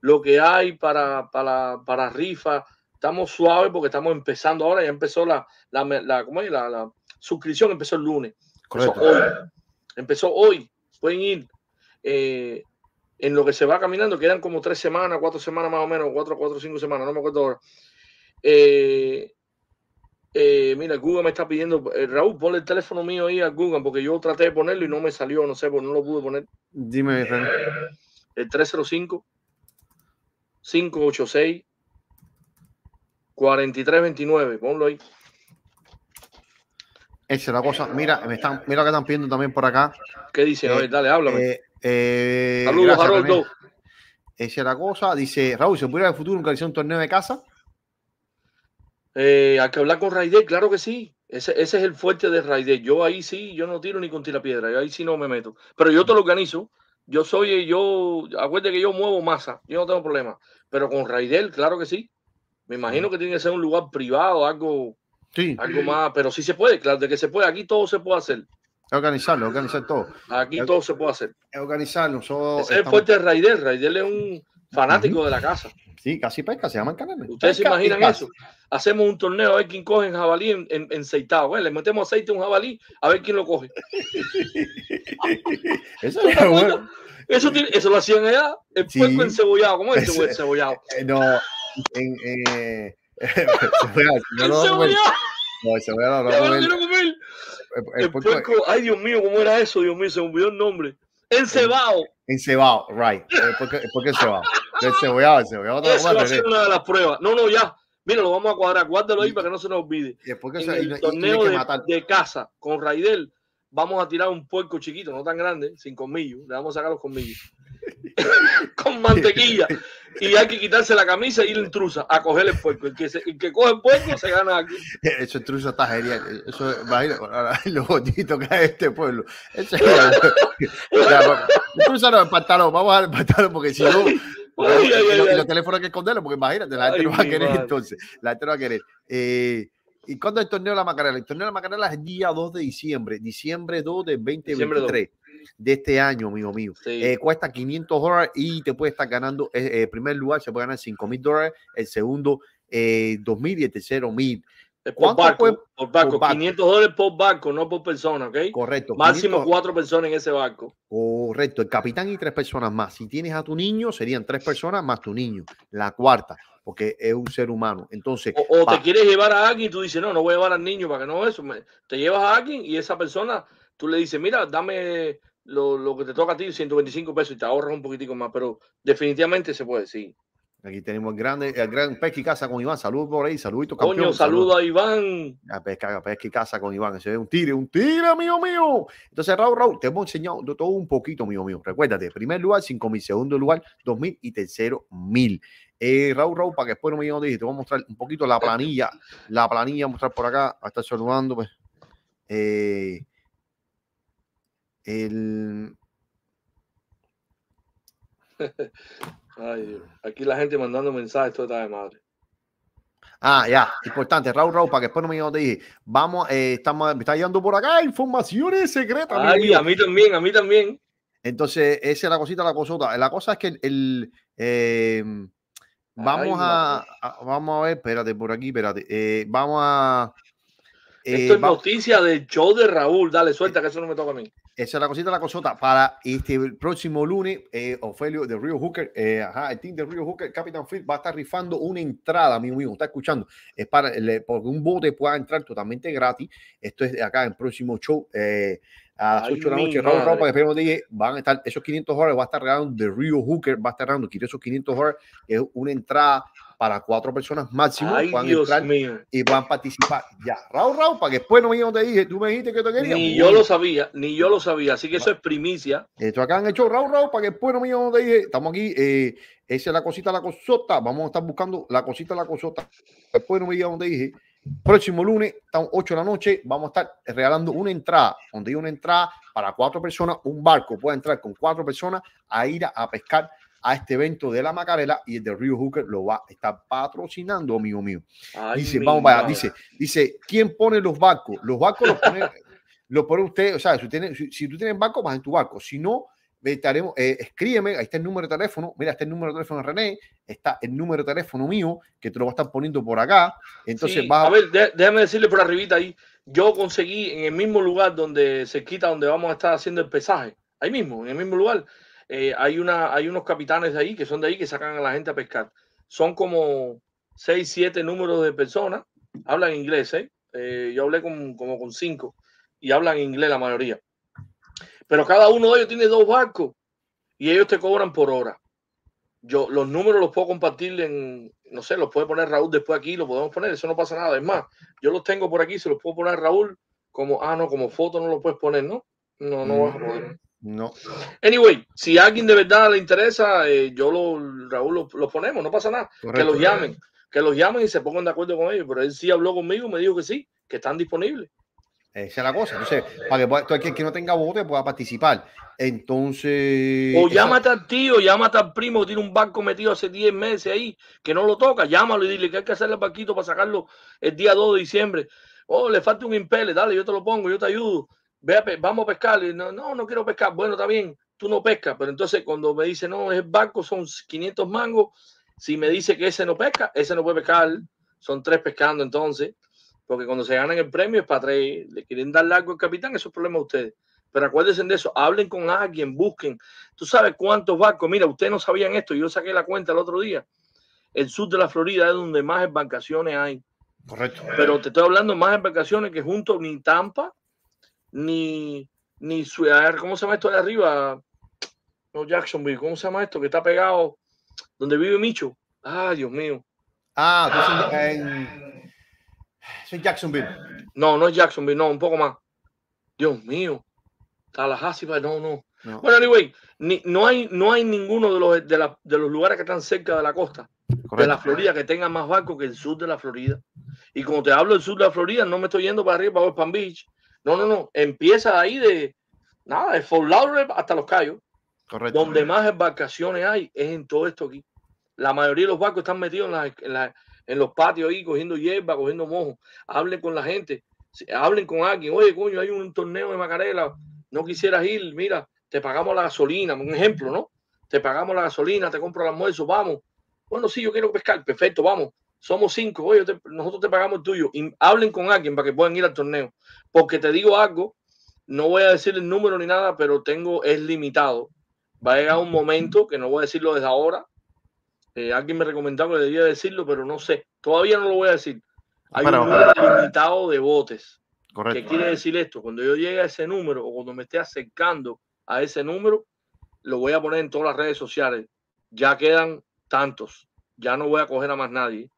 Lo que hay para, para, rifa, estamos suaves porque estamos empezando ahora. Ya empezó la, la, suscripción, empezó el lunes. Correcto. Empezó hoy. Pueden ir eh, en lo que se va caminando, quedan como tres semanas, cuatro semanas más o menos, cuatro, cuatro, cinco semanas, no me acuerdo ahora. Eh, eh, mira, Google me está pidiendo, Raúl, ponle el teléfono mío ahí a Google, porque yo traté de ponerlo y no me salió, no sé, pues no lo pude poner. Dime, Raúl. El 305 586 4329, ponlo ahí. Esa es la cosa. Mira, me están, mira que están pidiendo también por acá. ¿Qué dice? a ver, eh, dale, háblame. Eh, eh, Saludos, Haroldo. Esa es la cosa. Dice, Raúl, ¿se pudiera en el futuro nunca un torneo de casa? hay que hablar con Raidel, claro que sí. Ese, es el fuerte de Raidel. Yo ahí sí, yo no tiro ni con piedra. Yo ahí sí no me meto. Pero yo te lo organizo. Yo soy, yo, acuérdate que yo muevo masa. Yo no tengo problema. Pero con Raidel, claro que sí. Me imagino que tiene que ser un lugar privado, algo algo más, pero sí se puede, claro, de que se puede. Aquí todo se puede hacer. Organizarlo, organizar todo. Aquí eh, todo se puede hacer. Organizarlo. So, es fuerte Raider. Raider es un fanático de la casa. Sí, casi pesca, se llama el canal ¿Ustedes se imaginan eso? Hacemos un torneo a ver quién coge en jabalí en, en, enceitado. Bueno, ¿eh? le metemos aceite a un jabalí a ver quién lo coge. eso, eso, lo hacían allá, el puerco encebollado. ¿Cómo es el encebollado? Eh, no, en, se Ay, Dios mío, ¿cómo era eso? Dios mío, se me olvidó el nombre. Encebado. Encebao, right. Eh, ¿Por qué, por qué va a ser ¿eh? una de las pruebas. No, no, ya. Mira, lo vamos a cuadrar. Guárdalo ahí para que no se nos olvide. en el y, torneo de, de, casa con Raidel, vamos a tirar un puerco chiquito, no tan grande, sin comillos. Le vamos a sacar los colmillos. con mantequilla y hay que quitarse la camisa y ir en truza a coger el puerco. El que, que coge el puerco se gana aquí. Eso intrusa truza está genial. Eso, imagina, lo bonito que es este pueblo. Eso, truza no, el pantalón. Vamos a el pantalón porque si no. y los teléfonos hay que esconderlo porque imagínate, la gente no va a querer entonces. La gente no va a querer. Eh, ¿Y cuándo es el torneo de la Macarena? El torneo de la Macarena es el día 2 de diciembre, diciembre 2 de 2023. Diciembre de este año, amigo mío. Eh, cuesta 500 dólares y te puede estar ganando, el eh, eh, primer lugar se puede ganar 5 mil dólares, el segundo eh, mil y el tercero mil. ¿Cuánto barco, 500 dólares por barco, no por persona, ¿ok? Correcto. Máximo cuatro personas en ese barco. Correcto, el capitán y tres personas más. Si tienes a tu niño, serían tres personas más tu niño, la cuarta, porque es un ser humano. Entonces. O, te quieres llevar a alguien y tú dices, no, no voy a llevar al niño para que no eso. te llevas a alguien y esa persona, tú le dices, mira, dame lo, que te toca a ti, 125 pesos y te ahorras un poquitico más, pero definitivamente se puede, sí. Aquí tenemos el, grande, el gran Pesca y Casa con Iván. Saludos por ahí, saludito campeón. Coño, saludo, a Iván. A pesca, y Casa con Iván. se es un tire, un tire, amigo mío. Entonces, Raúl, Raúl, te hemos enseñado todo un poquito, amigo mío. Recuérdate, primer lugar, cinco mil, segundo lugar, dos mil y tercero, mil. Eh, Raúl, Raúl, para que después no me digan, te voy a mostrar un poquito la planilla. La planilla, mostrar por acá, a estar saludando. Pues. Eh, el... Aquí la gente mandando mensajes toda está de madre. Ah, ya, importante, Raúl Raúl, para que después no me te dije, vamos, eh, estamos, me está llegando por acá informaciones secretas. Ay, a mí también, a mí también. Entonces, esa es la cosita, la cosota. La cosa es que el, eh, vamos a, vamos a ver, espérate, por aquí, espérate. Eh, vamos a. Esto es noticia del show de Raúl. Dale, suelta, que eso no me toca a mí. Esa es la cosita, la cosota. Para este próximo lunes, eh, Ofelio de Río Hooker, eh, el team de Río Hooker, Capitán Field, va a estar rifando una entrada, mi amigo. Está escuchando. Es para que porque un bote pueda entrar totalmente gratis. Esto es acá en el próximo show. Eh, a las 8 de la noche, Ropa, que van a estar esos 500 horas va a estar regalando The Rio Hooker, va a estar regalando, quiero esos 500 horas es una entrada para cuatro personas máximo. entrar Y van a participar. Ya, Raúl, Raúl, para que después no me digan donde dije, tú me dijiste que te querías. Ni yo lo sabía, ni yo lo sabía, así que eso es primicia. Esto acá han hecho Raúl, Raúl, para que después no me digan donde dije, estamos aquí, eh, esa es la cosita, la cosota, vamos a estar buscando la cosita, la cosota. Después no me digas donde dije. Próximo lunes, 8 de la noche, vamos a estar regalando una entrada, donde hay una entrada para cuatro personas, un barco puede entrar con cuatro personas a ir a pescar a este evento de la Macarela y el de Rio Hooker lo va a estar patrocinando, amigo mío. dice, vamos para, dice, dice, ¿quién pone los barcos? Los barcos los pone, pone usted, o sea, si, si, tú tienes barco, más en tu barco. Si no, estaremos, eh, escríbeme, ahí está el número de teléfono, mira, está el número de teléfono de René, está el número de teléfono mío, que te lo va a estar poniendo por acá. Entonces va a... ver, déjame decirle por arribita ahí, yo conseguí en el mismo lugar donde se quita, donde vamos a estar haciendo el pesaje, ahí mismo, en el mismo lugar eh, hay, una, hay unos capitanes de ahí que son de ahí que sacan a la gente a pescar. Son como 6, 7 números de personas, hablan inglés, ¿eh? eh yo hablé con, como con 5 y hablan inglés la mayoría. Pero cada uno de ellos tiene dos barcos y ellos te cobran por hora. Yo los números los puedo compartir en, no sé, los puede poner Raúl después aquí, los podemos poner, eso no pasa nada. Es más, yo los tengo por aquí, se los puedo poner Raúl como, ah, no, como foto no lo puedes poner, ¿no? No, no vas a poder. No. Anyway, si a alguien de verdad le interesa, eh, yo lo, Raúl, lo, ponemos, no pasa nada. que los llamen, que los llamen y se pongan de acuerdo con ellos. Pero él sí habló conmigo, me dijo que sí, que están disponibles. Esa es la cosa. Entonces, para que que no tenga bote pueda participar. Entonces. O llámate al tío, llámate al primo que tiene un banco metido hace 10 meses ahí, que no lo toca. Llámalo y dile que hay que hacerle el banquito para sacarlo el día 2 de diciembre. Oh, le falta un impele, dale, yo te lo pongo, yo te ayudo. Ve vamos a pescar. no, no, quiero pescar. Bueno, está bien, tú no pescas. Pero entonces cuando me dice, no, es barco, son 500 mangos. Si me dice que ese no pesca, ese no puede pescar. Son tres pescando entonces. Porque cuando se ganan el premio es para tres. Le quieren dar largo al capitán, eso es problema de ustedes. Pero acuérdense de eso, hablen con alguien, busquen. Tú sabes cuántos barcos, mira, ustedes no sabían esto, yo saqué la cuenta el otro día. El sur de la Florida es donde más embarcaciones hay. Correcto. Pero te estoy hablando más embarcaciones que junto ni Tampa, ni, ni a ver, ¿cómo se llama esto de arriba? No, Jacksonville, ¿cómo se llama esto? Que está pegado donde vive Micho. Ah, Dios mío. Ah, ah. Es en, Jacksonville. No, no es Jacksonville, no, un poco más. Dios mío. Tallahassee, no, no. no. Bueno, anyway, ni, no, hay, no hay ninguno de los, de, de los lugares que están cerca de la costa de la Florida que tenga más barcos que el sur de la Florida. Y como te hablo del sur de la Florida, no me estoy yendo para arriba, para West Palm Beach, no, no, no. Empieza ahí de nada, de Fort Lauderdale hasta Los Cayos. Correcto. Donde más embarcaciones hay es en todo esto aquí. La mayoría de los barcos están metidos en, los patios ahí, cogiendo hierba, cogiendo mojo. Hablen con la gente, hablen con alguien. Oye, coño, hay un torneo de Macarela, no quisieras ir, mira, te pagamos la gasolina, un ejemplo, ¿no? Te pagamos la gasolina, te compro el almuerzo, vamos. Bueno, sí, yo quiero pescar, perfecto, vamos somos cinco, oye, nosotros te pagamos el tuyo. Y hablen con alguien para que puedan ir al torneo. Porque te digo algo, no voy a decir el número ni nada, pero tengo, es limitado. Va a llegar un momento que no voy a decirlo desde ahora. Eh, alguien me recomendaba que debía decirlo, pero no sé. Todavía no lo voy a decir. Hay un número limitado de botes. ¿Qué quiere decir esto? Cuando yo llegue a ese número o cuando me esté acercando a ese número, lo voy a poner en todas las redes sociales. Ya quedan tantos. Ya no voy a coger a más nadie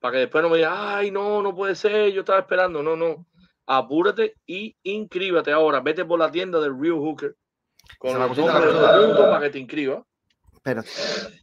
para que después no me digas, ay, no, no puede ser, yo estaba esperando. No, no. Apúrate y inscríbete ahora. Vete por la tienda del Real Hooker con la cosita para que te inscribas. Espérate, eh,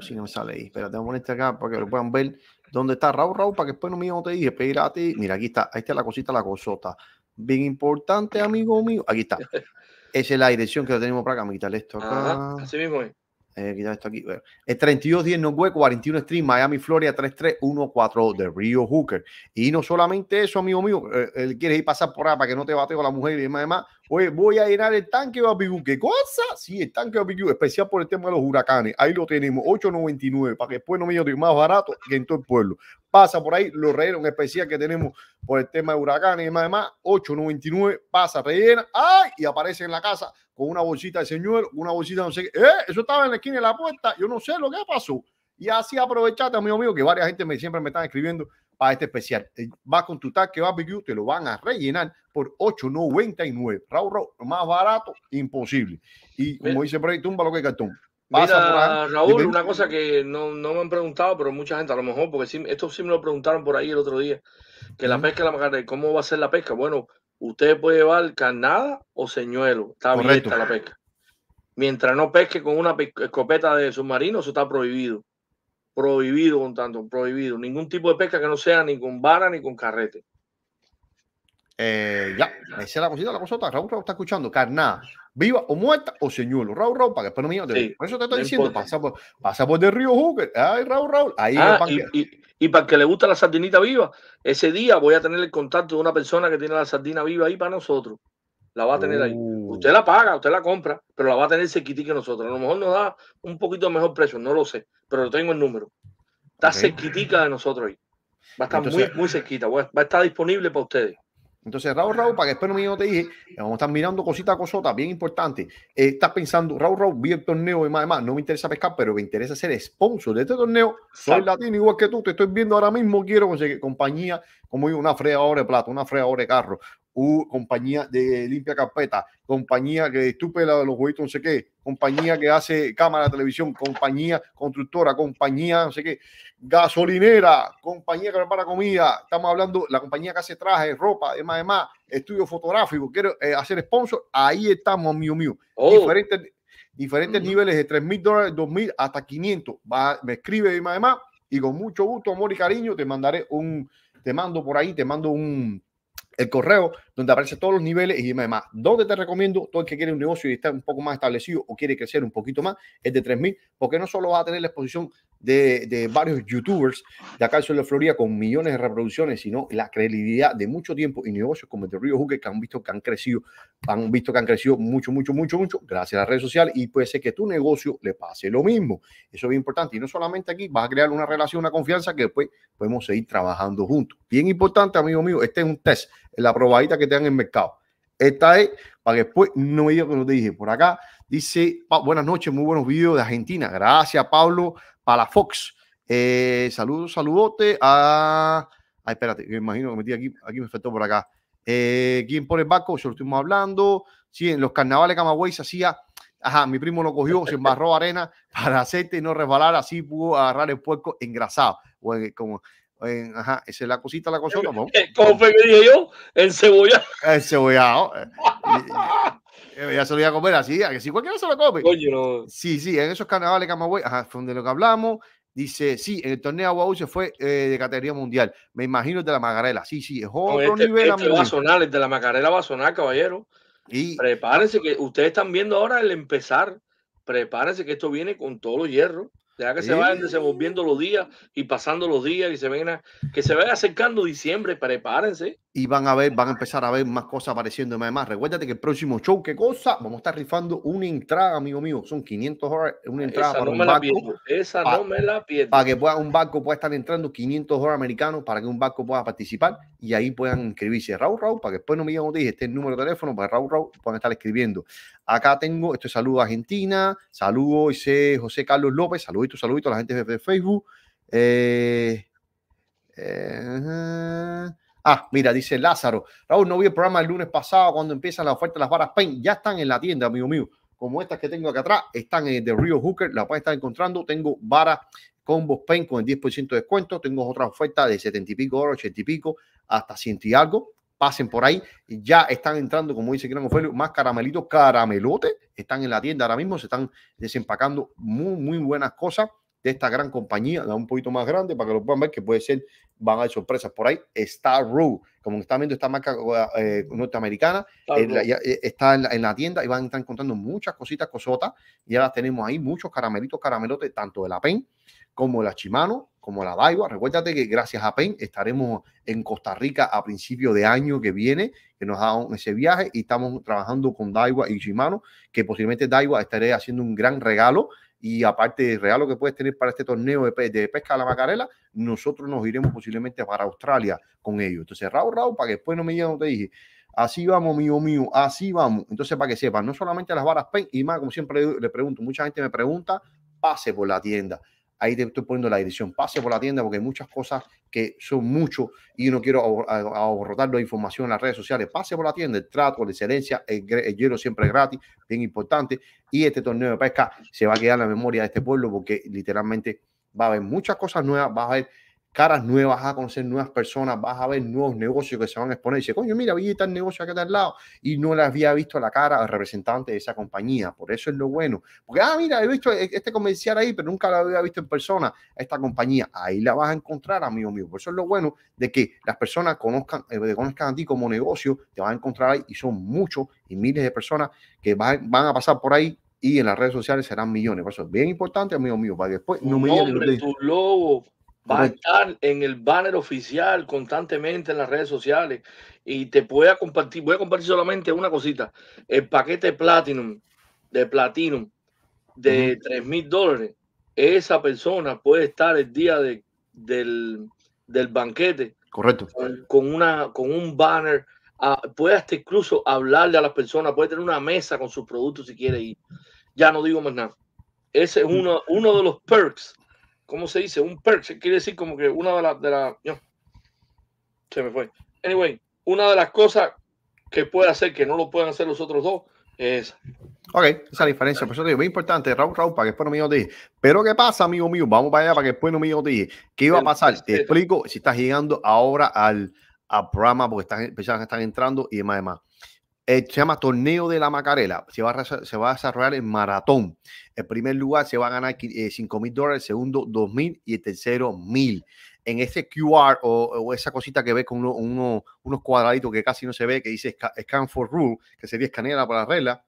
si ver, me sale ahí. Espérate, voy a ponerte acá para que lo puedan ver. ¿Dónde está Raúl Raúl? Para que después no me te dije, pedir a ti. Mira, aquí está, ahí está la cosita, la cosota. Bien importante, amigo mío. Aquí está. Esa es la dirección que tenemos para acá. Me esto acá. así mismo es. Eh, quitar esto aquí. El 32-10 Hueco, 41 stream, Miami, Florida, 3314 de Rio Hooker. Y no solamente eso, amigo mío, eh, él quiere ir pasar por ahí para que no te bate con la mujer y demás. Oye, voy a llenar el tanque de ¿Qué cosa? Sí, el tanque de especial por el tema de los huracanes. Ahí lo tenemos, 8.99, para que después no me digan más barato que en todo el pueblo. Pasa por ahí, los rellenos especial que tenemos por el tema de huracanes y demás, demás 8.99, pasa, rellena, ¡ay! Y aparece en la casa con una bolsita de señor una bolsita no sé qué. ¡Eh! Eso estaba en la esquina de la puerta, yo no sé lo que pasó. Y así aprovechate, amigo mío, que varias gente me, siempre me están escribiendo este especial. Eh, va con tu a barbecue, te lo van a rellenar por 8.99. Raúl, Raúl, más barato, imposible. Y como dice por ahí, tumba lo que cartón. mira, Raúl, una cosa que no, me han preguntado, pero mucha gente a lo mejor, porque si esto sí me lo preguntaron por ahí el otro día, que la pesca, la ¿cómo va a ser la pesca? Bueno, usted puede llevar carnada o señuelo, está abierta la pesca. Mientras no pesque con una escopeta de submarino, eso está prohibido prohibido con tanto, prohibido. Ningún tipo de pesca que no sea ni con vara ni con carrete. Eh, eh, ya, esa es la cosita, la cosota. Raúl Raúl está escuchando. carnada viva o muerta o señuelo. Raúl Raúl, para que después no me Por eso te estoy diciendo, pasa por, pasa por el río Hooker. Ay, Raúl Raúl. Ahí ah, y, y, para que le gusta la sardinita viva, ese día voy a tener el contacto de una persona que tiene la sardina viva ahí para nosotros. La va a tener ahí. Uh. Usted la paga, usted la compra, pero la va a tener cerquitica que nosotros. A lo mejor nos da un poquito mejor precio, no lo sé pero lo tengo el número. Está okay. de nosotros ahí. Va a estar muy, muy cerquita, va a estar disponible para ustedes. Entonces, Raúl, Raúl, para que después no me te dije, vamos a estar mirando cositas, cosotas, bien importante. Eh, estás pensando, Raúl, Raúl, vi el torneo y más, además no me interesa pescar, pero me interesa ser sponsor de este torneo. Soy latino igual que tú, te estoy viendo ahora mismo, quiero conseguir compañía, como digo, una fregadora de plata, una fregadora de carro, U, compañía de limpia carpeta, compañía que estupe los jueguitos, no sé qué, compañía que hace cámara de televisión, compañía constructora, compañía, no sé qué, gasolinera, compañía que prepara comida. Estamos hablando, la compañía que hace trajes, ropa, demás, demás, estudio fotográfico, quiero eh, hacer sponsor. Ahí estamos, mío, mío. Oh. Diferentes, mm. niveles de 3 mil dólares, 2 mil hasta 500. me escribe, demás, demás, y con mucho gusto, amor y cariño, te mandaré un, te mando por ahí, te mando un el correo donde aparece todos los niveles y demás. Donde te recomiendo, todo el que quiere un negocio y está un poco más establecido o quiere crecer un poquito más, es de 3.000, porque no solo va a tener la exposición de, varios youtubers de acá solo sur de Florida con millones de reproducciones, sino la credibilidad de mucho tiempo y negocios como el de Río Juque que han visto que han crecido, han visto que han crecido mucho, mucho, mucho, mucho gracias a las redes sociales y puede ser que tu negocio le pase lo mismo. Eso es bien importante y no solamente aquí, vas a crear una relación, una confianza que después podemos seguir trabajando juntos. Bien importante, amigo mío, este es un test, la probadita que te dan en el mercado. Esta es para que después no me que no te dije. Por acá dice, buenas noches, muy buenos vídeos de Argentina. Gracias, Pablo. Para Fox. Eh, saludos, saludote a. Ay, espérate, me imagino que metí aquí, aquí me afectó por acá. Eh, ¿Quién pone el barco? yo lo estuvimos hablando. Sí, en los carnavales Camagüey se hacía. Ajá, mi primo lo cogió, se embarró arena para aceite y no resbalar, así pudo agarrar el puerco engrasado. O eh, como, ajá, esa es la cosita, la cosota. ¿no? ¿Cómo fue que dije yo? El cebollado. El cebollado. Eh, eh, ya se lo iba a comer así, que si cualquiera se lo come. Sí, sí, en esos carnavales ajá, de lo que hablamos. Dice, sí, en el torneo Aguau se fue eh, de categoría mundial. Me imagino el de la Macarela. Sí, sí, es otro este, nivel. Este el de la Macarela va caballero. Y prepárense que ustedes están viendo ahora el empezar. Prepárense que esto viene con todos los hierros. ya que se vayan desenvolviendo los días y pasando los días y se ven que se vaya acercando diciembre. Prepárense y van a ver, van a empezar a ver más cosas apareciendo además, Recuérdate que el próximo show, ¿qué cosa? Vamos a estar rifando una entrada, amigo mío. Son 500 horas, una entrada para un barco. Esa no me la pierdo. Para que pueda, un barco pueda estar entrando 500 horas americanos para que un barco pueda participar y ahí puedan inscribirse. Raúl, Raúl, para que después no me digan, no dije, este es el número de teléfono para Raúl, Raúl, puedan estar escribiendo. Acá tengo, esto es saludo a Argentina, saludo, dice José Carlos López, saludito, saludito a la gente de Facebook. Eh, eh, Ah, mira, dice Lázaro. Raúl, no vi el programa el lunes pasado cuando empiezan las ofertas las varas Paint. Ya están en la tienda, amigo mío. Como estas que tengo acá atrás, están en The Rio Hooker, la a estar encontrando. Tengo varas combos Paint con el 10% de descuento. Tengo otra oferta de 70 y pico 80 y pico, hasta 100 y algo. Pasen por ahí. Ya están entrando, como dice Gran Ofelio, más caramelitos, caramelote. Están en la tienda ahora mismo, se están desempacando muy, muy buenas cosas de esta gran compañía, da un poquito más grande para que lo puedan ver, que puede ser, van a haber sorpresas por ahí. está como están viendo esta marca eh, norteamericana, eh, eh, está en la, tienda y van a estar encontrando muchas cositas, cosotas. Ya las tenemos ahí, muchos caramelitos, caramelotes, tanto de la PEN como de la Chimano, como la Daiwa. Recuérdate que gracias a PEN estaremos en Costa Rica a principio de año que viene, que nos da ese viaje y estamos trabajando con Daiwa y chimano que posiblemente Daiwa estaré haciendo un gran regalo y aparte de regalo que puedes tener para este torneo de, pesca de la macarela, nosotros nos iremos posiblemente para Australia con ellos. Entonces, Raúl, Raúl, para que después no me digas no te dije, así vamos, mío mío, así vamos. Entonces, para que sepan, no solamente las varas PEN, y más, como siempre le pregunto, mucha gente me pregunta, pase por la tienda Ahí te estoy poniendo la dirección. Pase por la tienda porque hay muchas cosas que son mucho y no quiero aborrotar la información en las redes sociales. Pase por la tienda, el trato, la excelencia, el, hielo siempre es gratis, bien importante. Y este torneo de pesca se va a quedar en la memoria de este pueblo porque literalmente va a haber muchas cosas nuevas, va a haber caras nuevas, vas a conocer nuevas personas, vas a ver nuevos negocios que se van a exponer. Y dice, coño, mira, vi este negocio acá al lado y no le había visto la cara al representante de esa compañía. Por eso es lo bueno. Porque, ah, mira, he visto e-, este comercial ahí, pero nunca la había visto en persona. Esta compañía, ahí la vas a encontrar, amigo mío. Por eso es lo bueno de que las personas conozcan, te eh, conozcan a ti como negocio, te van a encontrar ahí y son muchos y miles de personas que van, van a pasar por ahí y en las redes sociales serán millones. Por eso es bien importante, amigo mío, para después no me tu Va a estar en el banner oficial constantemente en las redes sociales y te pueda compartir. Voy a compartir solamente una cosita: el paquete Platinum de Platinum de tres mil dólares. Esa persona puede estar el día de, del, del banquete. Correcto. Con, una, con un banner. puede hasta incluso hablarle a las personas, puede tener una mesa con sus productos si quiere ir. Ya no digo más nada. Ese es mm. uno, uno de los perks ¿cómo se dice? Un perk, quiere decir como que una de las, de la, se me fue. Anyway, una de las cosas que puede hacer que no lo puedan hacer los otros dos es esa. Ok, esa diferencia, por eso te digo, muy importante, Raúl, Raúl, para que después no me digas, pero ¿qué pasa, amigo mío? Vamos para allá para que después no me que ¿qué iba a pasar? Te explico si estás llegando ahora al, a programa porque están, a están entrando y demás, demás. Eh, se llama Torneo de la Macarela. Se va, a, desarrollar en maratón. En primer lugar se va a ganar eh, cinco mil dólares, el segundo 2 mil y el tercero mil. En ese QR o, esa cosita que ves con unos cuadraditos que casi no se ve, que dice Scan for Rule, que sería escanear para la regla,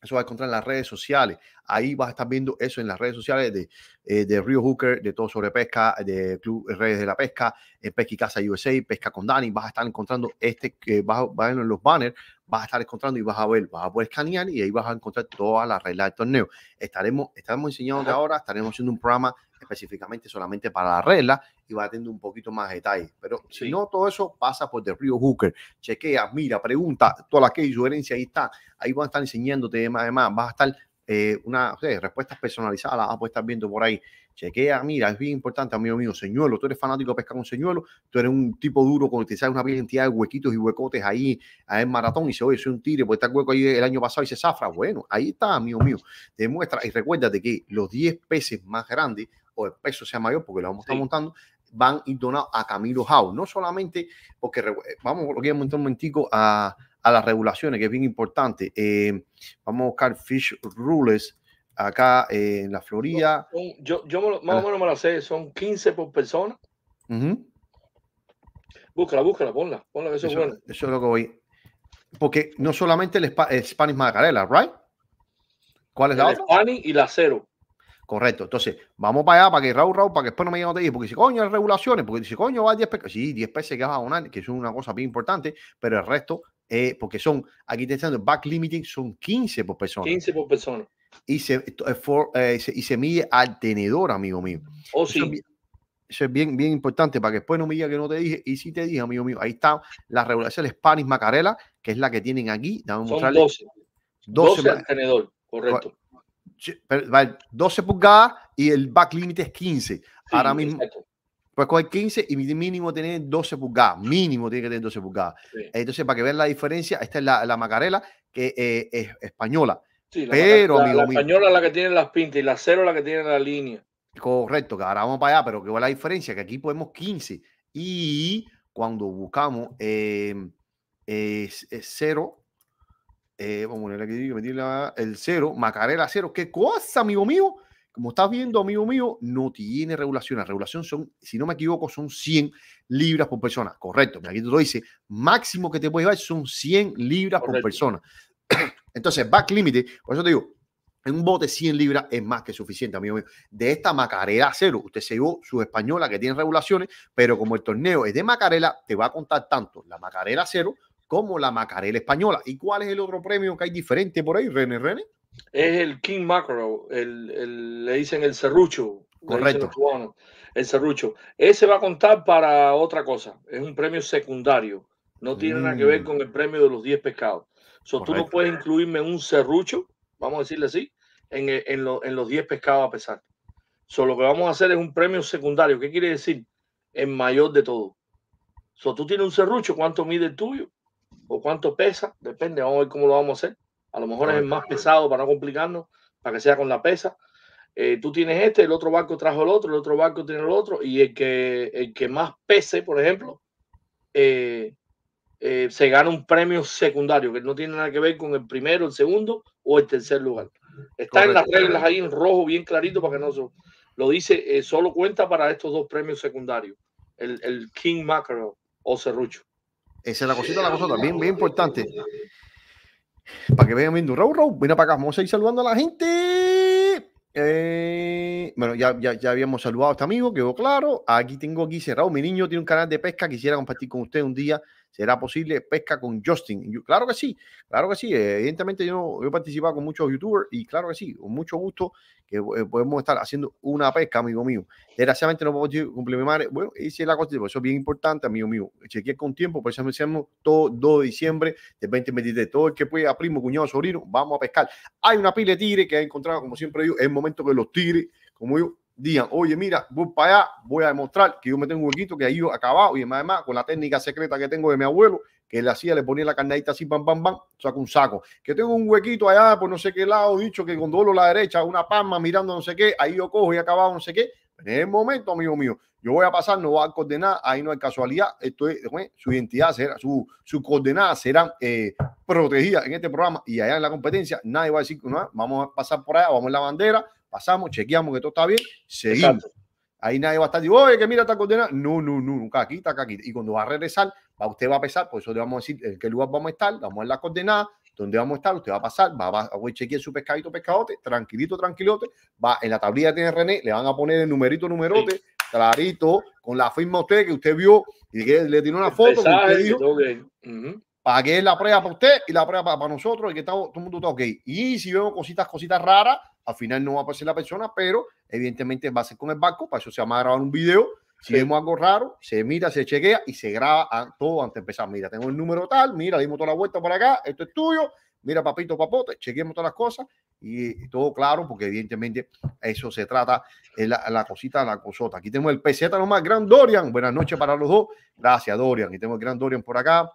eso va a encontrar en las redes sociales. Ahí vas a estar viendo eso en las redes sociales de, eh, de Río Hooker, de Todo Sobre Pesca, de Club Redes de la Pesca, en eh, Pesca y Casa USA, Pesca con Dani. Vas a estar encontrando este, que va vas, a ver en los banners, vas a estar encontrando y vas a ver, vas a poder escanear y ahí vas a encontrar todas las reglas del torneo. Estaremos, estaremos enseñando ahora, estaremos haciendo un programa específicamente solamente para la regla y va teniendo un poquito más de detalle. Pero si no, todo eso pasa por The Río Hooker. Chequea, mira, pregunta, todas las que sugerencias ahí está. Ahí van a estar enseñándote, además, vas a estar eh, una respuestas personalizadas, ah, pues estar viendo por ahí. Chequea, mira, es bien importante, amigo mío, señuelo. Tú eres fanático de pescar un señuelo, tú eres un tipo duro con utilizar una cantidad de huequitos y huecotes ahí en maratón. Y se oye, soy un tigre, porque está hueco ahí el año pasado y se zafra. Bueno, ahí está, amigo mío. Demuestra y recuérdate que los 10 peces más grandes o el peso sea mayor, porque lo vamos a estar montando, van y donado a Camilo Jau. No solamente porque, eh, vamos lo que un momentico a, a las regulaciones, que es bien importante. Eh, vamos a buscar Fish Rules acá eh, en la Florida. Yo, más o ah. menos me la sé, son 15 por persona. Búscala, búscala, ponla, ponla eso, es lo que voy. Porque no solamente el, Spanish Magarela, ¿right? ¿Cuál es la Spanish y la cero. Correcto. Entonces, vamos para allá, para que Raúl, Raúl, para que después no me no te dije, porque si coño, las regulaciones, porque dice, coño, va a 10 pesos. Sí, 10 pesos que vas a abonar, que es una cosa bien importante, pero el resto, eh, porque son, aquí te diciendo, back limiting son 15 por persona. 15 por persona. Y se, eh, eh y se mide al tenedor, amigo mío. Oh, o sí. Eso es, bien, bien importante para que después no me diga que no te dije. Y si te dije, amigo mío, ahí está la regulación Spanish Macarela, que es la que tienen aquí. Dame Son 12, 12 al tenedor, correcto. 12 pulgadas y el back limit es 15. Ahora mismo, pues puedes coger 15 y mínimo tener 12 pulgadas. Mínimo tiene que tener 12 pulgadas. Entonces, para que vean la diferencia, esta es la, la macarela que eh, es española. pero, amigo la española es la que tiene las pintas y la cero la que tiene la línea. Correcto, que ahora vamos para allá, pero que va la diferencia, que aquí podemos 15 y cuando buscamos eh, cero eh, vamos a aquí, el cero, Macarela cero, ¿Qué cosa, amigo mío? Como estás viendo, amigo mío, no tiene regulación. La regulación son, si no me equivoco, son 100 libras por persona. Correcto. aquí te lo dice. Máximo que te puedes llevar son 100 libras por persona. Entonces, back limit por eso te digo, en un bote 100 libras es más que suficiente, amigo mío. De esta Macarela cero, usted se llevó su española que tiene regulaciones, pero como el torneo es de Macarela, te va a contar tanto la Macarela cero como la Macarela Española. ¿Y cuál es el otro premio que hay diferente por ahí, René? René? Es el King Macro, le dicen el serrucho. Correcto. el serrucho. Ese va a contar para otra cosa. Es un premio secundario. No tiene nada que ver mm. con el premio de los 10 pescados. So, tú no puedes incluirme un serrucho, vamos a decirle así, en, eh, los 10 pescados a pesar. So, lo que vamos a hacer es un premio secundario. ¿Qué quiere decir? El mayor de todo. So, tú tienes un serrucho, ¿cuánto mide el tuyo? o cuánto pesa, depende, vamos a ver cómo lo vamos a hacer. A lo mejor es el más pesado para no complicarnos, para que sea con la pesa. Eh, tú tienes este, el otro barco trajo el otro, el otro barco tiene el otro, y el que, el que más pese, por ejemplo, eh, eh, se gana un premio secundario que no tiene nada que ver con el primero, el segundo o el tercer lugar. Está en las reglas ahí en rojo, bien clarito, para que no se lo dice, solo cuenta para estos dos premios secundarios, el, King macro o Cerrucho. Esa es la cosita, la cosa también bien importante. Para que vean viendo Raúl, Raúl, mira para acá, vamos a ir saludando a la gente. Eh, bueno, ya, ya, ya, habíamos saludado a este amigo, quedó claro. Aquí tengo aquí cerrado. Mi niño tiene un canal de pesca, quisiera compartir con usted un día. ¿Será posible pesca con Justin? claro que sí, claro que sí. Evidentemente yo, he participado con muchos youtubers y claro que sí, con mucho gusto que eh, podemos estar haciendo una pesca, amigo mío. Desgraciadamente no puedo cumplir mi madre. Bueno, hice la cosa, eso es bien importante, amigo mío. Chequeé con tiempo, por eso me hacemos todo 2 de diciembre del 2023. Todo el que pueda, primo, cuñado, sobrino, vamos a pescar. Hay una pila de tigres que he encontrado, como siempre digo, es el momento que los tigres, como yo, digan, oye, mira, voy para allá, voy a demostrar que yo me tengo un huequito, que ahí yo acabado, y además, con la técnica secreta que tengo de mi abuelo, que le hacía, le ponía la candadita así, pam, pam, pam, saco un saco. Que tengo un huequito allá por no sé qué lado, dicho que con dolo la derecha, una palma mirando no sé qué, ahí yo cojo y acabado no sé qué. En el momento, amigo mío, yo voy a pasar, no va a coordenar, ahí no hay casualidad, esto su identidad será, su, su coordenada serán eh, protegidas en este programa y allá en la competencia, nadie va a decir, no, vamos a pasar por allá, vamos en la bandera, pasamos, chequeamos que todo está bien, seguimos. Ahí nadie va a estar diciendo, oye, que mira, esta coordenada. No, no, no, nunca aquí, está aquí. Y cuando va a regresar, va, usted va a pesar, por eso le vamos a decir en qué lugar vamos a estar, vamos a ver las coordenadas, dónde vamos a estar, usted va a pasar, va, va a chequear su pescadito, pescadote, tranquilito, tranquilote, va en la tablilla tiene René, le van a poner el numerito, numerote, clarito, con la firma usted que usted vio y que le tiró una foto. que usted dijo, Pagué la prueba para usted y la prueba para, nosotros y que todo el mundo está ok. Y si vemos cositas, cositas raras, al final no va a aparecer la persona, pero evidentemente va a ser con el banco, para eso se va a grabar un video. Si vemos algo raro, se mira, se chequea y se graba ah, todo antes de empezar. Mira, tengo el número tal, mira, dimos toda la vuelta por acá, esto es tuyo, mira, papito, papote, chequemos todas las cosas y, todo claro, porque evidentemente eso se trata, es la, la, cosita, la cosota. Aquí tenemos el peseta nomás, Gran Dorian. Buenas noches para los dos. Gracias, Dorian. Aquí tenemos el Gran Dorian por acá.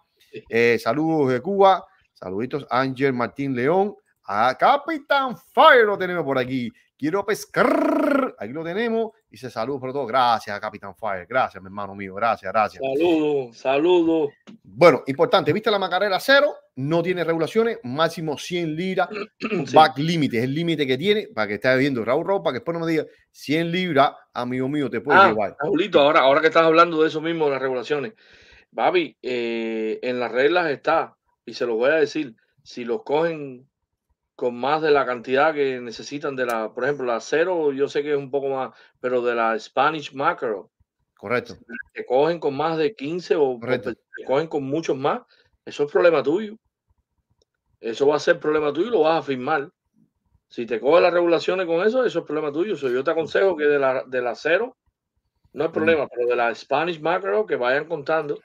Eh, saludos de Cuba. Saluditos Ángel Martín León. A Capitán Fire lo tenemos por aquí. Quiero pescar. Aquí lo tenemos. Y se saludos por todo. Gracias, Capitán Fire. Gracias, mi hermano mío. Gracias, gracias. Saludos, saludos. Bueno, importante. ¿Viste la macarrera cero? No tiene regulaciones. Máximo 100 libras, Back limit, Es el límite que tiene para que estés viendo Raúl ropa que después no me diga 100 libras, amigo mío, te puedo ah, llevar. ahora, ahora que estás hablando de eso mismo, las regulaciones. Babi, eh, en las reglas está, y se los voy a decir, si los cogen con más de la cantidad que necesitan de la, por ejemplo, la cero, yo sé que es un poco más, pero de la Spanish Macro. Correcto. Te cogen con más de 15 o cogen con muchos más, eso es problema tuyo. Eso va a ser problema tuyo y lo vas a firmar. Si te cogen las regulaciones con eso, eso es problema tuyo. yo te aconsejo que de la, de la cero, no hay mm. problema, pero de la Spanish Macro que vayan contando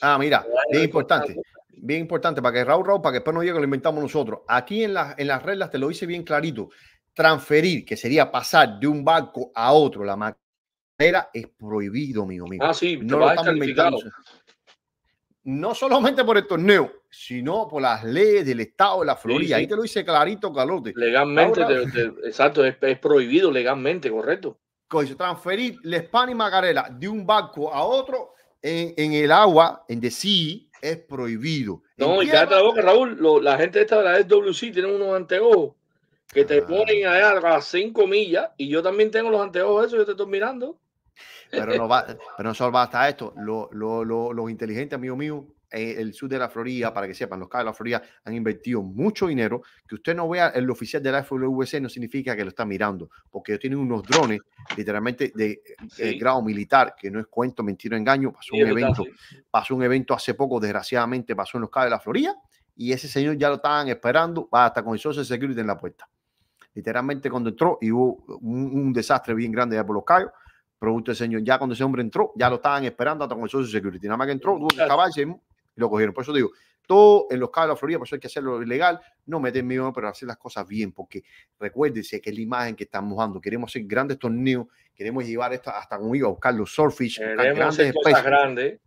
Ah, mira, bien importante. Bien importante para que Raúl Raúl, para que después no diga que lo inventamos nosotros. Aquí en, en las reglas te lo hice bien clarito. Transferir, que sería pasar de un banco a otro, la manera es prohibido, amigo Ah, sí, no lo estamos inventando. No solamente por el torneo, sino por las leyes del Estado de la Florida. Ahí te lo hice clarito, Calote. Legalmente, exacto, es, prohibido legalmente, correcto. Transferir Lespan y Macarela de un barco a otro en, el agua, en the es prohibido. No, y la boca, Raúl. la gente esta de la SWC tiene unos anteojos que te ah. ponen a 5 millas y yo también tengo los anteojos eso yo te estoy mirando. Pero no, va, pero no esto. Los inteligentes, amigo mío, eh, el sur de la Florida, para que sepan, los cabos de la Florida han invertido mucho dinero. Que usted no vea el oficial de la FWC no significa que lo está mirando, porque ellos tienen unos drones literalmente de eh, eh, grado militar, que no es cuento, mentira, engaño. Pasó un evento, pasó un evento hace poco, desgraciadamente pasó en los cabos de la Florida, y ese señor ya lo estaban esperando, hasta con el social security en la puerta. Literalmente cuando entró y hubo un, desastre bien grande ya por los cabos, producto el señor. Ya cuando ese hombre entró, ya lo estaban esperando hasta con el social security. Nada más que entró, tuvo que lo cogieron. Por eso digo, todo en los casos de la Florida, por eso hay que hacerlo ilegal no meter miedo, pero hacer las cosas bien, porque recuérdense que es la imagen que estamos dando. Queremos hacer grandes torneos, queremos llevar esto hasta conmigo a buscar los surfish, grandes especies. Grande.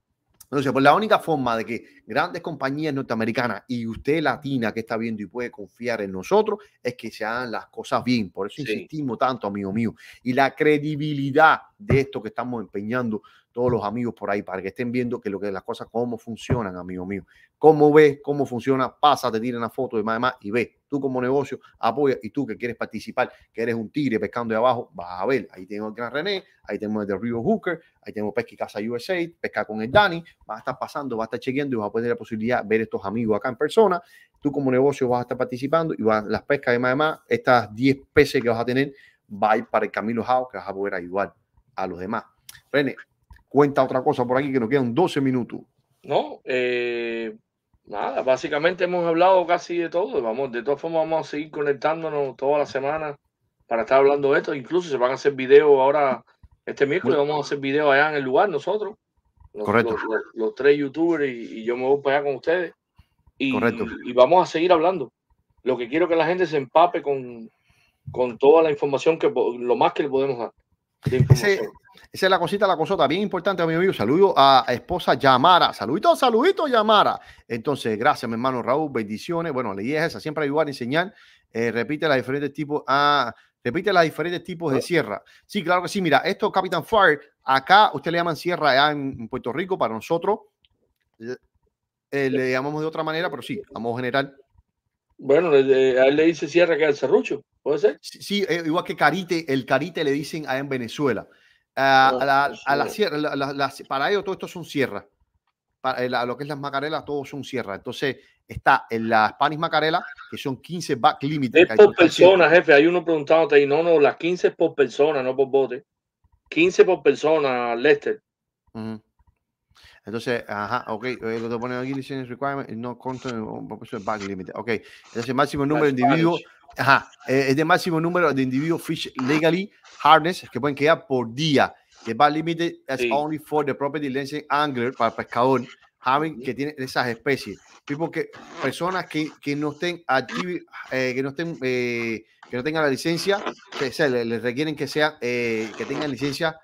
Entonces, pues la única forma de que grandes compañías norteamericanas y usted latina que está viendo y puede confiar en nosotros, es que se hagan las cosas bien. Por eso insistimos tanto, amigo mío. Y la credibilidad de esto que estamos empeñando todos los amigos por ahí para que estén viendo que lo que las cosas cómo funcionan, amigo mío. Cómo ves, cómo funciona, pasa, te tira una foto y más, y más y ve. Tú como negocio apoya y tú que quieres participar, que eres un tigre pescando de abajo, vas a ver. Ahí tengo el Gran René, ahí tenemos el de Rio Hooker, ahí tengo Pesca y Casa USA, Pesca con el Dani, va a estar pasando, va a estar chequeando y va a poder tener la posibilidad de ver estos amigos acá en persona. Tú como negocio vas a estar participando y las pescas, además, estas 10 peces que vas a tener, va a ir para el Camilo Jao, que vas a poder ayudar a los demás. René, cuenta otra cosa por aquí que nos quedan 12 minutos. No, eh, nada, básicamente hemos hablado casi de todo. Vamos, de todas formas, vamos a seguir conectándonos toda la semana para estar hablando de esto. Incluso se van a hacer videos ahora, este miércoles, vamos a hacer videos allá en el lugar nosotros los, Correcto. Los, tres youtubers y, yo me voy para allá con ustedes. Y, vamos a seguir hablando. Lo que quiero que la gente se empape con, toda la información que lo más que le podemos dar. esa es la cosita, la cosota, bien importante, amigo Saludo a esposa Yamara. Saluditos, saluditos, Yamara. Entonces, gracias, mi hermano Raúl. Bendiciones. Bueno, la idea es esa, siempre ayudar, enseñar. Eh, repite los diferentes tipos. a ah, Repite los diferentes tipos de ah. sierra. Sí, claro que sí. Mira, esto Capitán Fire, acá usted le llaman sierra allá en Puerto Rico, para nosotros eh, le llamamos de otra manera, pero sí, a modo general. Bueno, a él le dice sierra que el serrucho, ¿puede ser? Sí, eh, igual que carite, el carite le dicen allá en Venezuela. Ah, ah, a la, sierra, para ellos todo esto son sierras. Para, eh, lo que es las macarelas, todos son sierras. Entonces, está en la Spanish Macarela, que son 15 back limit. Es por persona, jefe. Hay uno preguntándote ahí, no, no, las 15 por persona, no por bote. 15 por persona, Lester. Entonces, ajá, ok, eh, lo que ponen aquí, listening requirement, no content, back limit. Ok, entonces máximo número de individuos, ajá, eh, es de máximo número de individuos fish legally harness que pueden quedar por día. El back limit es only for the property licensing angler, para pescador que tiene esas especies. People que, personas que, que no estén aquí, eh, que no estén, eh, que no tengan la licencia, que se les, requieren que sea, eh, que tengan licencia,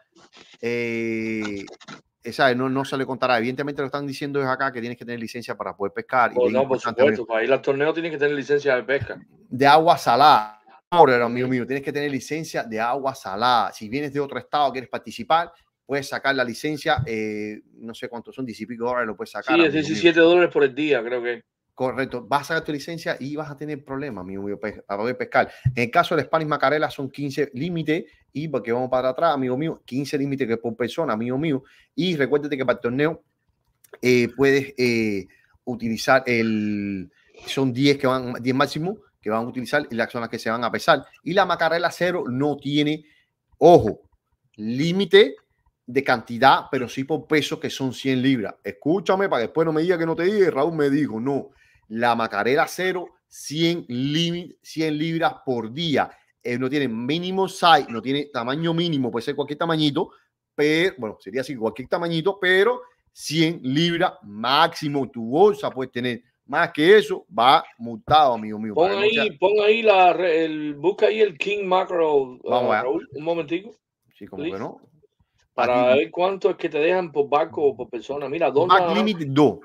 esa no, no se le contará. Evidentemente lo están diciendo es acá que tienes que tener licencia para poder pescar. y oh, no, por para ir torneo tienes que tener licencia de pesca. De agua salada. Ahora, amigo mío, tienes que tener licencia de agua salada. Si vienes de otro estado, quieres participar, puedes sacar la licencia, eh, no sé cuántos son, 10 y pico dólares lo puedes sacar. Sí, 17 dólares por el día, creo que. Correcto, vas a sacar tu licencia y vas a tener problemas, amigo mío, para pues, poder pescar. En el caso del Spanish Macarela son 15 límites y porque vamos para atrás, amigo mío, 15 límites que por persona, amigo mío. Y recuérdate que para el torneo eh, puedes eh, utilizar el, son 10 que van, 10 máximo que van a utilizar y las zonas que se van a pesar. Y la Macarela cero no tiene, ojo, límite de cantidad, pero sí por pesos que son 100 libras. Escúchame para que después no me diga que no te dije. Raúl me dijo, no, la macarera cero, 100, 100 libras por día. Eh, no tiene mínimo size, no tiene tamaño mínimo, puede ser cualquier tamañito, pero, bueno, sería así, cualquier tamañito, pero 100 libras máximo. Tu bolsa puede tener más que eso, va multado, amigo mío. Pon ahí, ahí el, busca ahí el King Macro. Vamos ah, Raúl, un momentico. Sí, como que no. Para ver cuánto es que te dejan por barco o por persona. Mira, dos. más. dos.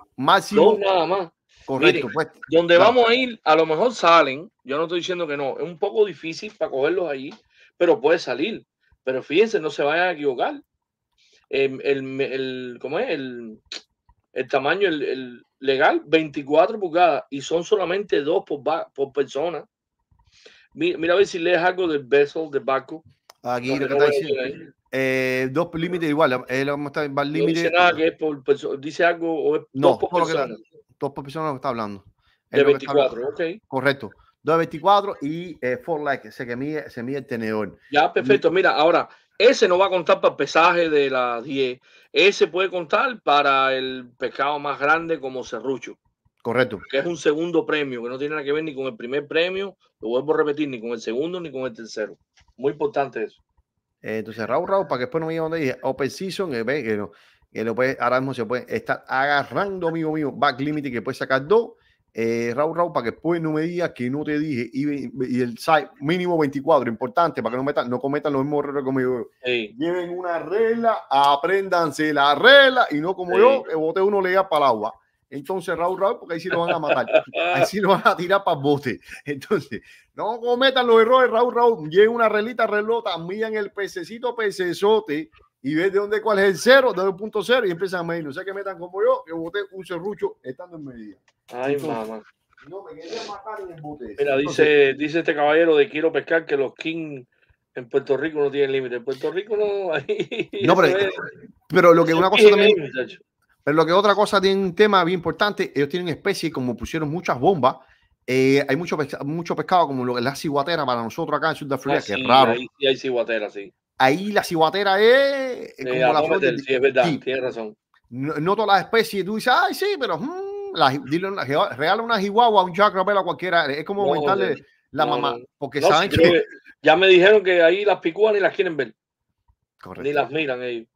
Dos nada más. Correcto, pues. Donde vamos a ir, a lo mejor salen. Yo no estoy diciendo que no. Es un poco difícil para cogerlos ahí pero puede salir. Pero fíjense, no se vayan a equivocar. Em, el, el, ¿Cómo es? El, tamaño el, legal, 24 pulgadas, y son solamente dos por, por persona. Mira, a ver si lees algo del vessel, de barco Aquí lo que está diciendo. Eh, dos límites igual, límite. Eh, no dice nada dice algo dos por persona. lo que está hablando. Es de 24, ok. Correcto. 2.24 y eh, y like, se mide, el tenedor. Ya, perfecto. Mira, ahora, ese no va a contar para el pesaje de las 10. Ese puede contar para el pescado más grande como serrucho. Correcto. Que es un segundo premio, que no tiene nada que ver ni con el primer premio, lo vuelvo a repetir, ni con el segundo ni con el tercero. Muy importante eso entonces, Raúl, Raúl, para que después no me digas dónde dije, Open Season, eh, que, lo puede, ahora mismo se puede estar agarrando, amigo mío, Back que puede sacar dos. Raúl, eh, Raúl, para que después no me diga que no te dije. Y, el site mínimo 24, importante, para que no, meta no cometan los mismos errores como yo. Lleven una regla, apréndanse la regla y no como yo, que boté uno lea para el agua entonces Raúl Raúl, porque ahí sí lo van a matar. Ahí sí lo van a tirar para bote. Entonces, no cometan los errores, Raúl Raúl. Llega una relita, relota, miran el pececito, pecesote y ven de dónde cuál es el cero, 2.0 y empiezan a medir. o sea, que metan como yo, que boté un serrucho estando en medida. Ay, mamá. No, me quería matar en el bote. Mira, dice, dice este caballero de Quiero Pescar que los King en Puerto Rico no tienen límite. En Puerto Rico no. Ahí, no, pero, pero lo que una cosa también. Pero lo que otra cosa tiene un tema bien importante, ellos tienen especies, como pusieron muchas bombas, eh, hay mucho, mucho pescado como la ciguatera para nosotros acá en Sudáfrica, ah, que es raro. Ahí sí hay ciguatera, sí. Ahí la ciguatera es como la ah, sí, es verdad, tienes razón. No, todas las especies, tú dices, ay, sí, pero mm, la, dile una, regala una chihuahua, un a cualquiera, es como aumentarle la mamá, porque saben que... Ya me dijeron que ahí las picúan y las quieren ver. Correcto. Ni las miran ellos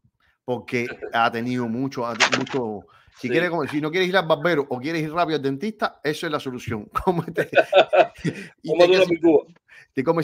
porque ha tenido mucho, mucho si, quieres si no quieres ir al barbero o quieres ir rápido al dentista, eso es la solución. te quedas,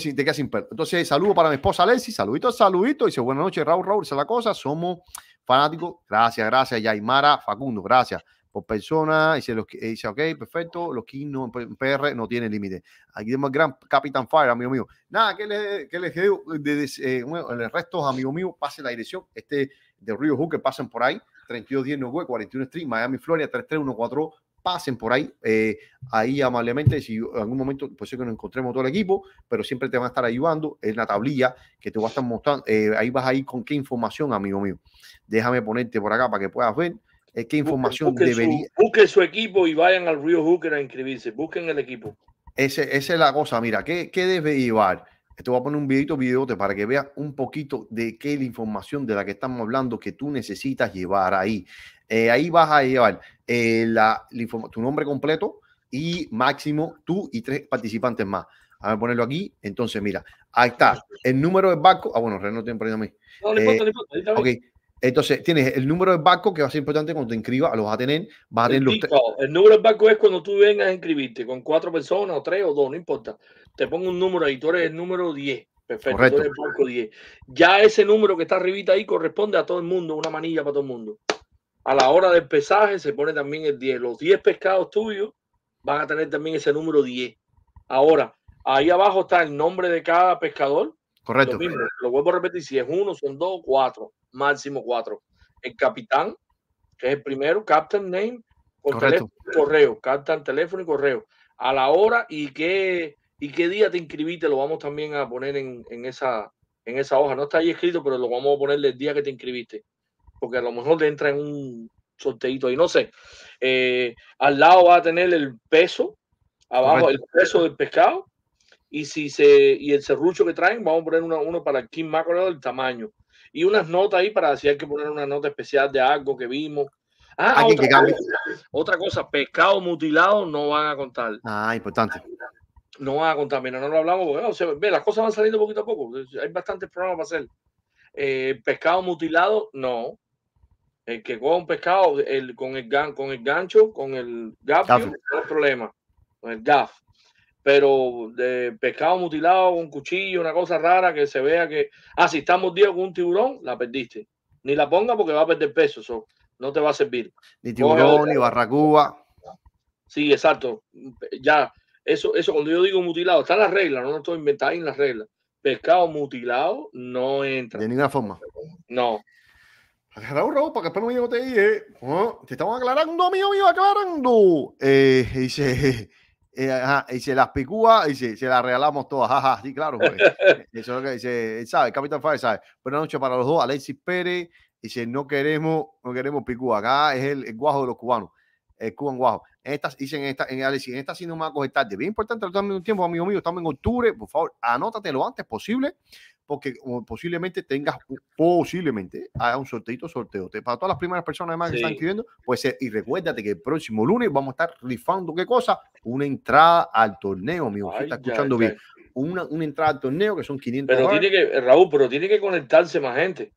sin, te te perro. Entonces, saludo para mi esposa Leslie, saludito, saludito. Dice, buenas noches, Raúl, Raúl, esa la cosa. Somos fanáticos. Gracias, gracias, Yaimara Facundo, gracias. Por persona, dice, eh, dice ok, perfecto. Los kings en PR no tiene límite. Aquí tenemos el gran Capitán Fire, amigo mío. Nada, que les, qué De, eh, bueno, el resto, amigo mío, pase la dirección. Este de Río Hook pasen por ahí. 32-10 41 Street, Miami, Florida, 3314 pasen por ahí, eh, ahí amablemente, si en algún momento, pues sé que nos encontremos todo el equipo, pero siempre te van a estar ayudando en la tablilla que te va a estar mostrando, eh, ahí vas a ir con qué información, amigo mío. Déjame ponerte por acá para que puedas ver eh, qué información debería. busquen su equipo y vayan al Río Hooker a inscribirse, busquen el equipo. Ese, esa es la cosa, mira, ¿qué, qué debe llevar? Te voy a poner un videito, videote, para que veas un poquito de qué es la información de la que estamos hablando que tú necesitas llevar ahí. Eh, ahí vas a llevar eh, la, tu nombre completo y máximo tú y tres participantes más. A ponerlo aquí. Entonces, mira, ahí está el número de banco. Ah, bueno, René no tiene problema. ahí a mí. No, importa, eh, importa. Entonces, tienes el número de barco que va a ser importante cuando te inscribas, lo vas a tener, el número de barco es cuando tú vengas a inscribirte con cuatro personas o tres o dos, no importa. Te pongo un número ahí, tú eres el número 10. Perfecto, el barco 10. Ya ese número que está arribita ahí corresponde a todo el mundo, una manilla para todo el mundo. A la hora del pesaje se pone también el 10. Los 10 pescados tuyos van a tener también ese número 10. Ahora, ahí abajo está el nombre de cada pescador. Correcto. lo vuelvo a repetir, si es uno, son dos, cuatro máximo cuatro. El capitán, que es el primero, captain name, correo, captain teléfono y correo. A la hora y qué, y qué día te inscribiste, lo vamos también a poner en, esa, en esa hoja. No está ahí escrito, pero lo vamos a poner el día que te inscribiste. Porque a lo mejor le entra en un sorteito y no sé. Eh, al lado va a tener el peso, abajo el peso del pescado y si se y el serrucho que traen, vamos a poner uno, para el King Mackerel, el tamaño y unas notas ahí para si hay que poner una nota especial de algo que vimos. Ah, otra, cosa, pescado mutilado no van a contar. Ah, importante. No van a contar, mira, no lo hablamos, ve, las cosas van saliendo poquito a poco, hay bastantes programas para hacer. Eh, pescado mutilado, no. El que coja un pescado el, con, el gan, con el gancho, con el gaf, no hay problema. Con el gaf pero de pescado mutilado con cuchillo, una cosa rara que se vea que, ah, si estamos mordido con un tiburón, la perdiste. Ni la ponga porque va a perder peso, eso no te va a servir. Ni tiburón, ni barracuba. Sí, exacto. Ya, eso, eso cuando yo digo mutilado, está en las reglas, no lo estoy inventando en las reglas. Pescado mutilado no entra. De ninguna forma. No. un robo para que después no me te dije, oh, te estamos aclarando, amigo mío, aclarando. Eh, dice, eh, y se las picúa y se, se las regalamos todas. Ajá, sí, claro, pues. Eso es lo que dice, sabe, Capitán Fire sabe. Buenas noches para los dos, Alexis Pérez. Dice, no queremos, no queremos picúa. Acá es el, guajo de los cubanos, el cuban guajo. En estas, dicen en esta, en Alexis, en esta sí no me va a coger tarde. Bien importante, también un tiempo, amigo mío, estamos en octubre. Por favor, anótatelo lo antes posible porque posiblemente tengas, posiblemente haga un sorteito, sorteo. Para todas las primeras personas además que están escribiendo, pues y recuérdate que el próximo lunes vamos a estar rifando, ¿qué cosa? Una entrada al torneo, amigo. está escuchando bien. Una, entrada al torneo que son 500 Pero tiene que, eh, Raúl, pero tiene que conectarse más gente.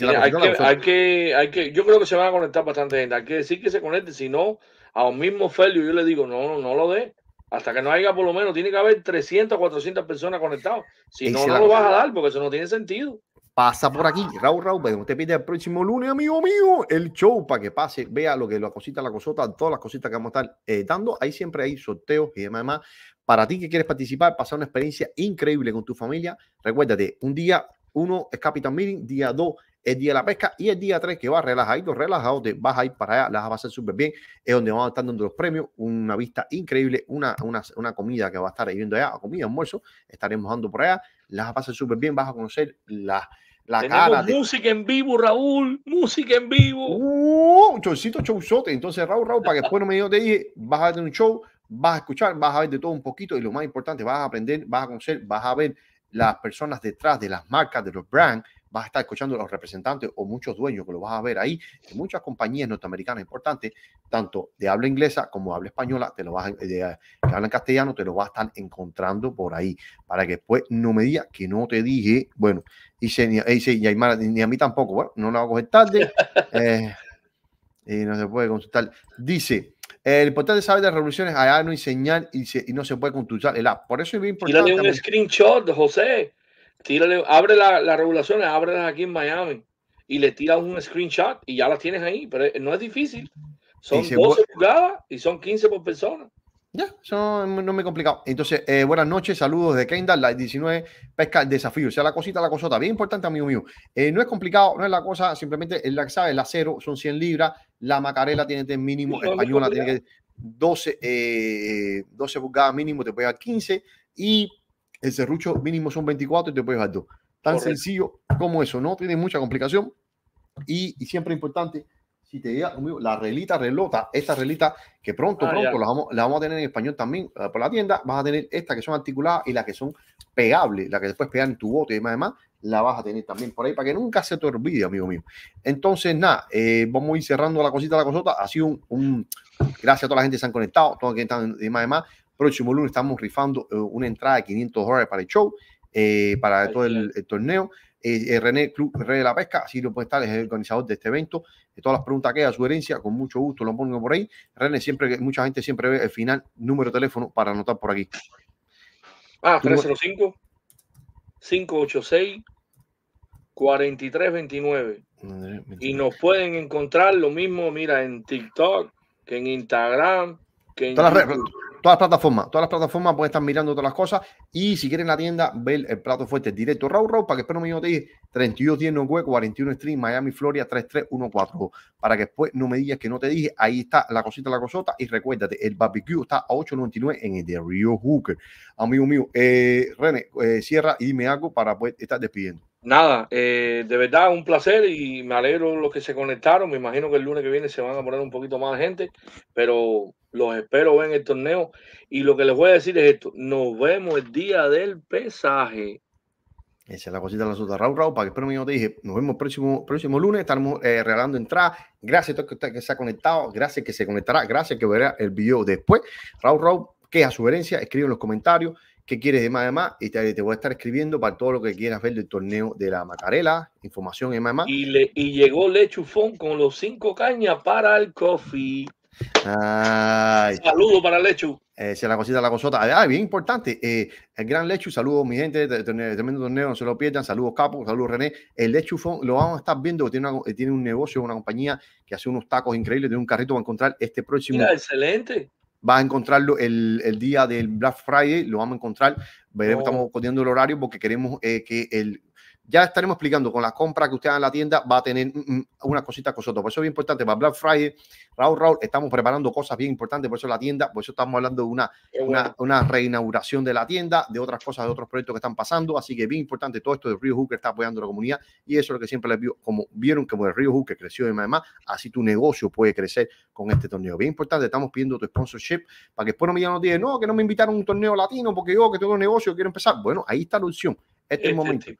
hay, que, hay, que, yo creo que se van a conectar bastante gente. Hay que decir que se conecte, si no, a un mismo Felio yo le digo, no, no, no lo dé hasta que no haya por lo menos, tiene que haber 300, 400 personas conectadas. Si no, no lo vas a dar porque eso no tiene sentido. Pasa por aquí, Raúl Raúl, usted pide el próximo lunes, amigo mío, el show para que pase, vea lo que la cosita, la cosota, todas las cositas que vamos a estar eh, dando. Ahí siempre hay sorteos y demás, Para ti que quieres participar, pasar una experiencia increíble con tu familia, recuérdate, un día uno es Capital Meeting, día dos el día de la pesca y el día 3 que va relajadito, relajado, te vas a ir para allá, las vas a hacer súper bien, es donde vamos a estar dando los premios, una vista increíble, una, una, una comida que va a estar ahí viendo allá, comida, almuerzo, estaremos dando por allá, las vas a hacer súper bien, vas a conocer las la cara de... música en vivo, Raúl, música en vivo. Uh, choncito showzote. Entonces, Raúl, Raúl, para que después no me digas, te dije, vas a ver un show, vas a escuchar, vas a ver de todo un poquito y lo más importante, vas a aprender, vas a conocer, vas a ver las personas detrás de las marcas, de los brands, vas a estar escuchando a los representantes o muchos dueños que lo vas a ver ahí, en muchas compañías norteamericanas importantes, tanto de habla inglesa como habla española, te lo vas eh, eh, que hablan castellano, te lo vas a estar encontrando por ahí, para que después no me digas que no te dije, bueno, y ni, y, a mí tampoco, bueno, no lo hago a coger tarde, eh, y no se puede consultar. Dice, el importante saber de las revoluciones, allá no hay señal y, no se puede consultar el app. Por eso es bien importante. Y un screenshot, José abre las regulaciones, las aquí en Miami y le tiras un screenshot y ya las tienes ahí, pero no es difícil. Son 12 pulgadas y son 15 por persona. Ya, eso no, es muy complicado. Entonces, eh, buenas noches, saludos de Kendall, la 19 pesca el desafío. O sea, la cosita, la cosota, bien importante, amigo mío. Eh, no es complicado, no es la cosa, simplemente el, ¿sabes? el acero son 100 libras, la macarela tiene que este mínimo, el española tiene que 12, 12 pulgadas mínimo, te puede dar 15 y el serrucho mínimo son 24 y te puedes dar dos. Tan sencillo como eso, no tiene mucha complicación. Y, siempre importante, si te diga la relita relota, esta relita que pronto, ah, pronto la vamos, la vamos, a tener en español también eh, por la tienda, vas a tener estas que son articuladas y las que son pegables, la que después pegan en tu bote y demás, la vas a tener también por ahí para que nunca se te olvide, amigo mío. Entonces, nada, eh, vamos a ir cerrando la cosita, la cosota. Ha sido un, gracias a toda la gente que se han conectado, todos los que están y demás, demás. Próximo lunes estamos rifando eh, una entrada de 500 dólares para el show, eh, para todo el, torneo. Eh, René Club René de la Pesca, así lo puede estar, es el organizador de este evento. todas las preguntas que su herencia, con mucho gusto lo pongo por ahí. René, siempre, mucha gente siempre ve el final, número de teléfono para anotar por aquí. Ah, 305 586 4329. Y nos pueden encontrar lo mismo, mira, en TikTok, que en Instagram, que en. Todas las redes, Todas las plataformas, todas las plataformas pueden estar mirando todas las cosas. Y si quieren la tienda, ver el plato fuerte directo Raw Raw para que espero no me digas 3210 no 41 stream, Miami, Florida 3314. Para que después no me digas que no te dije. Ahí está la cosita, la cosota. Y recuérdate, el barbecue está a 8.99 en el de Rio Hooker. Amigo mío, eh, René, eh, cierra y dime algo para poder estar despidiendo nada, eh, de verdad un placer y me alegro los que se conectaron. Me imagino que el lunes que viene se van a poner un poquito más de gente, pero los espero en el torneo. Y lo que les voy a decir es esto: nos vemos el día del pesaje. Esa es la cosita de la suta. Raúl, Raúl, para que espero yo te dije, nos vemos próximo, próximo lunes, Estamos eh, regalando entrada Gracias a todos que, que se han conectado, gracias que se conectará, gracias que verá el video después. Raúl, Raúl, queja, sugerencia, escribe en los comentarios qué quieres de más? y te, voy a estar escribiendo para todo lo que quieras ver del torneo de la Macarela, información en más. Y, le, y llegó Lechufón con los cinco cañas para el coffee. Ay. Saludo para Lechu. Eh, esa es la cosita, la cosota. Ah, bien importante. Eh, el gran Lechu, saludos mi gente, tremendo torneo, no se lo pierdan. Saludos Capo, saludos René. El Lechufón, lo vamos a estar viendo, tiene, eh, tiene un negocio, una compañía que hace unos tacos increíbles, tiene un carrito, va a encontrar este próximo. Mira, excelente vas a encontrarlo el, día del Black Friday, lo vamos a encontrar, veremos, oh. estamos poniendo el horario porque queremos eh, que el ya estaremos explicando con la compra que usted haga en la tienda, va a tener mm, mm, unas cositas con nosotros. Por eso es bien importante para Black Friday. Raúl, Raúl, estamos preparando cosas bien importantes. Por eso la tienda, por eso estamos hablando de una, una, una reinauguración de la tienda, de otras cosas, de otros proyectos que están pasando. Así que bien importante todo esto de Rio Hooker está apoyando a la comunidad y eso es lo que siempre les vio. Como vieron como el Rio Hooker creció y más, así tu negocio puede crecer con este torneo. Bien importante, estamos pidiendo tu sponsorship para que después no me digan, no, que no me invitaron a un torneo latino porque yo que tengo un negocio quiero empezar. Bueno, ahí está la opción. Este es el este momento.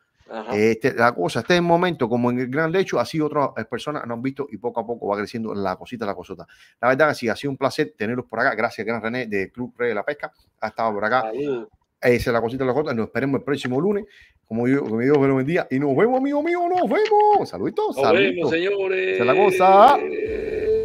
Este, la cosa, este momento, como en el gran lecho, así otras eh, personas nos han visto y poco a poco va creciendo la cosita, la cosota. La verdad que sí, ha sido un placer tenerlos por acá. Gracias, gran René de Club Rey de la Pesca. Ha estado por acá. Esa es la cosita, la cosota. Nos esperemos el próximo lunes. Como yo, como Dios me lo bendiga. Y nos vemos, amigo mío, nos vemos. Saluditos. saluditos. señores. Esa es la cosa.